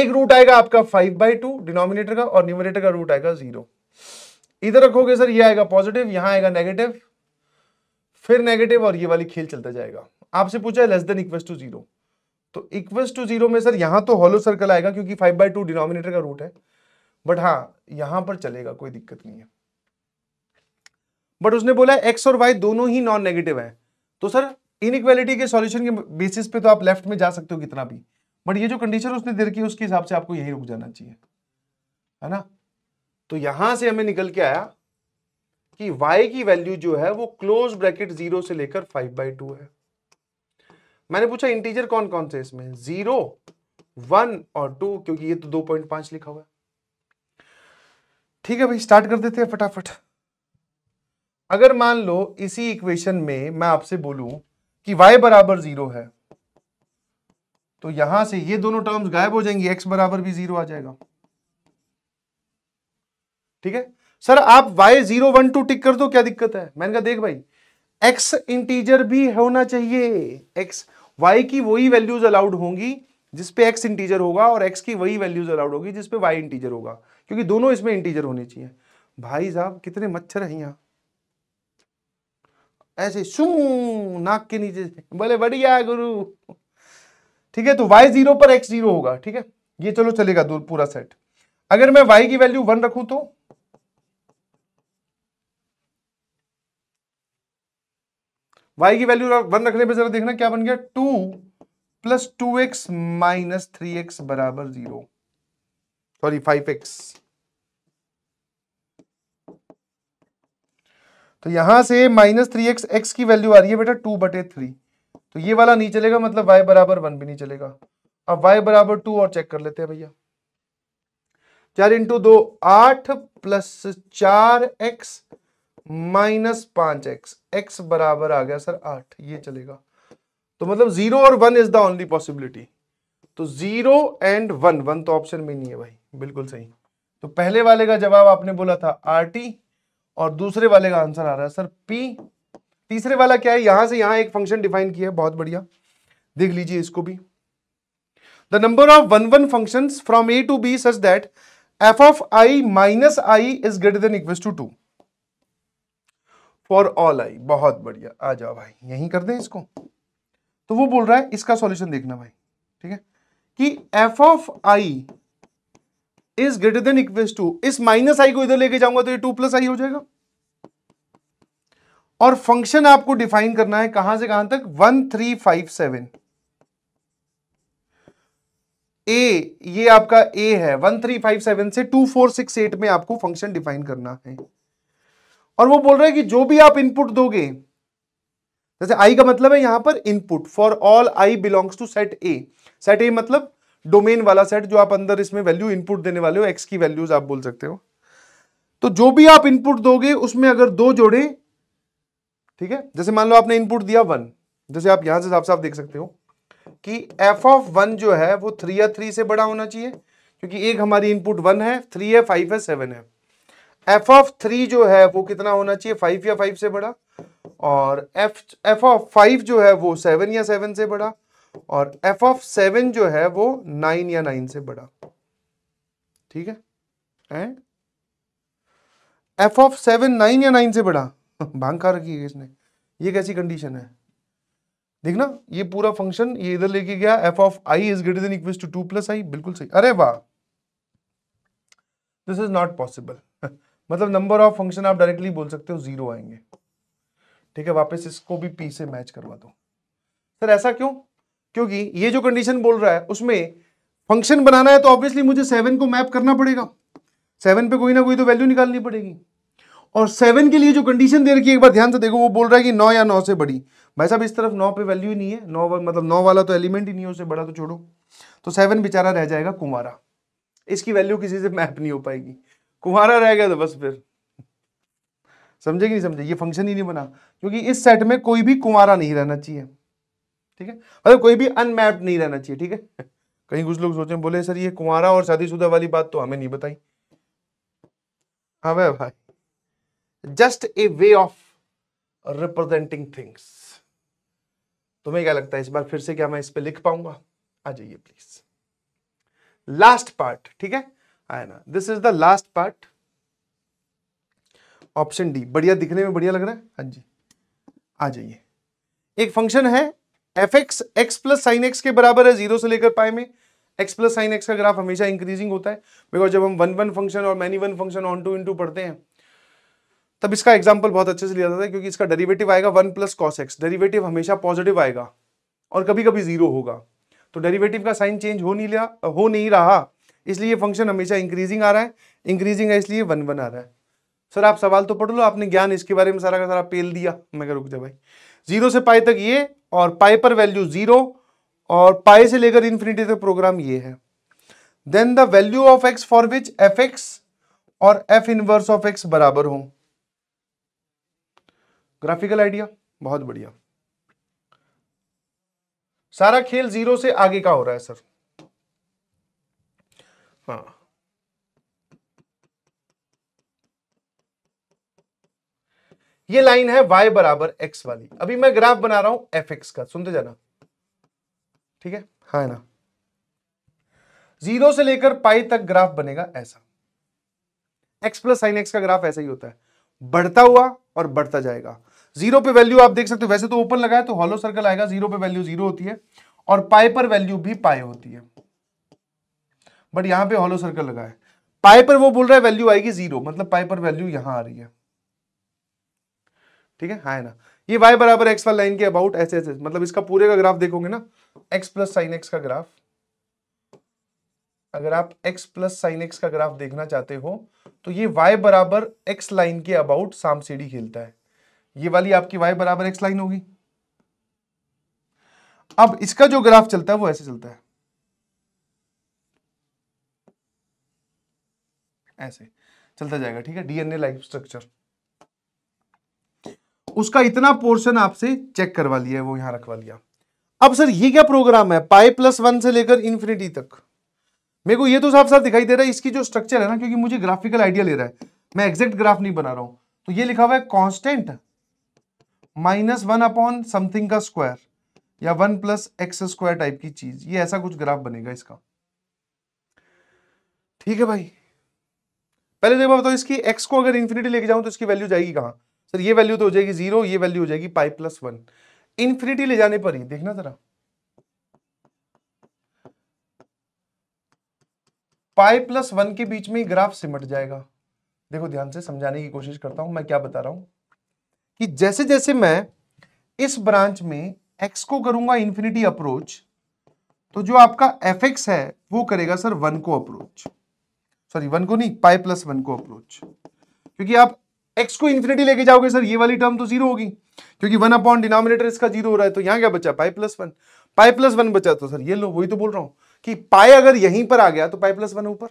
एक रूट आएगा आपका फाइव बाई टू डिनोमिनेटर का और न्यूमिनेटर का रूट आएगा जीरो इधर रखोगे सर ये आएगा पॉजिटिव यहां आएगा नेगेटिव फिर नेगेटिव और ये वाली खेल चलता जाएगा आपसे पूछा है less than equal to zero तो इक्वस टू जीरो में सर यहां तो हॉलो सर्कल आएगा क्योंकि फाइव बाई टू डिनोमिनेटर का रूट है बट हाँ यहां पर चलेगा कोई दिक्कत नहीं है बट उसने बोला एक्स और वाई दोनों ही नॉन नेगेटिव है तो सर इनइक्वालिटी के सॉल्यूशन के बेसिस पे तो आप लेफ्ट में जा सकते हो कितना भी बट ये जो कंडीशन उसने दे रखी है उसके हिसाब से आपको यही रुक जाना चाहिए है ना तो यहां से हमें निकल के आया कि y की वैल्यू जो है वो क्लोज ब्रैकेट जीरो से लेकर फाइव बाई टू है मैंने पूछा इंटीजर कौन कौन से इसमें जीरो वन और टू क्योंकि ये तो दो पॉइंट पांच लिखा हुआ है ठीक है भाई स्टार्ट कर देते हैं फटाफट अगर मान लो इसी इक्वेशन में मैं आपसे बोलूं कि y बराबर जीरो है तो यहां से ये दोनों टर्म्स गायब हो जाएंगी x बराबर भी जीरो आ जाएगा ठीक है सर आप y zero one two tick कर दो क्या दिक्कत है मैंने कहा देख भाई x इंटीजर भी होना चाहिए x वाई की वही वैल्यूज अलाउड होंगी जिसपे एक्स इंटीजर होगा और एक्स की वही वैल्यूज अलाउड होगी जिसपे वाई इंटीजर होगा क्योंकि दोनों इसमें इंटीजर होने चाहिए भाई साहब कितने मच्छर हैं यहाँ ऐसे शू नाक के नीचे बोले बढ़िया गुरु ठीक है तो वाई जीरो पर एक्स जीरो होगा ठीक है ये चलो चलेगा दूर पूरा सेट अगर मैं वाई की वैल्यू वन रखू तो वाई की वैल्यू वन रखने पर जरा देखना क्या बन गया two plus two x minus three x बराबर जीरो सॉरी फाइव एक्स तो यहां से माइनस थ्री एक्स एक्स की वैल्यू आ रही है बेटा टू बटे थ्री तो ये वाला नहीं चलेगा मतलब वाई बराबर वन भी नहीं चलेगा अब वाई बराबर टू और चेक कर लेते हैं भैया चार इंटू दो आठ प्लस चार एक्स माइनस पांच एक्स एक्स बराबर आ गया सर आठ ये चलेगा तो मतलब जीरो और one is the only possibility तो जीरो एंड वन वन तो ऑप्शन में नहीं है भाई बिल्कुल सही तो पहले वाले का जवाब आपने बोला था आर टी और दूसरे वाले का आंसर आ रहा है सर पी तीसरे वाला क्या है यहां से यहां एक फंक्शन डिफाइन किया है बहुत बढ़िया देख लीजिए इसको भी the number of one one function from A to B such that f of i minus i is greater than equal to two for all i बहुत बढ़िया आ जाओ भाई यही कर दें इसको तो वो बोल रहा है इसका सॉल्यूशन देखना भाई ठीक है कि F of i is greater than equal to इस माइनस आई को इधर लेके जाऊंगा तो ये टू प्लस आई हो जाएगा और फंक्शन आपको डिफाइन करना है कहां से कहां तक one three five seven A ये आपका ए है वन थ्री फाइव सेवन से टू फोर सिक्स एट में आपको फंक्शन डिफाइन करना है और वो बोल रहे हैं कि जो भी आप इनपुट दोगे जैसे आई का मतलब है यहां पर input for all i belongs to set A set A मतलब डोमेन वाला सेट जो आप अंदर इसमें वैल्यू इनपुट देने वाले हो एक्स की वैल्यूज आप बोल सकते हो तो जो भी आप इनपुट दोगे उसमें अगर दो जोड़े ठीक है जैसे मान लो आपने इनपुट दिया वन जैसे आप यहां से साफ साफ देख सकते हो कि एफ ऑफ वन जो है वो थ्री या थ्री से बड़ा होना चाहिए क्योंकि एक हमारी इनपुट वन है थ्री है फाइव है सेवन है एफ ऑफ थ्री जो है वो कितना होना चाहिए फाइव या फाइव से बड़ा और एफ एफ ऑफ फाइव जो है वो सेवन या सेवन से बड़ा और एफ ऑफ सेवन जो है वो नाइन या नाइन से बड़ा ठीक है एफ ऑफ सेवन नाइन या नाइन से बड़ा भांग खा रखी है इसने ये कैसी कंडीशन है देखना ये पूरा फंक्शन ये इधर लेके गया f of i is greater than equal to two plus i बिल्कुल सही अरे वाह दिस इज नॉट पॉसिबल मतलब नंबर ऑफ फंक्शन आप डायरेक्टली बोल सकते हो जीरो आएंगे ठीक है वापस इसको भी पी से मैच करवा दो सर ऐसा क्यों क्योंकि ये जो कंडीशन बोल रहा है उसमें फंक्शन बनाना है तो ऑब्वियसली मुझे सेवन को मैप करना पड़ेगा सेवन पे कोई ना कोई तो वैल्यू निकालनी पड़ेगी और सेवन के लिए जो कंडीशन दे रखी है एक बार ध्यान से देखो वो बोल रहा है कि नौ या नौ से बड़ी भाई साहब इस तरफ नौ पे वैल्यू ही नहीं है नौ मतलब नौ वाला तो एलिमेंट ही नहीं है उसे बड़ा तो छोड़ो तो सेवन बेचारा रह जाएगा कुमारा इसकी वैल्यू किसी से मैप नहीं हो पाएगी कुम्हारा रह गया तो बस फिर समझे कि नहीं समझे ये फंक्शन ही नहीं बना क्योंकि इस सेट में कोई भी कुंवरा नहीं रहना चाहिए ठीक है मतलब कोई भी अनमैप्ड नहीं रहना चाहिए ठीक है कहीं कुछ लोग सोचे बोले सर ये कुंवारा और शादीशुदा वाली बात तो हमें नहीं बताई हाँ भाई just a way of representing things तुम्हें क्या लगता है इस बार फिर से क्या मैं इस पर लिख पाऊंगा आ जाइए प्लीज लास्ट पार्ट ठीक है आया ना this is the last part option D बढ़िया दिखने में बढ़िया लग रहा है हाँ जी आ जाइए एक फंक्शन है f x x plus sine x के बराबर है जीरो से लेकर पाए में एक्स प्लस साइन एक्स का ग्राफ हमेशा इंक्रीजिंग होता है बिकॉज जब हम वन वन फंक्शन और many one function onto into पढ़ते हैं तब इसका एग्जाम्पल बहुत अच्छे से लिया जाता है क्योंकि इसका डेरिवेटिव आएगा one plus cos x derivative हमेशा पॉजिटिव आएगा और कभी कभी जीरो होगा तो डेरिवेटिव का साइन चेंज हो नहीं लिया हो नहीं रहा इसलिए फंक्शन हमेशा इंक्रीजिंग आ रहा है इंक्रीजिंग है इसलिए वन वन आ रहा है सर आप सवाल तो पढ़ लो आपने ज्ञान इसके बारे में सारा का सारा पेल दिया मैं क्या रुक जा भाई जीरो से पाए तक ये और पाए पर वैल्यू जीरो और पाए से लेकर इन्फिनिटी तक प्रोग्राम ये है then the value of x for which f x और एफ इनवर्स ऑफ एक्स बराबर हो ग्राफिकल आइडिया बहुत बढ़िया सारा खेल जीरो से आगे का हो रहा है सर pas. हाँ। ये लाइन है y बराबर x वाली अभी मैं ग्राफ बना रहा हूं एफ का सुनते जाना ठीक है हा ना जीरो से लेकर पाई तक ग्राफ बनेगा ऐसा x प्लस साइन एक्स का ग्राफ ऐसा ही होता है बढ़ता हुआ और बढ़ता जाएगा जीरो पे वैल्यू आप देख सकते हो वैसे तो ओपन लगा है तो हॉलो सर्कल आएगा जीरो पे वैल्यू जीरो होती है और पाई पर वैल्यू भी पाई होती है बट यहां पे हॉलो सर्कल लगा है पाई पर वो बोल रहा है वैल्यू आएगी जीरो मतलब पाई पर वैल्यू यहां आ रही है ठीक है हा है ना ये y बराबर एक्स वाली लाइन के अबाउट ऐसे ऐसे मतलब इसका पूरे का ग्राफ देखोगे ना x प्लस साइन एक्स का ग्राफ अगर आप x प्लस साइन एक्स का ग्राफ देखना चाहते हो तो ये y बराबर x लाइन के अबाउट साम सीढ़ी खेलता है ये वाली आपकी y बराबर x लाइन होगी अब इसका जो ग्राफ चलता है वो ऐसे चलता है ऐसे चलता जाएगा ठीक है डीएनए लाइक स्ट्रक्चर उसका इतना पोर्शन आपसे चेक करवा लिया वो यहां रखवा लिया अब सर ये क्या प्रोग्राम है पाई प्लस वन से लेकर इन्फिनिटी तक मेरे को ये तो साफ साफ दिखाई दे रहा है इसकी जो स्ट्रक्चर है ना क्योंकि मुझे ग्राफिकल आइडिया ले रहा है मैं एग्जैक्ट ग्राफ नहीं बना रहा हूं तो ये लिखा हुआ है constant minus one upon something का स्क्वायर या one plus x square type की चीज ये ऐसा कुछ ग्राफ बनेगा इसका ठीक है भाई पहले देखो तो बताओ इसकी एक्स को अगर इन्फिनिटी लेके जाऊं तो इसकी वैल्यू जाएगी कहाँ सर ये वैल्यू तो हो जाएगी जीरो ये वैल्यू हो जाएगी पाई प्लस वन इन्फिनिटी ले जाने पर ही देखना जरा पाई प्लस वन के बीच में ग्राफ सिमट जाएगा देखो ध्यान से समझाने की कोशिश करता हूं मैं क्या बता रहा हूं कि जैसे जैसे मैं इस ब्रांच में एक्स को करूंगा इन्फिनिटी अप्रोच तो जो आपका एफ एक्स है वो करेगा सर वन को अप्रोच सॉरी वन को नहीं पाई प्लस वन को अप्रोच क्योंकि आप एक्स को इन्फिनिटी लेके जाओगे सर ये वाली टर्म तो जीरो होगी क्योंकि वन अपॉन डिनोमिनेटर इसका जीरो हो रहा है तो यहाँ क्या बचा pi plus one pi plus one बचा तो सर ये लो वही तो बोल रहा हूं कि पाए अगर यहीं पर आ गया तो पाई प्लस वन ऊपर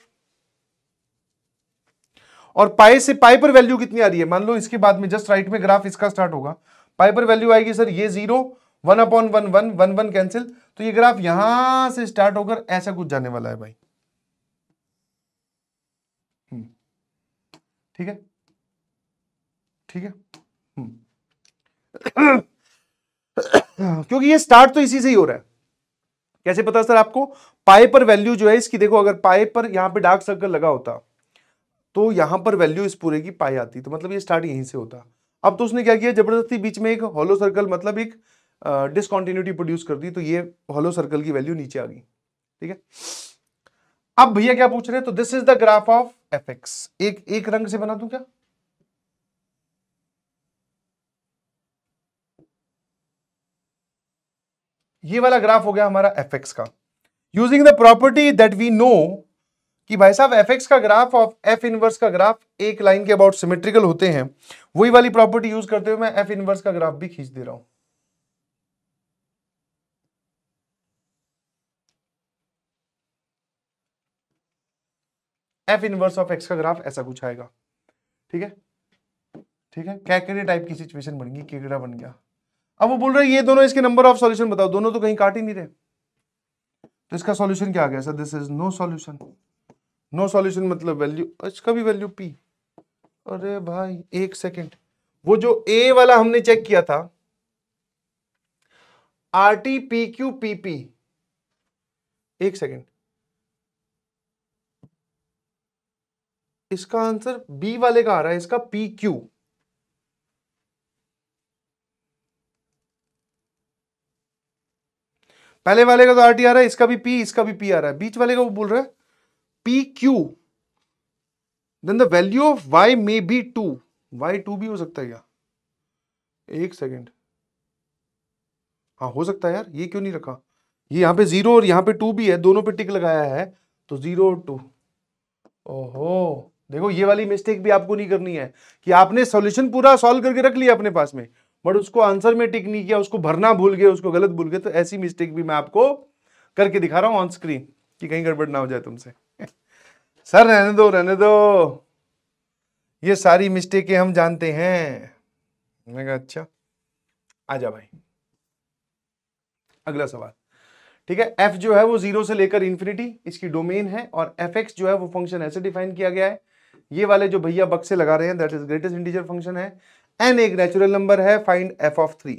और पाए से पाई पर वैल्यू कितनी आ रही है मान लो इसके बाद में जस्ट राइट में ग्राफ इसका स्टार्ट होगा पाई पर वैल्यू आएगी सर ये zero one upon one one one one cancel तो ये ग्राफ यहां से स्टार्ट होकर ऐसा कुछ जाने वाला है भाई ठीक है ठीक है हम्म। क्योंकि ये स्टार्ट तो इसी से ही हो रहा है कैसे पता सर आपको पाए पर वैल्यू जो है इसकी देखो अगर पाए पर यहां पे डार्क सर्कल लगा होता तो यहां पर वैल्यू इस पूरे की पाई आती तो मतलब ये स्टार्ट यहीं से होता अब तो उसने क्या किया जबरदस्ती बीच में एक हॉलो सर्कल मतलब एक डिसकॉन्टिन्यूटी प्रोड्यूस कर दी तो ये हॉलो सर्कल की वैल्यू नीचे आ गई ठीक है अब भैया क्या पूछ रहे हैं तो this is the graph of f x एक एक रंग से बना दू क्या ये वाला ग्राफ हो गया हमारा एफ एक्स का using the property that we know कि भाई साहब एफ एक्स का ग्राफ ऑफ एफ इनवर्स का ग्राफ एक लाइन के अबाउट सिमेट्रिकल होते हैं वही वाली प्रॉपर्टी यूज करते हुए मैं एफ इनवर्स का ग्राफ भी खींच दे रहा हूं एफ इनवर्स ऑफ एक्स का ग्राफ ऐसा कुछ आएगा ठीक है ठीक है क्या कैकेरिया टाइप की सिचुएशन बन गई केकड़ा बन गया अब वो बोल रहे हैं ये दोनों इसके नंबर ऑफ सॉल्यूशन बताओ दोनों तो कहीं काट ही नहीं रहे तो इसका सॉल्यूशन क्या आ गया sir this is no solution no solution मतलब वैल्यू इसका भी वैल्यू पी अरे भाई एक सेकेंड वो जो ए वाला हमने चेक किया था R T P Q P P एक सेकेंड इसका आंसर बी वाले का आ रहा है इसका पी क्यू पहले वाले का तो आर टी आ रहा है इसका भी पी इसका भी पी आ रहा है बीच वाले का वो बोल रहा है P Q then the value of y may be two y two भी हो सकता है क्या एक सेकेंड हाँ हो सकता है यार ये क्यों नहीं रखा ये यहां पे जीरो और यहां पे टू भी है दोनों पे टिक लगाया है तो जीरो और टू ओहो देखो ये वाली मिस्टेक भी आपको नहीं करनी है कि आपने सोल्यूशन पूरा सॉल्व करके रख लिया अपने पास में बट उसको आंसर में टिक नहीं किया उसको भरना भूल गए उसको गलत भूल गए तो ऐसी मिस्टेक भी मैं आपको करके दिखा रहा हूं ऑन स्क्रीन कि कहीं गड़बड़ ना हो जाए तुमसे सर रहने दो रहने दो ये सारी मिस्टेकें हम जानते हैं मैं कहा अच्छा जा भाई अगला सवाल ठीक है एफ जो है वो जीरो से लेकर इन्फिनिटी इसकी डोमेन है और एफ एक्स जो है वो फंक्शन ऐसे डिफाइन किया गया है ये वाले जो भैया बक्से लगा रहे हैं that is greatest integer function है एन एक नेचुरल नंबर है find f of three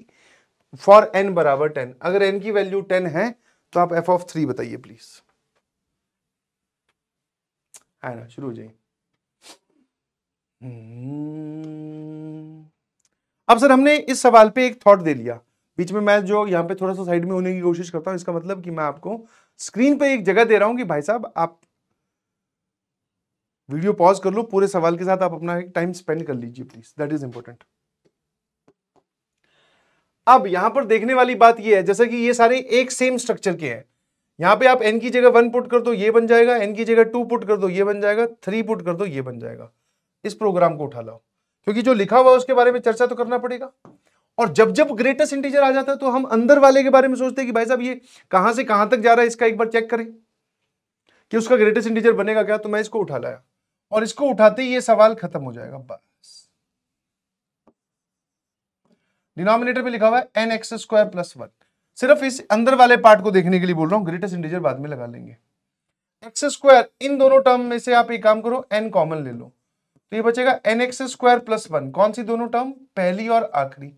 for N बराबर टेन अगर एन की वैल्यू टेन है तो आप एफ ऑफ थ्री बताइए प्लीज है हाँ ना शुरू हो जाइए हम्म। अब सर हमने इस सवाल पे एक थॉट दे लिया बीच में मैं जो यहाँ पे थोड़ा सा साइड में होने की कोशिश करता हूँ इसका मतलब कि मैं आपको स्क्रीन पे एक जगह दे रहा हूँ कि भाई साहब आप वीडियो पॉज कर लो पूरे सवाल के साथ आप अपना टाइम स्पेंड कर लीजिए प्लीज दैट इज इंपॉर्टेंट अब यहां पर देखने वाली बात यह है जैसा कि ये सारे एक सेम स्ट्रक्चर के हैं यहां पे आप एन की जगह वन पुट कर दो ये बन जाएगा एन की जगह टू पुट कर दो ये बन जाएगा थ्री पुट कर दो ये बन जाएगा इस प्रोग्राम को उठा लाओ क्योंकि जो लिखा हुआ उसके बारे में चर्चा तो करना पड़ेगा और जब जब ग्रेटेस्ट इंटीजर आ जाता है तो हम अंदर वाले के बारे में सोचते हैं कि भाई साहब ये कहां से कहां तक जा रहा है इसका एक बार चेक करें कि उसका ग्रेटेस्ट इंटीजर बनेगा क्या तो मैं इसको उठा लाया और इसको उठाते ही ये सवाल खत्म हो जाएगा बस डिनोमिनेटर में लिखा हुआ है N x square plus one सिर्फ इस अंदर वाले पार्ट को देखने के लिए बोल रहा हूं ग्रेटेस्ट इंटीजर बाद में लगा लेंगे एक्स स्क्वायर इन दोनों टर्म में से आप एक काम करो एन कॉमन ले लो तो ये बचेगा N x square plus one कौन सी दोनों टर्म पहली और आखिरी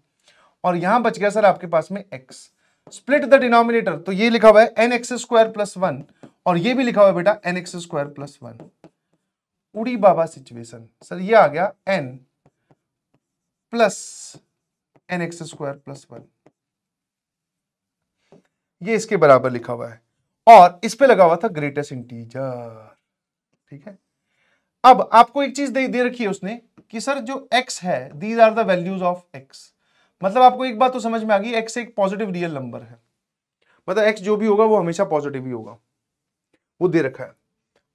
और यहां बच गया सर आपके पास में एक्स स्प्लिट द डिनोमिनेटर तो ये लिखा हुआ है N x square plus one और ये भी लिखा हुआ है बेटा n x square plus one उड़ी बाबा सिचुएशन सर ये आ गया n plus n x square plus one ये इसके बराबर लिखा हुआ है और इस पे लगा हुआ था ग्रेटेस्ट इंटीजर ठीक है अब आपको एक चीज दे, दे रखी है उसने कि सर जो x है these are the values of x मतलब आपको एक बात तो समझ में आ गई x एक पॉजिटिव रियल नंबर है मतलब x जो भी होगा वो हमेशा पॉजिटिव ही होगा वो दे रखा है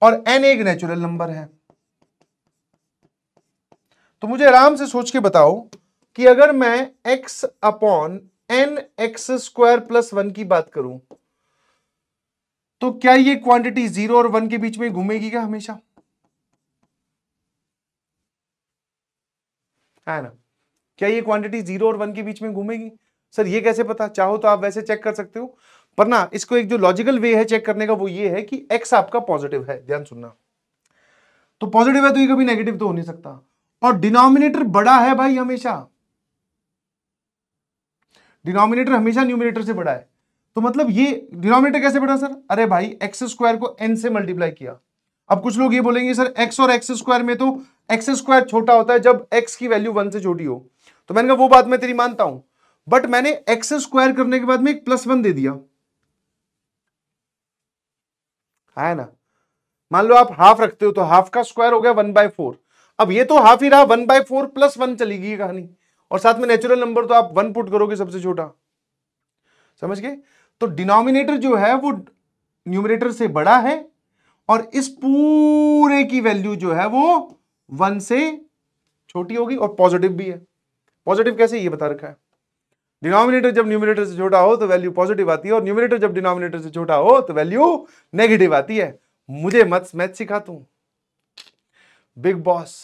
और n एक नेचुरल नंबर है तो मुझे आराम से सोच के बताओ कि अगर मैं x upon n x square plus one की बात करूं तो क्या ये क्वांटिटी जीरो और वन के बीच में घूमेगी क्या हमेशा है ना क्या ये क्वांटिटी जीरो और वन के बीच में घूमेगी सर ये कैसे पता चाहो तो आप वैसे चेक कर सकते हो पर ना इसको एक जो लॉजिकल वे है चेक करने का वो ये है कि एक्स आपका पॉजिटिव है ध्यान सुनना तो पॉजिटिव है तो ये कभी नेगेटिव तो हो नहीं सकता और डिनोमिनेटर बड़ा है भाई हमेशा डिनोमिनेटर हमेशा न्यूमिनेटर से बड़ा है तो मतलब ये डिनोमिनेटर कैसे बड़ा सर अरे भाई एक्स स्क्वायर को एन से मल्टीप्लाई किया अब कुछ लोग ये बोलेंगे सर एक्स और एक्स स्क्वायर में तो एक्स स्क्वायर छोटा होता है जब एक्स की वैल्यू वन से छोटी हो तो मैंने कहा वो बात मैं तेरी मानता हूं बट मैंने एक्स स्क्वायर करने के बाद में एक प्लस वन दे दिया है ना मान लो आप हाफ रखते हो तो हाफ का स्क्वायर हो गया वन बाय फोर अब ये तो हाफ ही रहा one by four plus one चलेगी कहानी और साथ में नेचुरल नंबर तो आप वन पुट करोगे सबसे छोटा समझ गए तो डिनोमिनेटर जो है वो न्यूमिनेटर से बड़ा है और इस पूरे की वैल्यू जो है वो वन से छोटी होगी और पॉजिटिव भी है पॉजिटिव कैसे ये बता रखा है डिनोमिनेटर जब न्यूमिनेटर से छोटा हो तो वैल्यू पॉजिटिव आती है और न्यूमिनेटर जब डिनोमिनेटर से छोटा हो तो वैल्यू नेगेटिव आती है मुझे मत मैथ सिखा तू बिग बॉस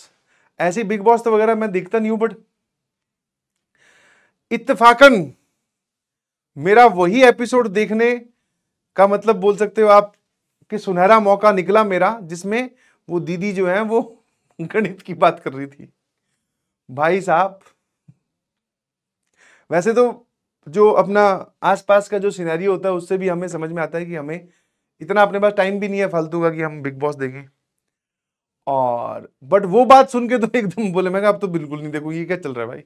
ऐसी बिग बॉस तो वगैरह मैं देखता नहीं हूं बट इतफाकन मेरा वही एपिसोड देखने का मतलब बोल सकते हो आप कि सुनहरा मौका निकला मेरा जिसमें वो दीदी जो है वो गणित की बात कर रही थी भाई साहब वैसे तो जो अपना आसपास का जो सिनेरियो होता है उससे भी हमें समझ में आता है कि हमें इतना अपने पास टाइम भी नहीं है फालतू का कि हम बिग बॉस देखें और बट वो बात सुन के तो एकदम बोले मैं आप तो बिल्कुल नहीं देखो ये क्या चल रहा है भाई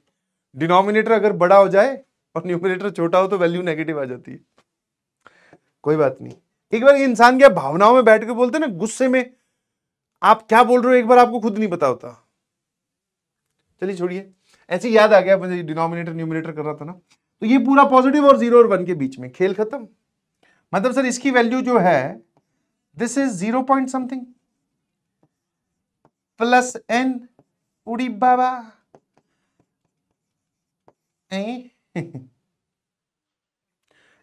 डिनोमिनेटर अगर बड़ा हो जाए और न्यूमिनेटर छोटा हो तो वैल्यू नेगेटिव आ जाती है कोई बात नहीं एक बार इंसान क्या भावनाओं में बैठ के बोलते ना गुस्से में आप क्या बोल रहे हो एक बार आपको खुद नहीं पता होता चलिए छोड़िए ऐसे याद आ गया मुझे डिनोमिनेटर न्यूमिनेटर कर रहा था ना तो ये पूरा पॉजिटिव और जीरो और वन के बीच में खेल खत्म मतलब सर इसकी वैल्यू जो है this is zero point something plus n उड़ी बाबा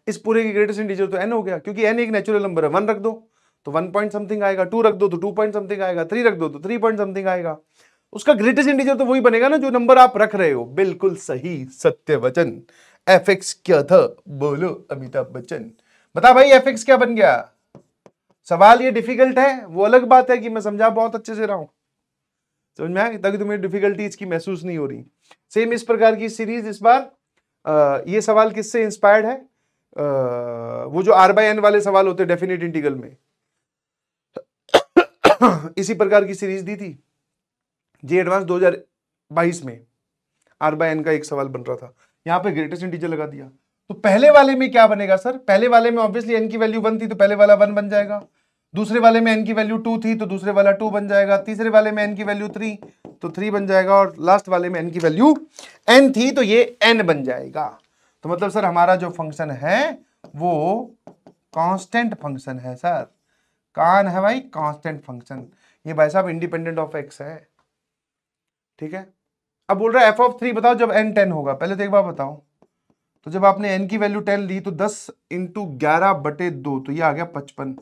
इस पूरे की ग्रेटेस्ट इंटीजर तो एन हो गया क्योंकि एन एक नेचुरल नंबर है वन रख दो तो वन पॉइंट समथिंग आएगा टू रख दो तो टू पॉइंट समथिंग आएगा थ्री रख दो तो थ्री पॉइंट समथिंग आएगा उसका ग्रेटेस्ट इंटीजर तो वही बनेगा ना जो नंबर आप रख रहे हो बिल्कुल सही सत्य वचन एफ एक्स क्या था बोलो अमिताभ बच्चन बता भाई एफ एक्स क्या बन गया सवाल ये डिफिकल्ट है वो अलग बात है कि मैं समझा बहुत अच्छे से रहा हूं समझ में आया ताकि तुम्हें डिफिकल्टीज की महसूस नहीं हो रही सेम इस प्रकार की सीरीज इस बार आ, ये सवाल किससे इंस्पायर्ड है आ, वो जो आर बाई एन वाले सवाल होते डेफिनेट इंटीगल में इसी प्रकार की सीरीज दी थी जे एडवांस 2022 में आर बाई एन का एक सवाल बन रहा था यहां पे ग्रेटेस्ट इंटीजर लगा दिया तो पहले वाले में क्या बनेगा सर पहले वाले में ऑब्वियसली एन की वैल्यू बनती तो पहले वाला वन बन जाएगा दूसरे वाले में एन की वैल्यू टू थी तो दूसरे वाला टू बन जाएगा तीसरे वाले में एन की वैल्यू थ्री तो थ्री बन जाएगा और लास्ट वाले में एन की वैल्यू एन थी तो ये एन बन जाएगा तो मतलब सर हमारा जो फंक्शन है वो कांस्टेंट फंक्शन है सर कान है भाई कांस्टेंट फंक्शन ये भाई साहब इंडिपेंडेंट ऑफ एक्स है ठीक है अब बोल रहा है एफ ऑफ थ्री बताओ जब एन टेन होगा पहले तो एक बार बताओ तो जब आपने एन की वैल्यू टेन ली तो दस इंटू ग्यारह बटे दो तो ये आ गया पचपन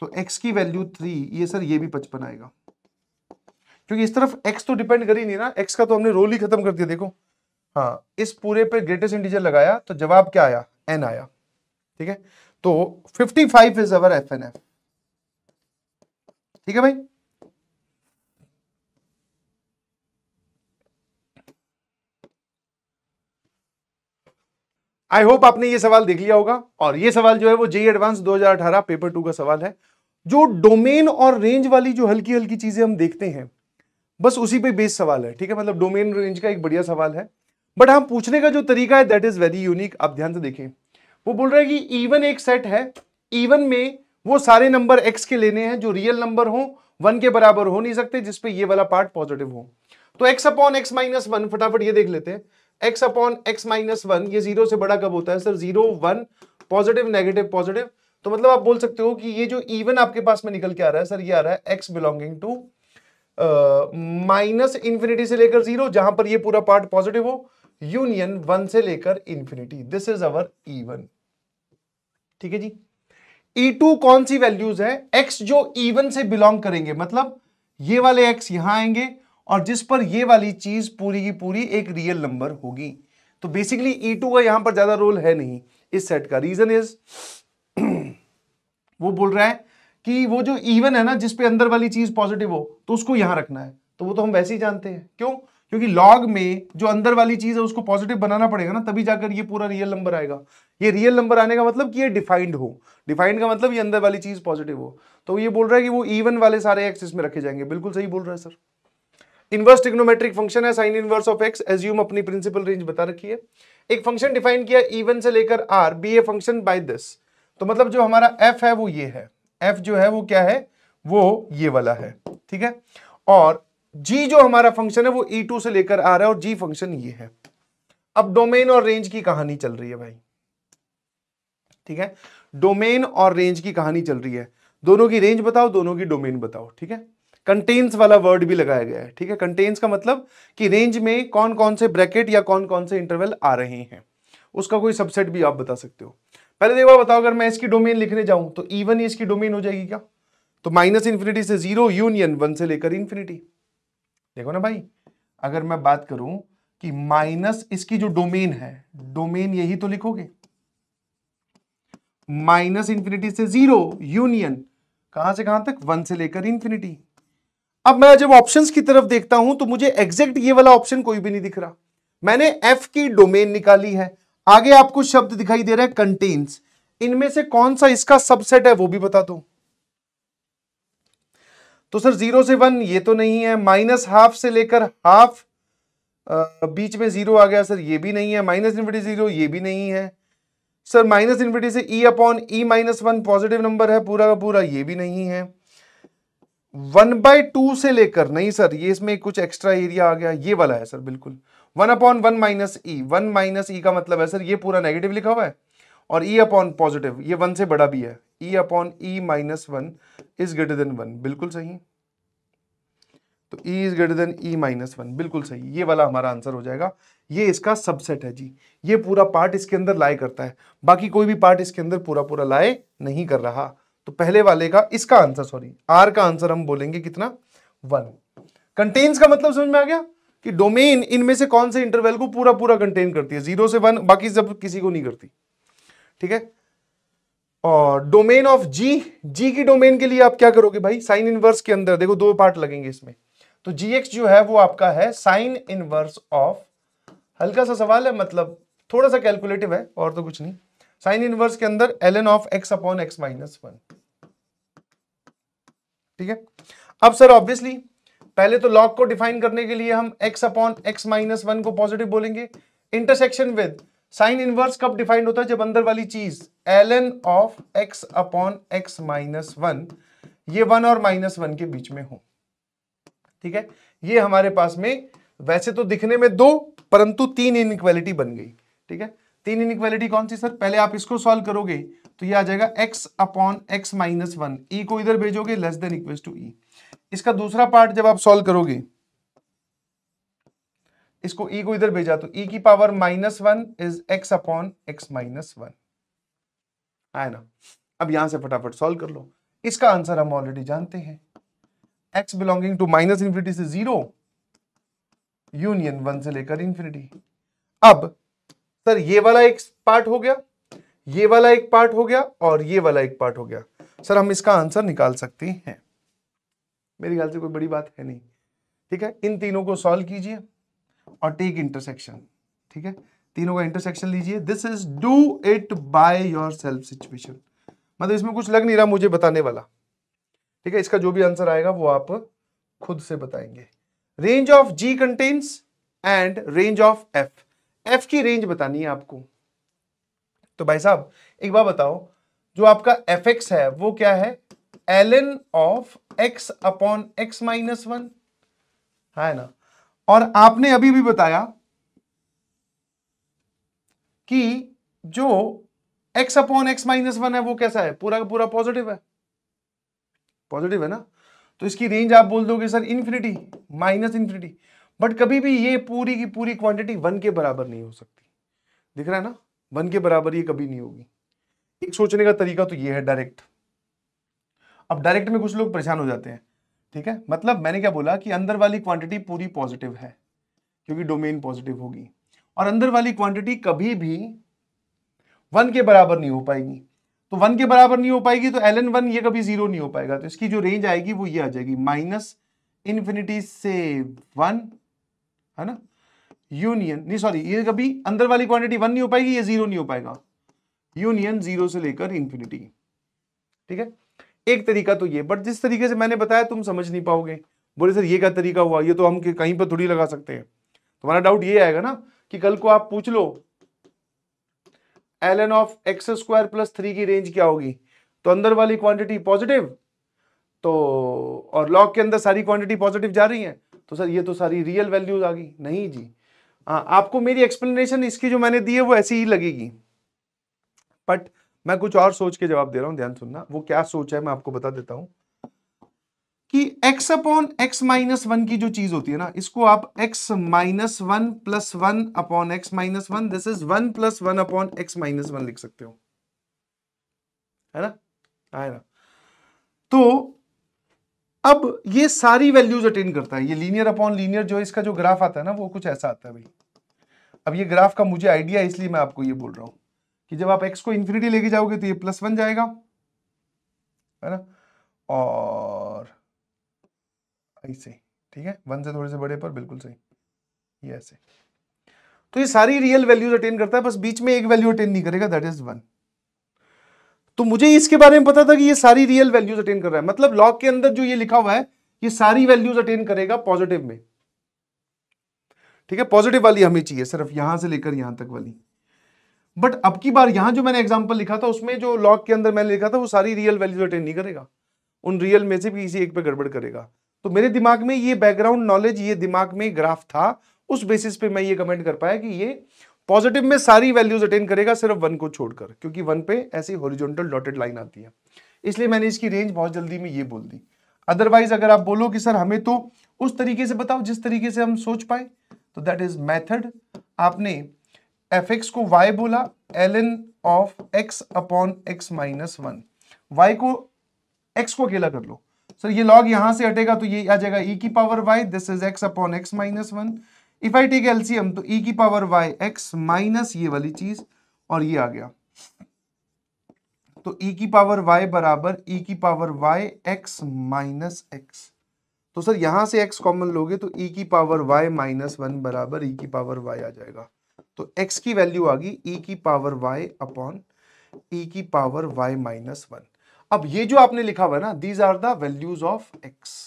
तो x की वैल्यू थ्री ये सर ये भी पचपन आएगा क्योंकि इस तरफ x तो डिपेंड कर ही नहीं ना x का तो हमने रोल ही खत्म कर दिया देखो हाँ इस पूरे पे ग्रेटेस्ट इंटीजर लगाया तो जवाब क्या आया एन आया ठीक है तो 55 five is our f n f ठीक है भाई आई होप आपने ये सवाल देख लिया होगा और ये सवाल जो है वो जे एडवांस 2018 पेपर टू का सवाल है जो डोमेन और रेंज वाली जो हल्की हल्की चीजें हम देखते हैं बस उसी पे बेस सवाल है ठीक है मतलब डोमेन रेंज का एक बढ़िया सवाल है बट हम पूछने का जो तरीका है दैट इज वेरी यूनिक आप ध्यान से देखें वो बोल रहा है कि इवन एक सेट है इवन में वो सारे नंबर एक्स के लेने हैं जो रियल नंबर हो वन के बराबर हो नहीं सकते जिसपे ये वाला पार्ट पॉजिटिव हो तो x upon x minus one फटाफट ये देख लेते हैं x upon x minus one ये जीरो से बड़ा कब होता है sir zero one positive negative positive तो मतलब आप बोल सकते हो कि ये जो इवन आपके पास में निकल के आ रहा है सर ये आ रहा है x belonging to minus infinity से लेकर जीरो जहां पर ये पूरा पार्ट पॉजिटिव हो यूनियन वन से लेकर infinity this is our even ठीक है जी ई e टू कौन सी वैल्यूज है एक्स जो इवन से बिलोंग करेंगे मतलब ये वाले एक्स यहां आएंगे और जिस पर ये वाली चीज पूरी की पूरी एक रियल नंबर होगी तो बेसिकली ई टू का यहां पर ज्यादा रोल है नहीं इस सेट का रीजन इज वो बोल रहा है कि वो जो इवन है ना जिसपे अंदर वाली चीज पॉजिटिव हो तो उसको यहां रखना है तो वो तो हम वैसे ही जानते हैं क्यों क्योंकि लॉग में जो अंदर वाली चीज है उसको पॉजिटिव बनाना पड़ेगा ना तभी जाकर ये पूरा रियल नंबर आएगा ये रियल नंबर आने का मतलब कि ये डिफाइंड हो डिफाइंड का मतलब ये अंदर वाली चीज पॉजिटिव हो तो ये बोल रहा है कि वो इवन वाले सारे एक्स इसमें रखे जाएंगे बिल्कुल सही बोल रहा है सर इनवर्स टिग्नोमेट्रिक फंक्शन है sine inverse of x assume अपनी प्रिंसिपल रेंज बता रखी है एक फंक्शन डिफाइन किया इवन से लेकर r be a function by this तो मतलब जो हमारा एफ है वो ये है एफ जो है वो क्या है वो ये वाला है ठीक है और जी जो हमारा फंक्शन है वो ई e टू से लेकर आ रहा है और जी फंक्शन ये है अब डोमेन और रेंज की कहानी चल रही है भाई ठीक है डोमेन और रेंज की कहानी चल रही है दोनों की रेंज बताओ दोनों की डोमेन बताओ ठीक है कंटेन्स वाला वर्ड भी लगाया गया है ठीक है कंटेन्स का मतलब कि रेंज में कौन कौन से ब्रैकेट या कौन कौन से इंटरवल आ रहे हैं उसका कोई सबसेट भी आप बता सकते हो पहले देखो बताओ अगर मैं इसकी डोमेन लिखने जाऊं तो इवन ही इसकी डोमेन हो जाएगी क्या तो माइनस इन्फिनिटी से जीरो यूनियन वन से लेकर इन्फिनिटी देखो ना भाई अगर मैं बात करूं कि माइनस इसकी जो डोमेन है डोमेन यही तो लिखोगे माइनस इन्फिनिटी से जीरो यूनियन कहां से कहां तक वन से लेकर इन्फिनिटी अब मैं जब ऑप्शंस की तरफ देखता हूं तो मुझे एग्जैक्ट ये वाला ऑप्शन कोई भी नहीं दिख रहा मैंने एफ की डोमेन निकाली है आगे आपको शब्द दिखाई दे रहे हैं कंटेन्स इनमें से कौन सा इसका सबसेट है वो भी बता दो तो सर जीरो से वन ये तो नहीं है माइनस हाफ से लेकर हाफ बीच में जीरो आ गया सर ये भी नहीं है माइनस इन्फिटी जीरो ये भी नहीं है सर माइनस इन्फिटी से e upon e minus one positive number है पूरा का पूरा ये भी नहीं है वन बाय टू से लेकर नहीं सर ये इसमें कुछ एक्स्ट्रा एरिया आ गया ये वाला है सर बिल्कुल one upon one minus e one minus e का मतलब है सर ये पूरा नेगेटिव लिखा हुआ है और ई अपॉन पॉजिटिव ये वन से बड़ा भी है e upon e minus one is greater than one बिल्कुल सही तो e is greater than e minus one बिल्कुल सही ये वाला हमारा आंसर हो जाएगा ये इसका सबसेट है जी ये पूरा पार्ट इसके अंदर लाए करता है बाकी कोई भी पार्ट इसके अंदर पूरा पूरा लाए नहीं कर रहा तो पहले वाले का इसका आंसर सॉरी आर का आंसर हम बोलेंगे कितना वन कंटेन्स का मतलब समझ में आ गया कि डोमेन इनमें से कौन से इंटरवल को पूरा पूरा कंटेन करती है जीरो से वन बाकी सब किसी को नहीं करती ठीक है और डोमेन ऑफ जी जी की डोमेन के लिए आप क्या करोगे भाई साइन इनवर्स के अंदर देखो दो पार्ट लगेंगे इसमें तो जी एक्स जो है वो आपका है साइन इनवर्स ऑफ हल्का सा सवाल है मतलब थोड़ा सा कैलकुलेटिव है और तो कुछ नहीं साइन इनवर्स के अंदर l n of x upon x minus one ठीक है अब सर ऑब्वियसली पहले तो लॉग को डिफाइन करने के लिए हम x upon x minus one को पॉजिटिव बोलेंगे इंटरसेक्शन विद साइन इनवर्स कब डिफाइन होता है जब अंदर वाली चीज l n of x upon x minus one ये वन और माइनस वन के बीच में हो ठीक है ये हमारे पास में वैसे तो दिखने में दो परंतु तीन इनक्वालिटी बन गई ठीक है तीन इनक्वालिटी कौन सी सर पहले आप इसको सॉल्व करोगे तो ये आ जाएगा x upon x minus one e को इधर भेजोगे less than equal to e इसका दूसरा पार्ट जब आप सॉल्व करोगे इसको ई e को इधर भेजा तो ई e की power minus one is x upon x minus one है ना अब यहां से फटाफट सॉल्व कर लो इसका आंसर हम ऑलरेडी जानते हैं x belonging to minus infinity से जीरो यूनियन वन से लेकर इन्फिनिटी अब सर ये वाला एक पार्ट हो गया ये वाला एक पार्ट हो गया और ये वाला एक पार्ट हो गया सर हम इसका आंसर निकाल सकते हैं मेरे ख्याल से कोई बड़ी बात है नहीं ठीक है इन तीनों को सॉल्व कीजिए और टेक इंटरसेक्शन ठीक है तीनों का इंटरसेक्शन लीजिए this is do it by yourself situation मतलब इसमें कुछ लग नहीं रहा मुझे बताने वाला ठीक है इसका जो भी आंसर आएगा वो आप खुद से बताएंगे range of g contains and range of f f की रेंज बतानी है आपको तो भाई साहब एक बार बताओ जो आपका एफ एक्स है वो क्या है l n of x upon x minus one है ना और आपने अभी भी बताया कि जो x upon x minus one है वो कैसा है पूरा का पूरा पॉजिटिव है पॉजिटिव है ना तो इसकी रेंज आप बोल दोगे sir infinity minus infinity but कभी भी ये पूरी की पूरी क्वांटिटी वन के बराबर नहीं हो सकती दिख रहा है ना वन के बराबर ये कभी नहीं होगी एक सोचने का तरीका तो ये है डायरेक्ट अब डायरेक्ट में कुछ लोग परेशान हो जाते हैं ठीक है मतलब मैंने क्या बोला कि अंदर वाली क्वांटिटी पूरी पॉजिटिव है क्योंकि डोमेन पॉजिटिव होगी और अंदर वाली क्वांटिटी कभी भी वन के बराबर नहीं हो पाएगी तो वन के बराबर नहीं हो पाएगी तो एल एन वन ये कभी जीरो नहीं हो पाएगा तो इसकी जो रेंज आएगी वो ये आ जाएगी माइनस इन्फिनिटी से वन है ना यूनियन नहीं सॉरी ये कभी अंदर वाली क्वांटिटी वन नहीं हो पाएगी ये जीरो नहीं हो पाएगा यूनियन जीरो से लेकर इन्फिनिटी ठीक है एक तरीका तो ये बट जिस तरीके से मैंने बताया तुम समझ नहीं पाओगे बोले सर ये क्या तरीका हुआ ये तो हम कहीं पर थोड़ी लगा सकते हैं तुम्हारा डाउट ये आएगा ना कि कल को आप पूछ लो l n of x square plus three की रेंज क्या होगी तो अंदर वाली क्वांटिटी पॉजिटिव तो और लॉग के अंदर सारी क्वांटिटी पॉजिटिव जा रही है तो सर ये तो सारी रियल वैल्यूज आ गई नहीं जी आ, हाँ, आपको मेरी एक्सप्लेनेशन इसकी जो मैंने दी है वो ऐसी ही लगेगी बट मैं कुछ और सोच के जवाब दे रहा हूं ध्यान सुनना वो क्या सोच है मैं आपको बता देता हूं कि x upon x minus one की जो चीज होती है ना इसको आप x minus one plus one upon x minus one this is one plus one upon x minus one लिख सकते हो है ना है ना तो अब ये सारी वैल्यूज अटेन करता है ये लीनियर अपॉन लीनियर जो इसका जो ग्राफ आता है ना वो कुछ ऐसा आता है भाई अब ये ग्राफ का मुझे आइडिया इसलिए मैं आपको ये बोल रहा हूं कि जब आप एक्स को इन्फिनिटी लेके जाओगे तो ये प्लस वन जाएगा है ना और ऐसे ठीक है वन से थोड़े से बड़े पर बिल्कुल सही ये ऐसे तो ये सारी रियल वैल्यूज अटेन करता है बस बीच में एक वैल्यू अटेन नहीं करेगा दैट इज वन तो मुझे इसके बारे में पता था कि ये सारी रियल वैल्यूज अटेन कर रहा है मतलब लॉग के अंदर जो ये लिखा हुआ है ये सारी वैल्यूज अटेन करेगा पॉजिटिव में ठीक है पॉजिटिव वाली हमें चाहिए सिर्फ यहां से लेकर यहां तक वाली बट अब की बार यहां जो मैंने एग्जाम्पल लिखा था उसमें जो लॉक के अंदर मैंने लिखा था वो सारी रियल वैल्यूज अटेंड नहीं करेगा उन रियल में से भी किसी एक पे गड़बड़ करेगा तो मेरे दिमाग में ये बैकग्राउंड नॉलेज ये दिमाग में ग्राफ था उस बेसिस पे मैं ये कमेंट कर पाया कि ये पॉजिटिव में सारी वैल्यूज अटेंड करेगा सिर्फ वन को छोड़कर क्योंकि वन पे ऐसी हॉरिजॉन्टल डॉटेड लाइन आती है इसलिए मैंने इसकी रेंज बहुत जल्दी में ये बोल दी अदरवाइज अगर आप बोलो कि सर हमें तो उस तरीके से बताओ जिस तरीके से हम सोच पाए तो दैट इज मैथड आपने एफ एक्स को वाई बोला l n of x upon x minus one y को एक्स को अकेला कर लो सर ये लॉग यहां से हटेगा तो ये आ जाएगा ई e की power y this is x upon x minus one if I take LCM तो ई e की पावर वाई एक्स माइनस ये वाली चीज और ये आ गया तो e की पावर वाई बराबर e की power y x minus x तो सर यहां से एक्स कॉमन लोगे तो e की पावर वाई माइनस वन बराबर e की पावर वाई आ जाएगा तो x की वैल्यू आ गई e की पावर y अपॉन e की पावर y माइनस वन अब ये जो आपने लिखा हुआ है ना these are the values of x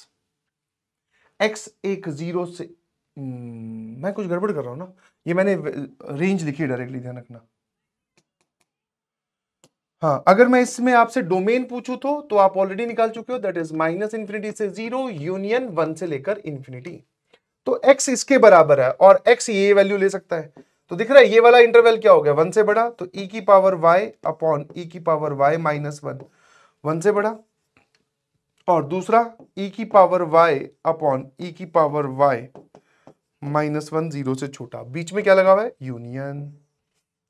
x एक जीरो से हम्म, मैं कुछ गड़बड़ कर रहा हूं ना ये मैंने रेंज लिखी डायरेक्टली ध्यान रखना हाँ अगर मैं इसमें आपसे डोमेन पूछू तो तो आप ऑलरेडी निकाल चुके हो दैट इज माइनस इंफिनिटी से जीरो यूनियन वन से लेकर इन्फिनिटी तो x इसके बराबर है और x ये वैल्यू ले सकता है तो दिख रहा है ये वाला इंटरवल क्या हो गया वन से बड़ा तो ई e की पावर वाई अपॉन ई की power y minus one one से बड़ा और दूसरा ई e की पावर वाई अपॉन ई की power y minus one zero से छोटा बीच में क्या लगा हुआ है यूनियन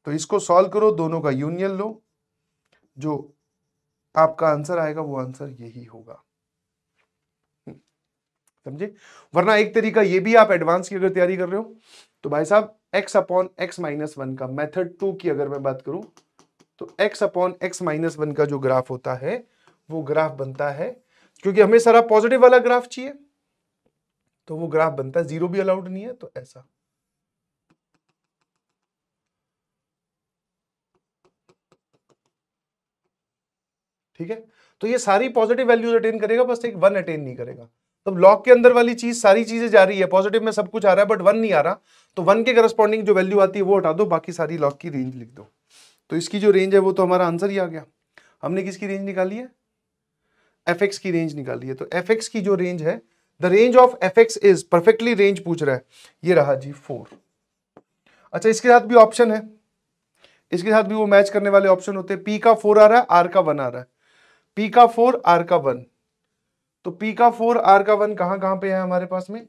तो इसको सॉल्व करो दोनों का यूनियन लो जो आपका आंसर आएगा वो आंसर यही होगा हम्म। समझे वरना एक तरीका ये भी आप एडवांस की अगर तैयारी कर रहे हो तो भाई साहब x upon x minus one का मेथड टू की अगर मैं बात करूं तो x upon x minus one का जो ग्राफ होता है वो ग्राफ बनता है क्योंकि हमें सारा पॉजिटिव वाला ग्राफ चाहिए तो वो ग्राफ बनता है जीरो भी अलाउड नहीं है तो ऐसा ठीक है तो ये सारी पॉजिटिव वैल्यूज अटेन करेगा बस एक वन अटेन नहीं करेगा तो लॉक के अंदर वाली चीज सारी चीजें जा रही है पॉजिटिव में सब कुछ आ रहा है बट वन नहीं आ रहा तो वन के करस्पॉन्डिंग जो वैल्यू आती है वो हटा दो बाकी सारी लॉक की रेंज लिख दो तो इसकी जो रेंज है वो तो हमारा आंसर ही आ गया हमने किसकी रेंज निकाली है एफ की रेंज निकाली है तो एफ की जो रेंज है the range of f is perfectly range पूछ रहा है ये रहा जी फोर अच्छा इसके साथ भी ऑप्शन है इसके साथ भी वो मैच करने वाले ऑप्शन होते हैं पी का फोर आ रहा है आर का वन आ रहा है पी का फोर आर का वन तो पी का फोर आर का वन कहां कहां पे है हमारे पास में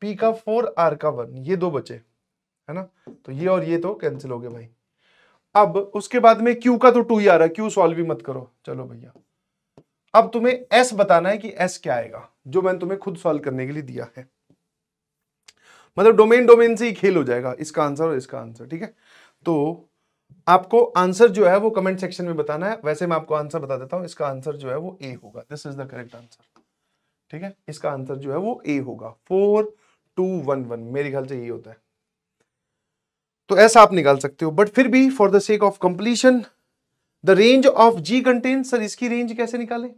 पी का फोर आर का वन ये दो बचे है ना तो ये और ये तो कैंसिल हो गए भाई अब उसके बाद में क्यू का तो टू ही आ रहा है क्यू सॉल्व भी मत करो चलो भैया अब तुम्हें एस बताना है कि एस क्या आएगा जो मैंने तुम्हें खुद सॉल्व करने के लिए दिया है मतलब डोमेन डोमेन से ही खेल हो जाएगा इसका आंसर और इसका आंसर ठीक है तो आपको आंसर जो है वो कमेंट सेक्शन में बताना है वैसे मैं आपको आंसर बता देता हूं इसका आंसर जो है वो ए होगा this is the correct answer ठीक है इसका आंसर जो है वो ए होगा फोर टू वन वन मेरे ख्याल से यही होता है तो ऐसा आप निकाल सकते हो बट फिर भी for the sake of completion the range of g contain sir इसकी रेंज कैसे निकाले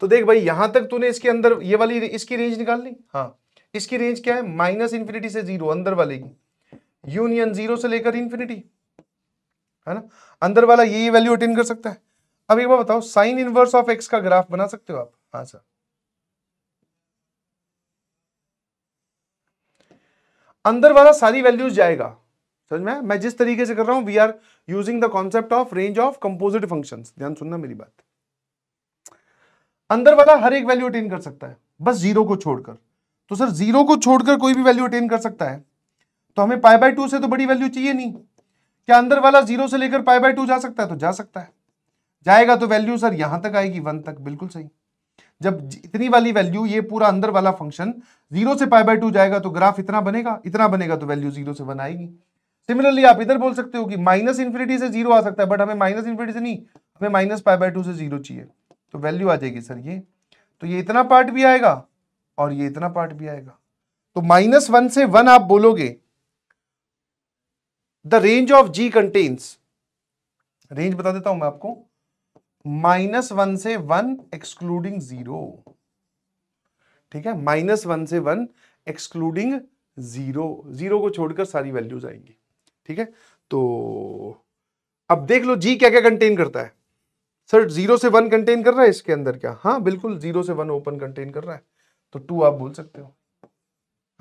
तो देख भाई यहां तक तूने इसके अंदर ये वाली इसकी रेंज निकाल ली हाँ इसकी रेंज क्या है माइनस इंफिनिटी से जीरो अंदर वाले की यूनियन जीरो से लेकर इंफिनिटी है ना अंदर वाला यही वैल्यू अटेन कर सकता है अब एक बार बताओ साइन इनवर्स ऑफ एक्स का ग्राफ बना सकते हो आप हाँ सर अंदर वाला सारी वैल्यूज जाएगा समझ में मैं जिस तरीके से कर रहा हूं we are using the concept of range of composite function ध्यान सुनना मेरी बात अंदर वाला हर एक वैल्यू अटेन कर सकता है बस जीरो को छोड़कर तो सर जीरो को छोड़कर कोई भी वैल्यू अटेन कर सकता है तो हमें पाई बाय टू से तो बड़ी वैल्यू चाहिए नहीं क्या अंदर वाला जीरो से लेकर पाई बाय टू जा सकता है तो जा सकता है जाएगा तो वैल्यू सर यहां तक आएगी वन तक बिल्कुल सही जब इतनी वाली वैल्यू ये पूरा अंदर वाला फंक्शन जीरो से पाई बाय टू जाएगा तो ग्राफ इतना बनेगा इतना बनेगा तो वैल्यू जीरो से वन आएगी सिमिलरली आप इधर बोल सकते हो कि माइनस इन्फिनिटी से जीरो आ सकता है बट हमें माइनस इन्फिनिटी से नहीं हमें माइनस पाई बाय टू से जीरो चाहिए तो वैल्यू आ जाएगी सर ये तो ये इतना पार्ट भी आएगा और ये इतना पार्ट भी आएगा तो माइनस वन से वन आप बोलोगे the range of g contains range बता देता हूं मैं आपको माइनस वन से वन एक्सक्लूडिंग जीरो ठीक है माइनस वन से वन एक्सक्लूडिंग जीरो जीरो को छोड़कर सारी वैल्यूज आएंगी ठीक है तो अब देख लो जी क्या क्या कंटेन करता है सर जीरो से वन कंटेन कर रहा है इसके अंदर क्या हाँ बिल्कुल जीरो से वन ओपन कंटेन कर रहा है तो टू आप बोल सकते हो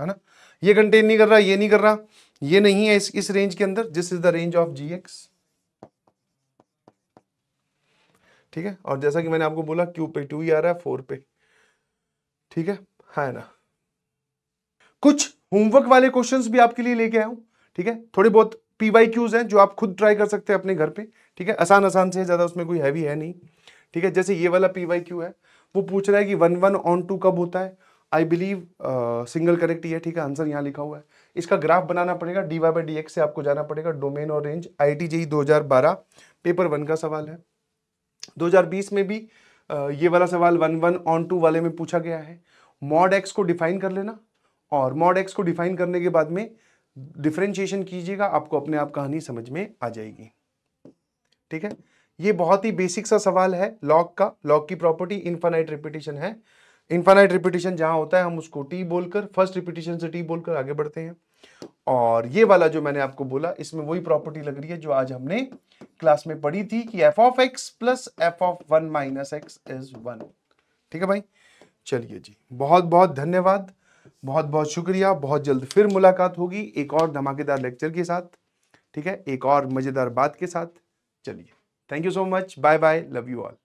है ना ये कंटेन नहीं कर रहा ये नहीं कर रहा ये नहीं है इस इस रेंज के अंदर this is the range of g x ठीक है और जैसा कि मैंने आपको बोला क्यू पे टू ही आ रहा है फोर पे ठीक है हाँ है ना कुछ होमवर्क वाले क्वेश्चंस भी आपके लिए लेके आया हूं ठीक है थोड़े बहुत पीवाई क्यूज हैं जो आप खुद ट्राई कर सकते हैं अपने घर पे ठीक है आसान आसान से ज़्यादा उसमें कोई हैवी है नहीं ठीक है जैसे ये वाला पीवाई क्यू है वो पूछ रहा है कि वन वन ऑन टू कब होता है आई बिलीव सिंगल करेक्ट ही है ठीक है आंसर यहाँ लिखा हुआ है इसका ग्राफ बनाना पड़ेगा डी वाई बाई से आपको जाना पड़ेगा डोमेन और range IIT JEE paper one का सवाल है 2020 में भी ये वाला सवाल वन वन ऑन टू वाले में पूछा गया है मॉड एक्स को डिफाइन कर लेना और मॉड एक्स को डिफाइन करने के बाद में डिफ्रेंशिएशन कीजिएगा आपको अपने आप कहानी समझ में आ जाएगी ठीक है ये बहुत ही बेसिक सा सवाल है लॉग का लॉग की प्रॉपर्टी इन्फानाइट रिपीटेशन है इन्फानाइट रिपीटेशन जहां होता है हम उसको टी बोलकर फर्स्ट रिपीटेशन से टी बोलकर आगे बढ़ते हैं और ये वाला जो मैंने आपको बोला इसमें वही प्रॉपर्टी लग रही है जो आज हमने क्लास में पढ़ी थी कि F of x plus F of one minus x is one ठीक है भाई चलिए जी बहुत बहुत धन्यवाद बहुत बहुत शुक्रिया बहुत जल्द फिर मुलाकात होगी एक और धमाकेदार लेक्चर के साथ ठीक है एक और मज़ेदार बात के साथ चलिए thank you so much bye bye love you all